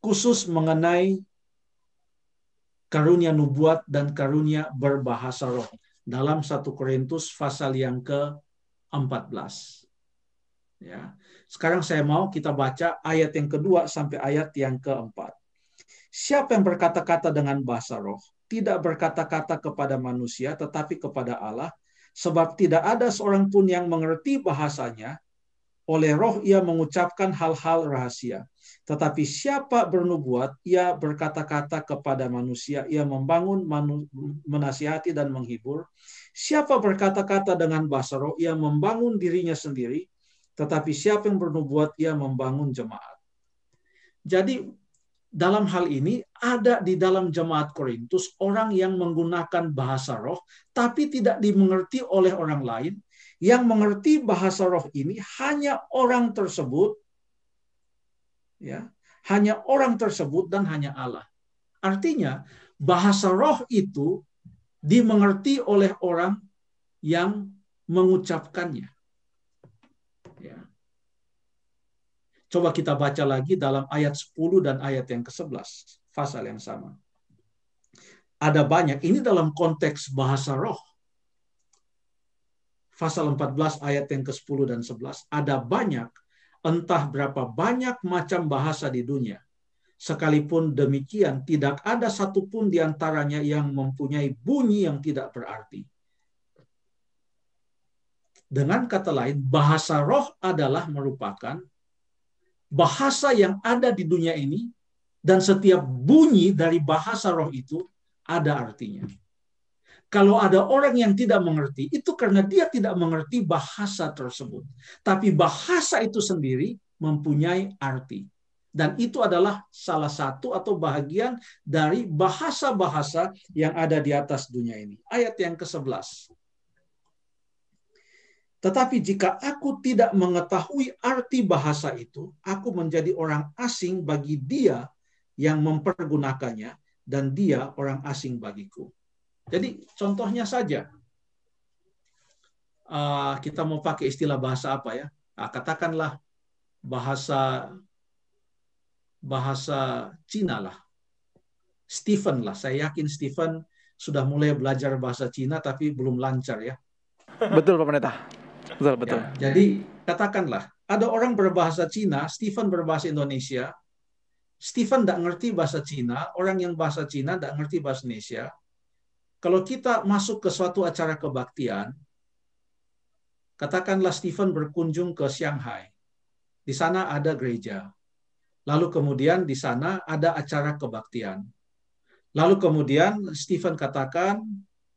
khusus mengenai karunia nubuat dan karunia berbahasa roh dalam satu Korintus pasal yang ke-14. Ya. Sekarang saya mau kita baca ayat yang kedua sampai ayat yang keempat. Siapa yang berkata-kata dengan bahasa roh, tidak berkata-kata kepada manusia tetapi kepada Allah, sebab tidak ada seorang pun yang mengerti bahasanya. Oleh roh ia mengucapkan hal-hal rahasia. Tetapi siapa bernubuat, ia berkata-kata kepada manusia, ia membangun, manu, menasihati, dan menghibur. Siapa berkata-kata dengan bahasa roh, ia membangun dirinya sendiri. Tetapi siapa yang bernubuat, ia membangun jemaat. Jadi dalam hal ini ada di dalam jemaat Korintus orang yang menggunakan bahasa roh tapi tidak dimengerti oleh orang lain. Yang mengerti bahasa roh ini hanya orang tersebut ya, hanya orang tersebut dan hanya Allah. Artinya bahasa roh itu dimengerti oleh orang yang mengucapkannya. Coba kita baca lagi dalam ayat 10 dan ayat yang ke-11, pasal yang sama. Ada banyak, ini dalam konteks bahasa roh. Pasal 14 ayat yang ke-10 dan 11, ada banyak, entah berapa banyak macam bahasa di dunia. Sekalipun demikian, tidak ada satupun di antaranya yang mempunyai bunyi yang tidak berarti. Dengan kata lain, bahasa roh adalah merupakan bahasa yang ada di dunia ini dan setiap bunyi dari bahasa roh itu ada artinya. Kalau ada orang yang tidak mengerti, itu karena dia tidak mengerti bahasa tersebut. Tapi bahasa itu sendiri mempunyai arti. Dan itu adalah salah satu atau bagian dari bahasa-bahasa yang ada di atas dunia ini. Ayat yang ke-11. Tetapi jika aku tidak mengetahui arti bahasa itu, aku menjadi orang asing bagi dia yang mempergunakannya dan dia orang asing bagiku. Jadi contohnya saja, ah, kita mau pakai istilah bahasa apa ya? Ah, katakanlah bahasa bahasa Cina lah. Stephen lah, saya yakin Stephen sudah mulai belajar bahasa Cina tapi belum lancar ya. Betul Pak Pendeta. Betul, betul. Ya, jadi katakanlah ada orang berbahasa Cina, Stephen berbahasa Indonesia, Stephen tidak ngerti bahasa Cina, orang yang bahasa Cina tidak ngerti bahasa Indonesia. Kalau kita masuk ke suatu acara kebaktian, katakanlah Stephen berkunjung ke Shanghai. Di sana ada gereja. Lalu kemudian di sana ada acara kebaktian. Lalu kemudian Stephen katakan,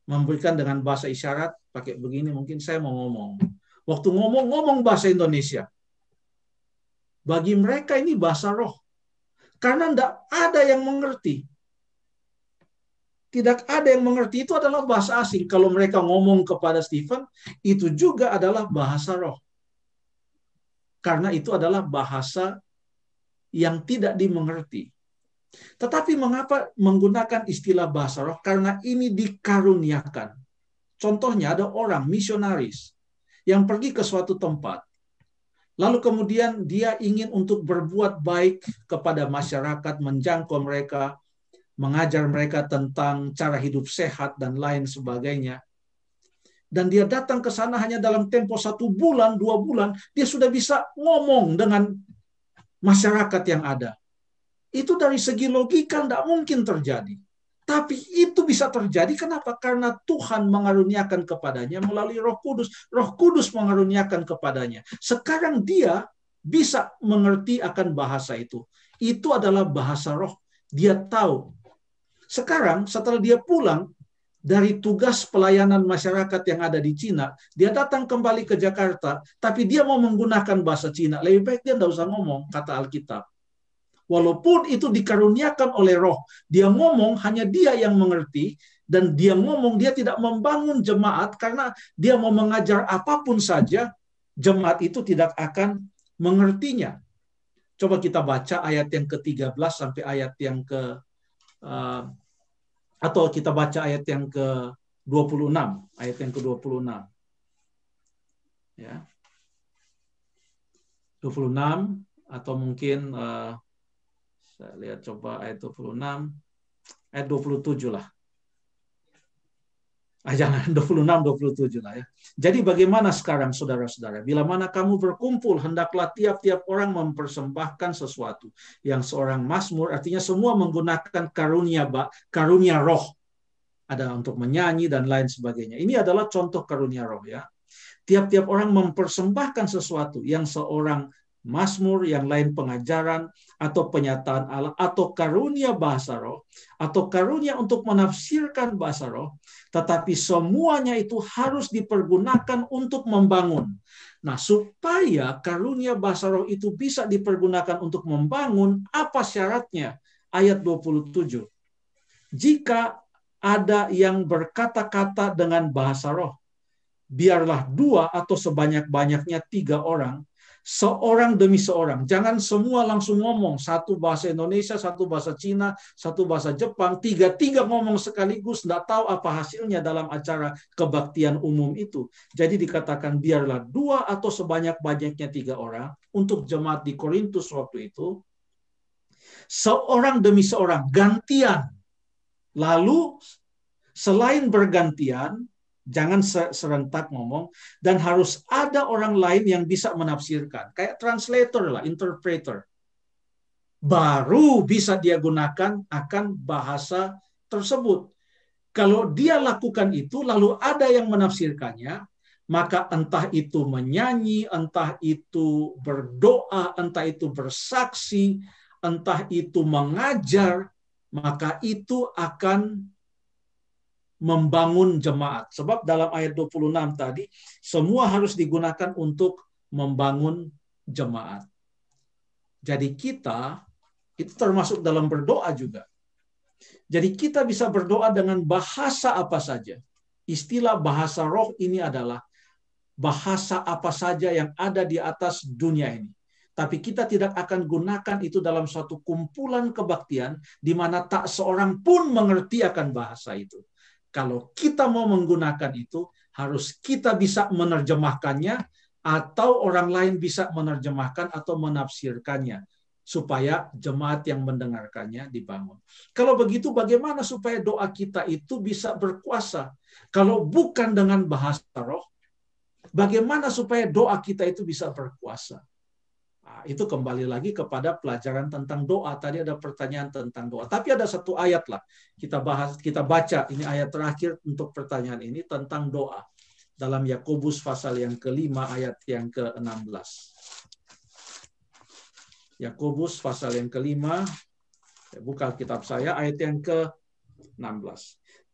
memberikan dengan bahasa isyarat, pakai begini mungkin saya mau ngomong waktu ngomong-ngomong bahasa Indonesia. Bagi mereka ini bahasa roh. Karena tidak ada yang mengerti. Tidak ada yang mengerti itu adalah bahasa asing. Kalau mereka ngomong kepada Stephen, itu juga adalah bahasa roh. Karena itu adalah bahasa yang tidak dimengerti. Tetapi mengapa menggunakan istilah bahasa roh? Karena ini dikaruniakan. Contohnya ada orang misionaris yang pergi ke suatu tempat, lalu kemudian dia ingin untuk berbuat baik kepada masyarakat, menjangkau mereka, mengajar mereka tentang cara hidup sehat dan lain sebagainya. Dan dia datang ke sana hanya dalam tempo satu bulan, dua bulan, dia sudah bisa ngomong dengan masyarakat yang ada. Itu dari segi logika tidak mungkin terjadi. Tapi itu bisa terjadi kenapa? Karena Tuhan mengaruniakan kepadanya melalui Roh Kudus. Roh Kudus mengaruniakan kepadanya. Sekarang dia bisa mengerti akan bahasa itu. Itu adalah bahasa roh. Dia tahu. Sekarang setelah dia pulang dari tugas pelayanan masyarakat yang ada di Cina, dia datang kembali ke Jakarta, tapi dia mau menggunakan bahasa Cina. Lebih baik dia tidak usah ngomong, kata Alkitab walaupun itu dikaruniakan oleh roh. Dia ngomong hanya dia yang mengerti dan dia ngomong dia tidak membangun jemaat karena dia mau mengajar apapun saja, jemaat itu tidak akan mengertinya. Coba kita baca ayat yang ke-13 sampai ayat yang ke uh, atau kita baca ayat yang ke-26, ayat yang ke-26. Ya. 26 atau mungkin uh, saya lihat coba ayat 26 ayat 27 lah. Ah, jangan 26 27 lah ya. Jadi bagaimana sekarang saudara-saudara? Bila mana kamu berkumpul hendaklah tiap-tiap orang mempersembahkan sesuatu yang seorang Masmur artinya semua menggunakan karunia karunia roh ada untuk menyanyi dan lain sebagainya. Ini adalah contoh karunia roh ya. Tiap-tiap orang mempersembahkan sesuatu yang seorang Mazmur, yang lain pengajaran atau penyataan Allah atau karunia bahasa roh atau karunia untuk menafsirkan bahasa roh, tetapi semuanya itu harus dipergunakan untuk membangun. Nah, supaya karunia bahasa roh itu bisa dipergunakan untuk membangun, apa syaratnya? Ayat 27. Jika ada yang berkata-kata dengan bahasa roh, biarlah dua atau sebanyak-banyaknya tiga orang seorang demi seorang. Jangan semua langsung ngomong satu bahasa Indonesia, satu bahasa Cina, satu bahasa Jepang, tiga-tiga ngomong sekaligus, tidak tahu apa hasilnya dalam acara kebaktian umum itu. Jadi dikatakan biarlah dua atau sebanyak-banyaknya tiga orang untuk jemaat di Korintus waktu itu, seorang demi seorang gantian. Lalu selain bergantian, Jangan serentak ngomong dan harus ada orang lain yang bisa menafsirkan, kayak translator lah, interpreter. Baru bisa dia gunakan akan bahasa tersebut. Kalau dia lakukan itu lalu ada yang menafsirkannya, maka entah itu menyanyi, entah itu berdoa, entah itu bersaksi, entah itu mengajar, maka itu akan membangun jemaat. Sebab dalam ayat 26 tadi, semua harus digunakan untuk membangun jemaat. Jadi kita, itu termasuk dalam berdoa juga. Jadi kita bisa berdoa dengan bahasa apa saja. Istilah bahasa roh ini adalah bahasa apa saja yang ada di atas dunia ini. Tapi kita tidak akan gunakan itu dalam suatu kumpulan kebaktian di mana tak seorang pun mengerti akan bahasa itu. Kalau kita mau menggunakan itu, harus kita bisa menerjemahkannya atau orang lain bisa menerjemahkan atau menafsirkannya supaya jemaat yang mendengarkannya dibangun. Kalau begitu bagaimana supaya doa kita itu bisa berkuasa? Kalau bukan dengan bahasa roh, bagaimana supaya doa kita itu bisa berkuasa? itu kembali lagi kepada pelajaran tentang doa. Tadi ada pertanyaan tentang doa. Tapi ada satu ayat lah kita bahas, kita baca. Ini ayat terakhir untuk pertanyaan ini tentang doa. Dalam Yakobus pasal yang kelima ayat yang ke-16. Yakobus pasal yang kelima, ya, buka kitab saya, ayat yang ke-16.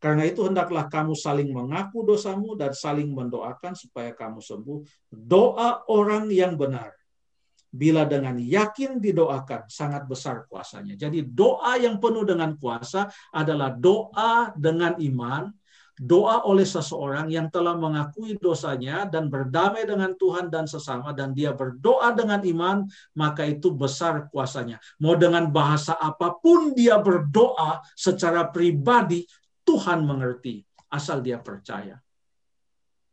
Karena itu hendaklah kamu saling mengaku dosamu dan saling mendoakan supaya kamu sembuh. Doa orang yang benar bila dengan yakin didoakan sangat besar kuasanya. Jadi doa yang penuh dengan kuasa adalah doa dengan iman, doa oleh seseorang yang telah mengakui dosanya dan berdamai dengan Tuhan dan sesama dan dia berdoa dengan iman, maka itu besar kuasanya. Mau dengan bahasa apapun dia berdoa secara pribadi, Tuhan mengerti asal dia percaya.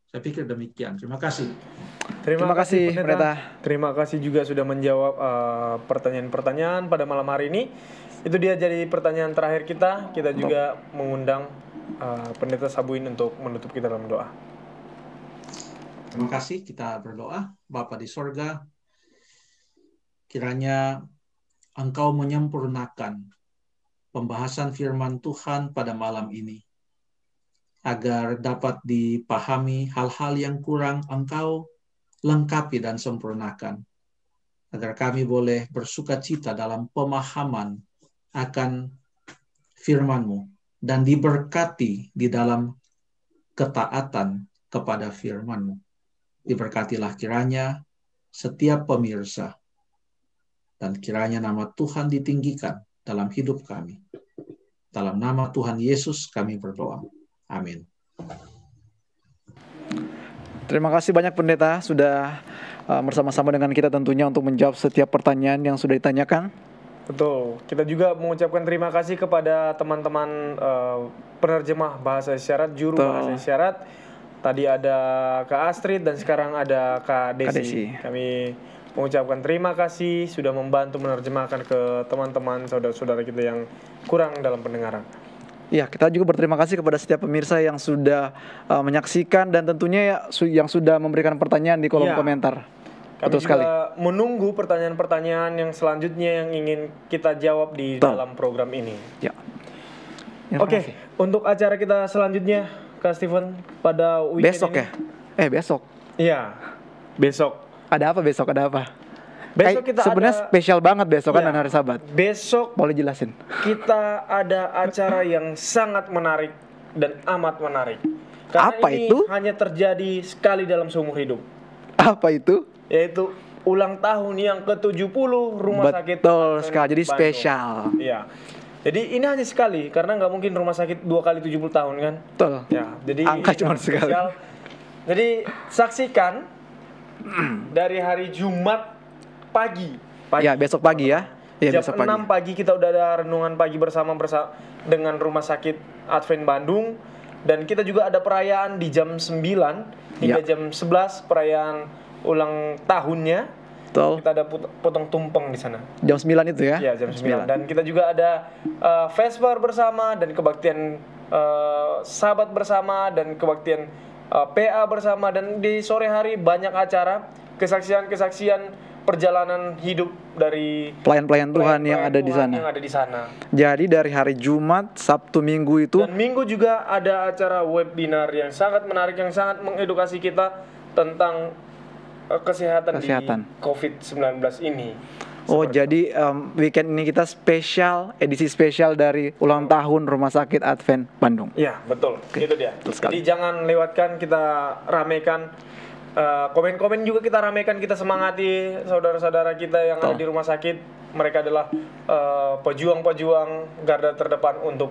Saya pikir demikian. Terima kasih. Terima, Terima kasih, Pendeta. Terima kasih juga sudah menjawab eh, pertanyaan-pertanyaan uh, pada malam hari ini. Itu dia jadi pertanyaan terakhir kita. Kita juga mengundang uh, Pendeta Sabuin untuk menutup kita dalam doa. Terima kasih. Kita berdoa. Bapa di sorga, kiranya Engkau menyempurnakan pembahasan firman Tuhan pada malam ini agar dapat dipahami hal-hal yang kurang engkau lengkapi dan sempurnakan. Agar kami boleh bersuka cita dalam pemahaman akan firmanMu dan diberkati di dalam ketaatan kepada firmanMu mu Diberkatilah kiranya setiap pemirsa dan kiranya nama Tuhan ditinggikan dalam hidup kami. Dalam nama Tuhan Yesus kami berdoa. Amin. Terima kasih banyak pendeta sudah uh, bersama-sama dengan kita tentunya untuk menjawab setiap pertanyaan yang sudah ditanyakan. Betul. Kita juga mengucapkan terima kasih kepada teman-teman uh, penerjemah bahasa isyarat, juru Betul. bahasa isyarat. Tadi ada Kak Astrid dan sekarang ada Kak Desi. Kak Desi. Kami mengucapkan terima kasih sudah membantu menerjemahkan ke teman-teman saudara-saudara kita yang kurang dalam pendengaran. Ya, kita juga berterima kasih kepada setiap pemirsa yang sudah uh, menyaksikan dan tentunya ya, su yang sudah memberikan pertanyaan di kolom ya. komentar. Kami Betul sekali. menunggu pertanyaan-pertanyaan yang selanjutnya yang ingin kita jawab di Betul. dalam program ini. Ya. Oke, okay, untuk acara kita selanjutnya, Kak Steven, pada weekend besok ini, ya? Eh, besok. Iya, besok. Ada apa besok? Ada apa? Besok eh, kita sebenarnya spesial banget besok ya, hari Sabat. Besok boleh jelasin. Kita ada acara yang sangat menarik dan amat menarik. Karena Apa ini itu? Hanya terjadi sekali dalam seumur hidup. Apa itu? Yaitu ulang tahun yang ke-70 rumah Betul sakit Betul sekali. Jadi Bandung. spesial. Iya. Jadi ini hanya sekali karena nggak mungkin rumah sakit dua kali 70 tahun kan? Betul. Ya, jadi angka cuma sekali. Jadi saksikan dari hari Jumat pagi. pagi. Ya, besok pagi ya. Ya, Jam besok 6 pagi. pagi kita udah ada renungan pagi bersama bersa dengan Rumah Sakit Advent Bandung dan kita juga ada perayaan di jam 9 hingga ya. jam 11 perayaan ulang tahunnya. Betul. Kita ada potong tumpeng di sana. Jam 9 itu ya? Iya, jam, 9. Dan kita juga ada uh, eh, Vesper bersama dan kebaktian uh, sahabat bersama dan kebaktian uh, eh, PA bersama dan di sore hari banyak acara, kesaksian-kesaksian perjalanan hidup dari pelayan-pelayan Tuhan yang ada Tuhan di sana. Yang ada di sana. Jadi dari hari Jumat, Sabtu, Minggu itu. Dan Minggu juga ada acara webinar yang sangat menarik yang sangat mengedukasi kita tentang kesehatan, kesehatan. di COVID-19 ini. Oh, Seperti jadi um, weekend ini kita spesial edisi spesial dari ulang tahun Rumah Sakit Advent Bandung. Iya, betul. Okay. Itu dia. Betul Jadi jangan lewatkan kita ramekan Eh, komen-komen uh, juga kita ramaikan, kita semangati saudara-saudara kita yang ada di rumah sakit. Mereka adalah eh, pejuang-pejuang uh, garda terdepan untuk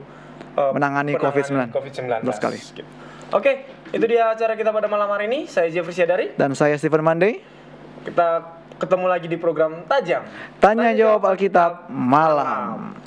uh, menangani COVID-19. COVID-19. sekali. Gitu. Oke, itu dia acara kita pada malam hari ini. Saya Jeffrey Syadari dan saya Stephen Mandey. Kita ketemu lagi di program Tajam. Tanya, Tanya jawab Alkitab malam. malam.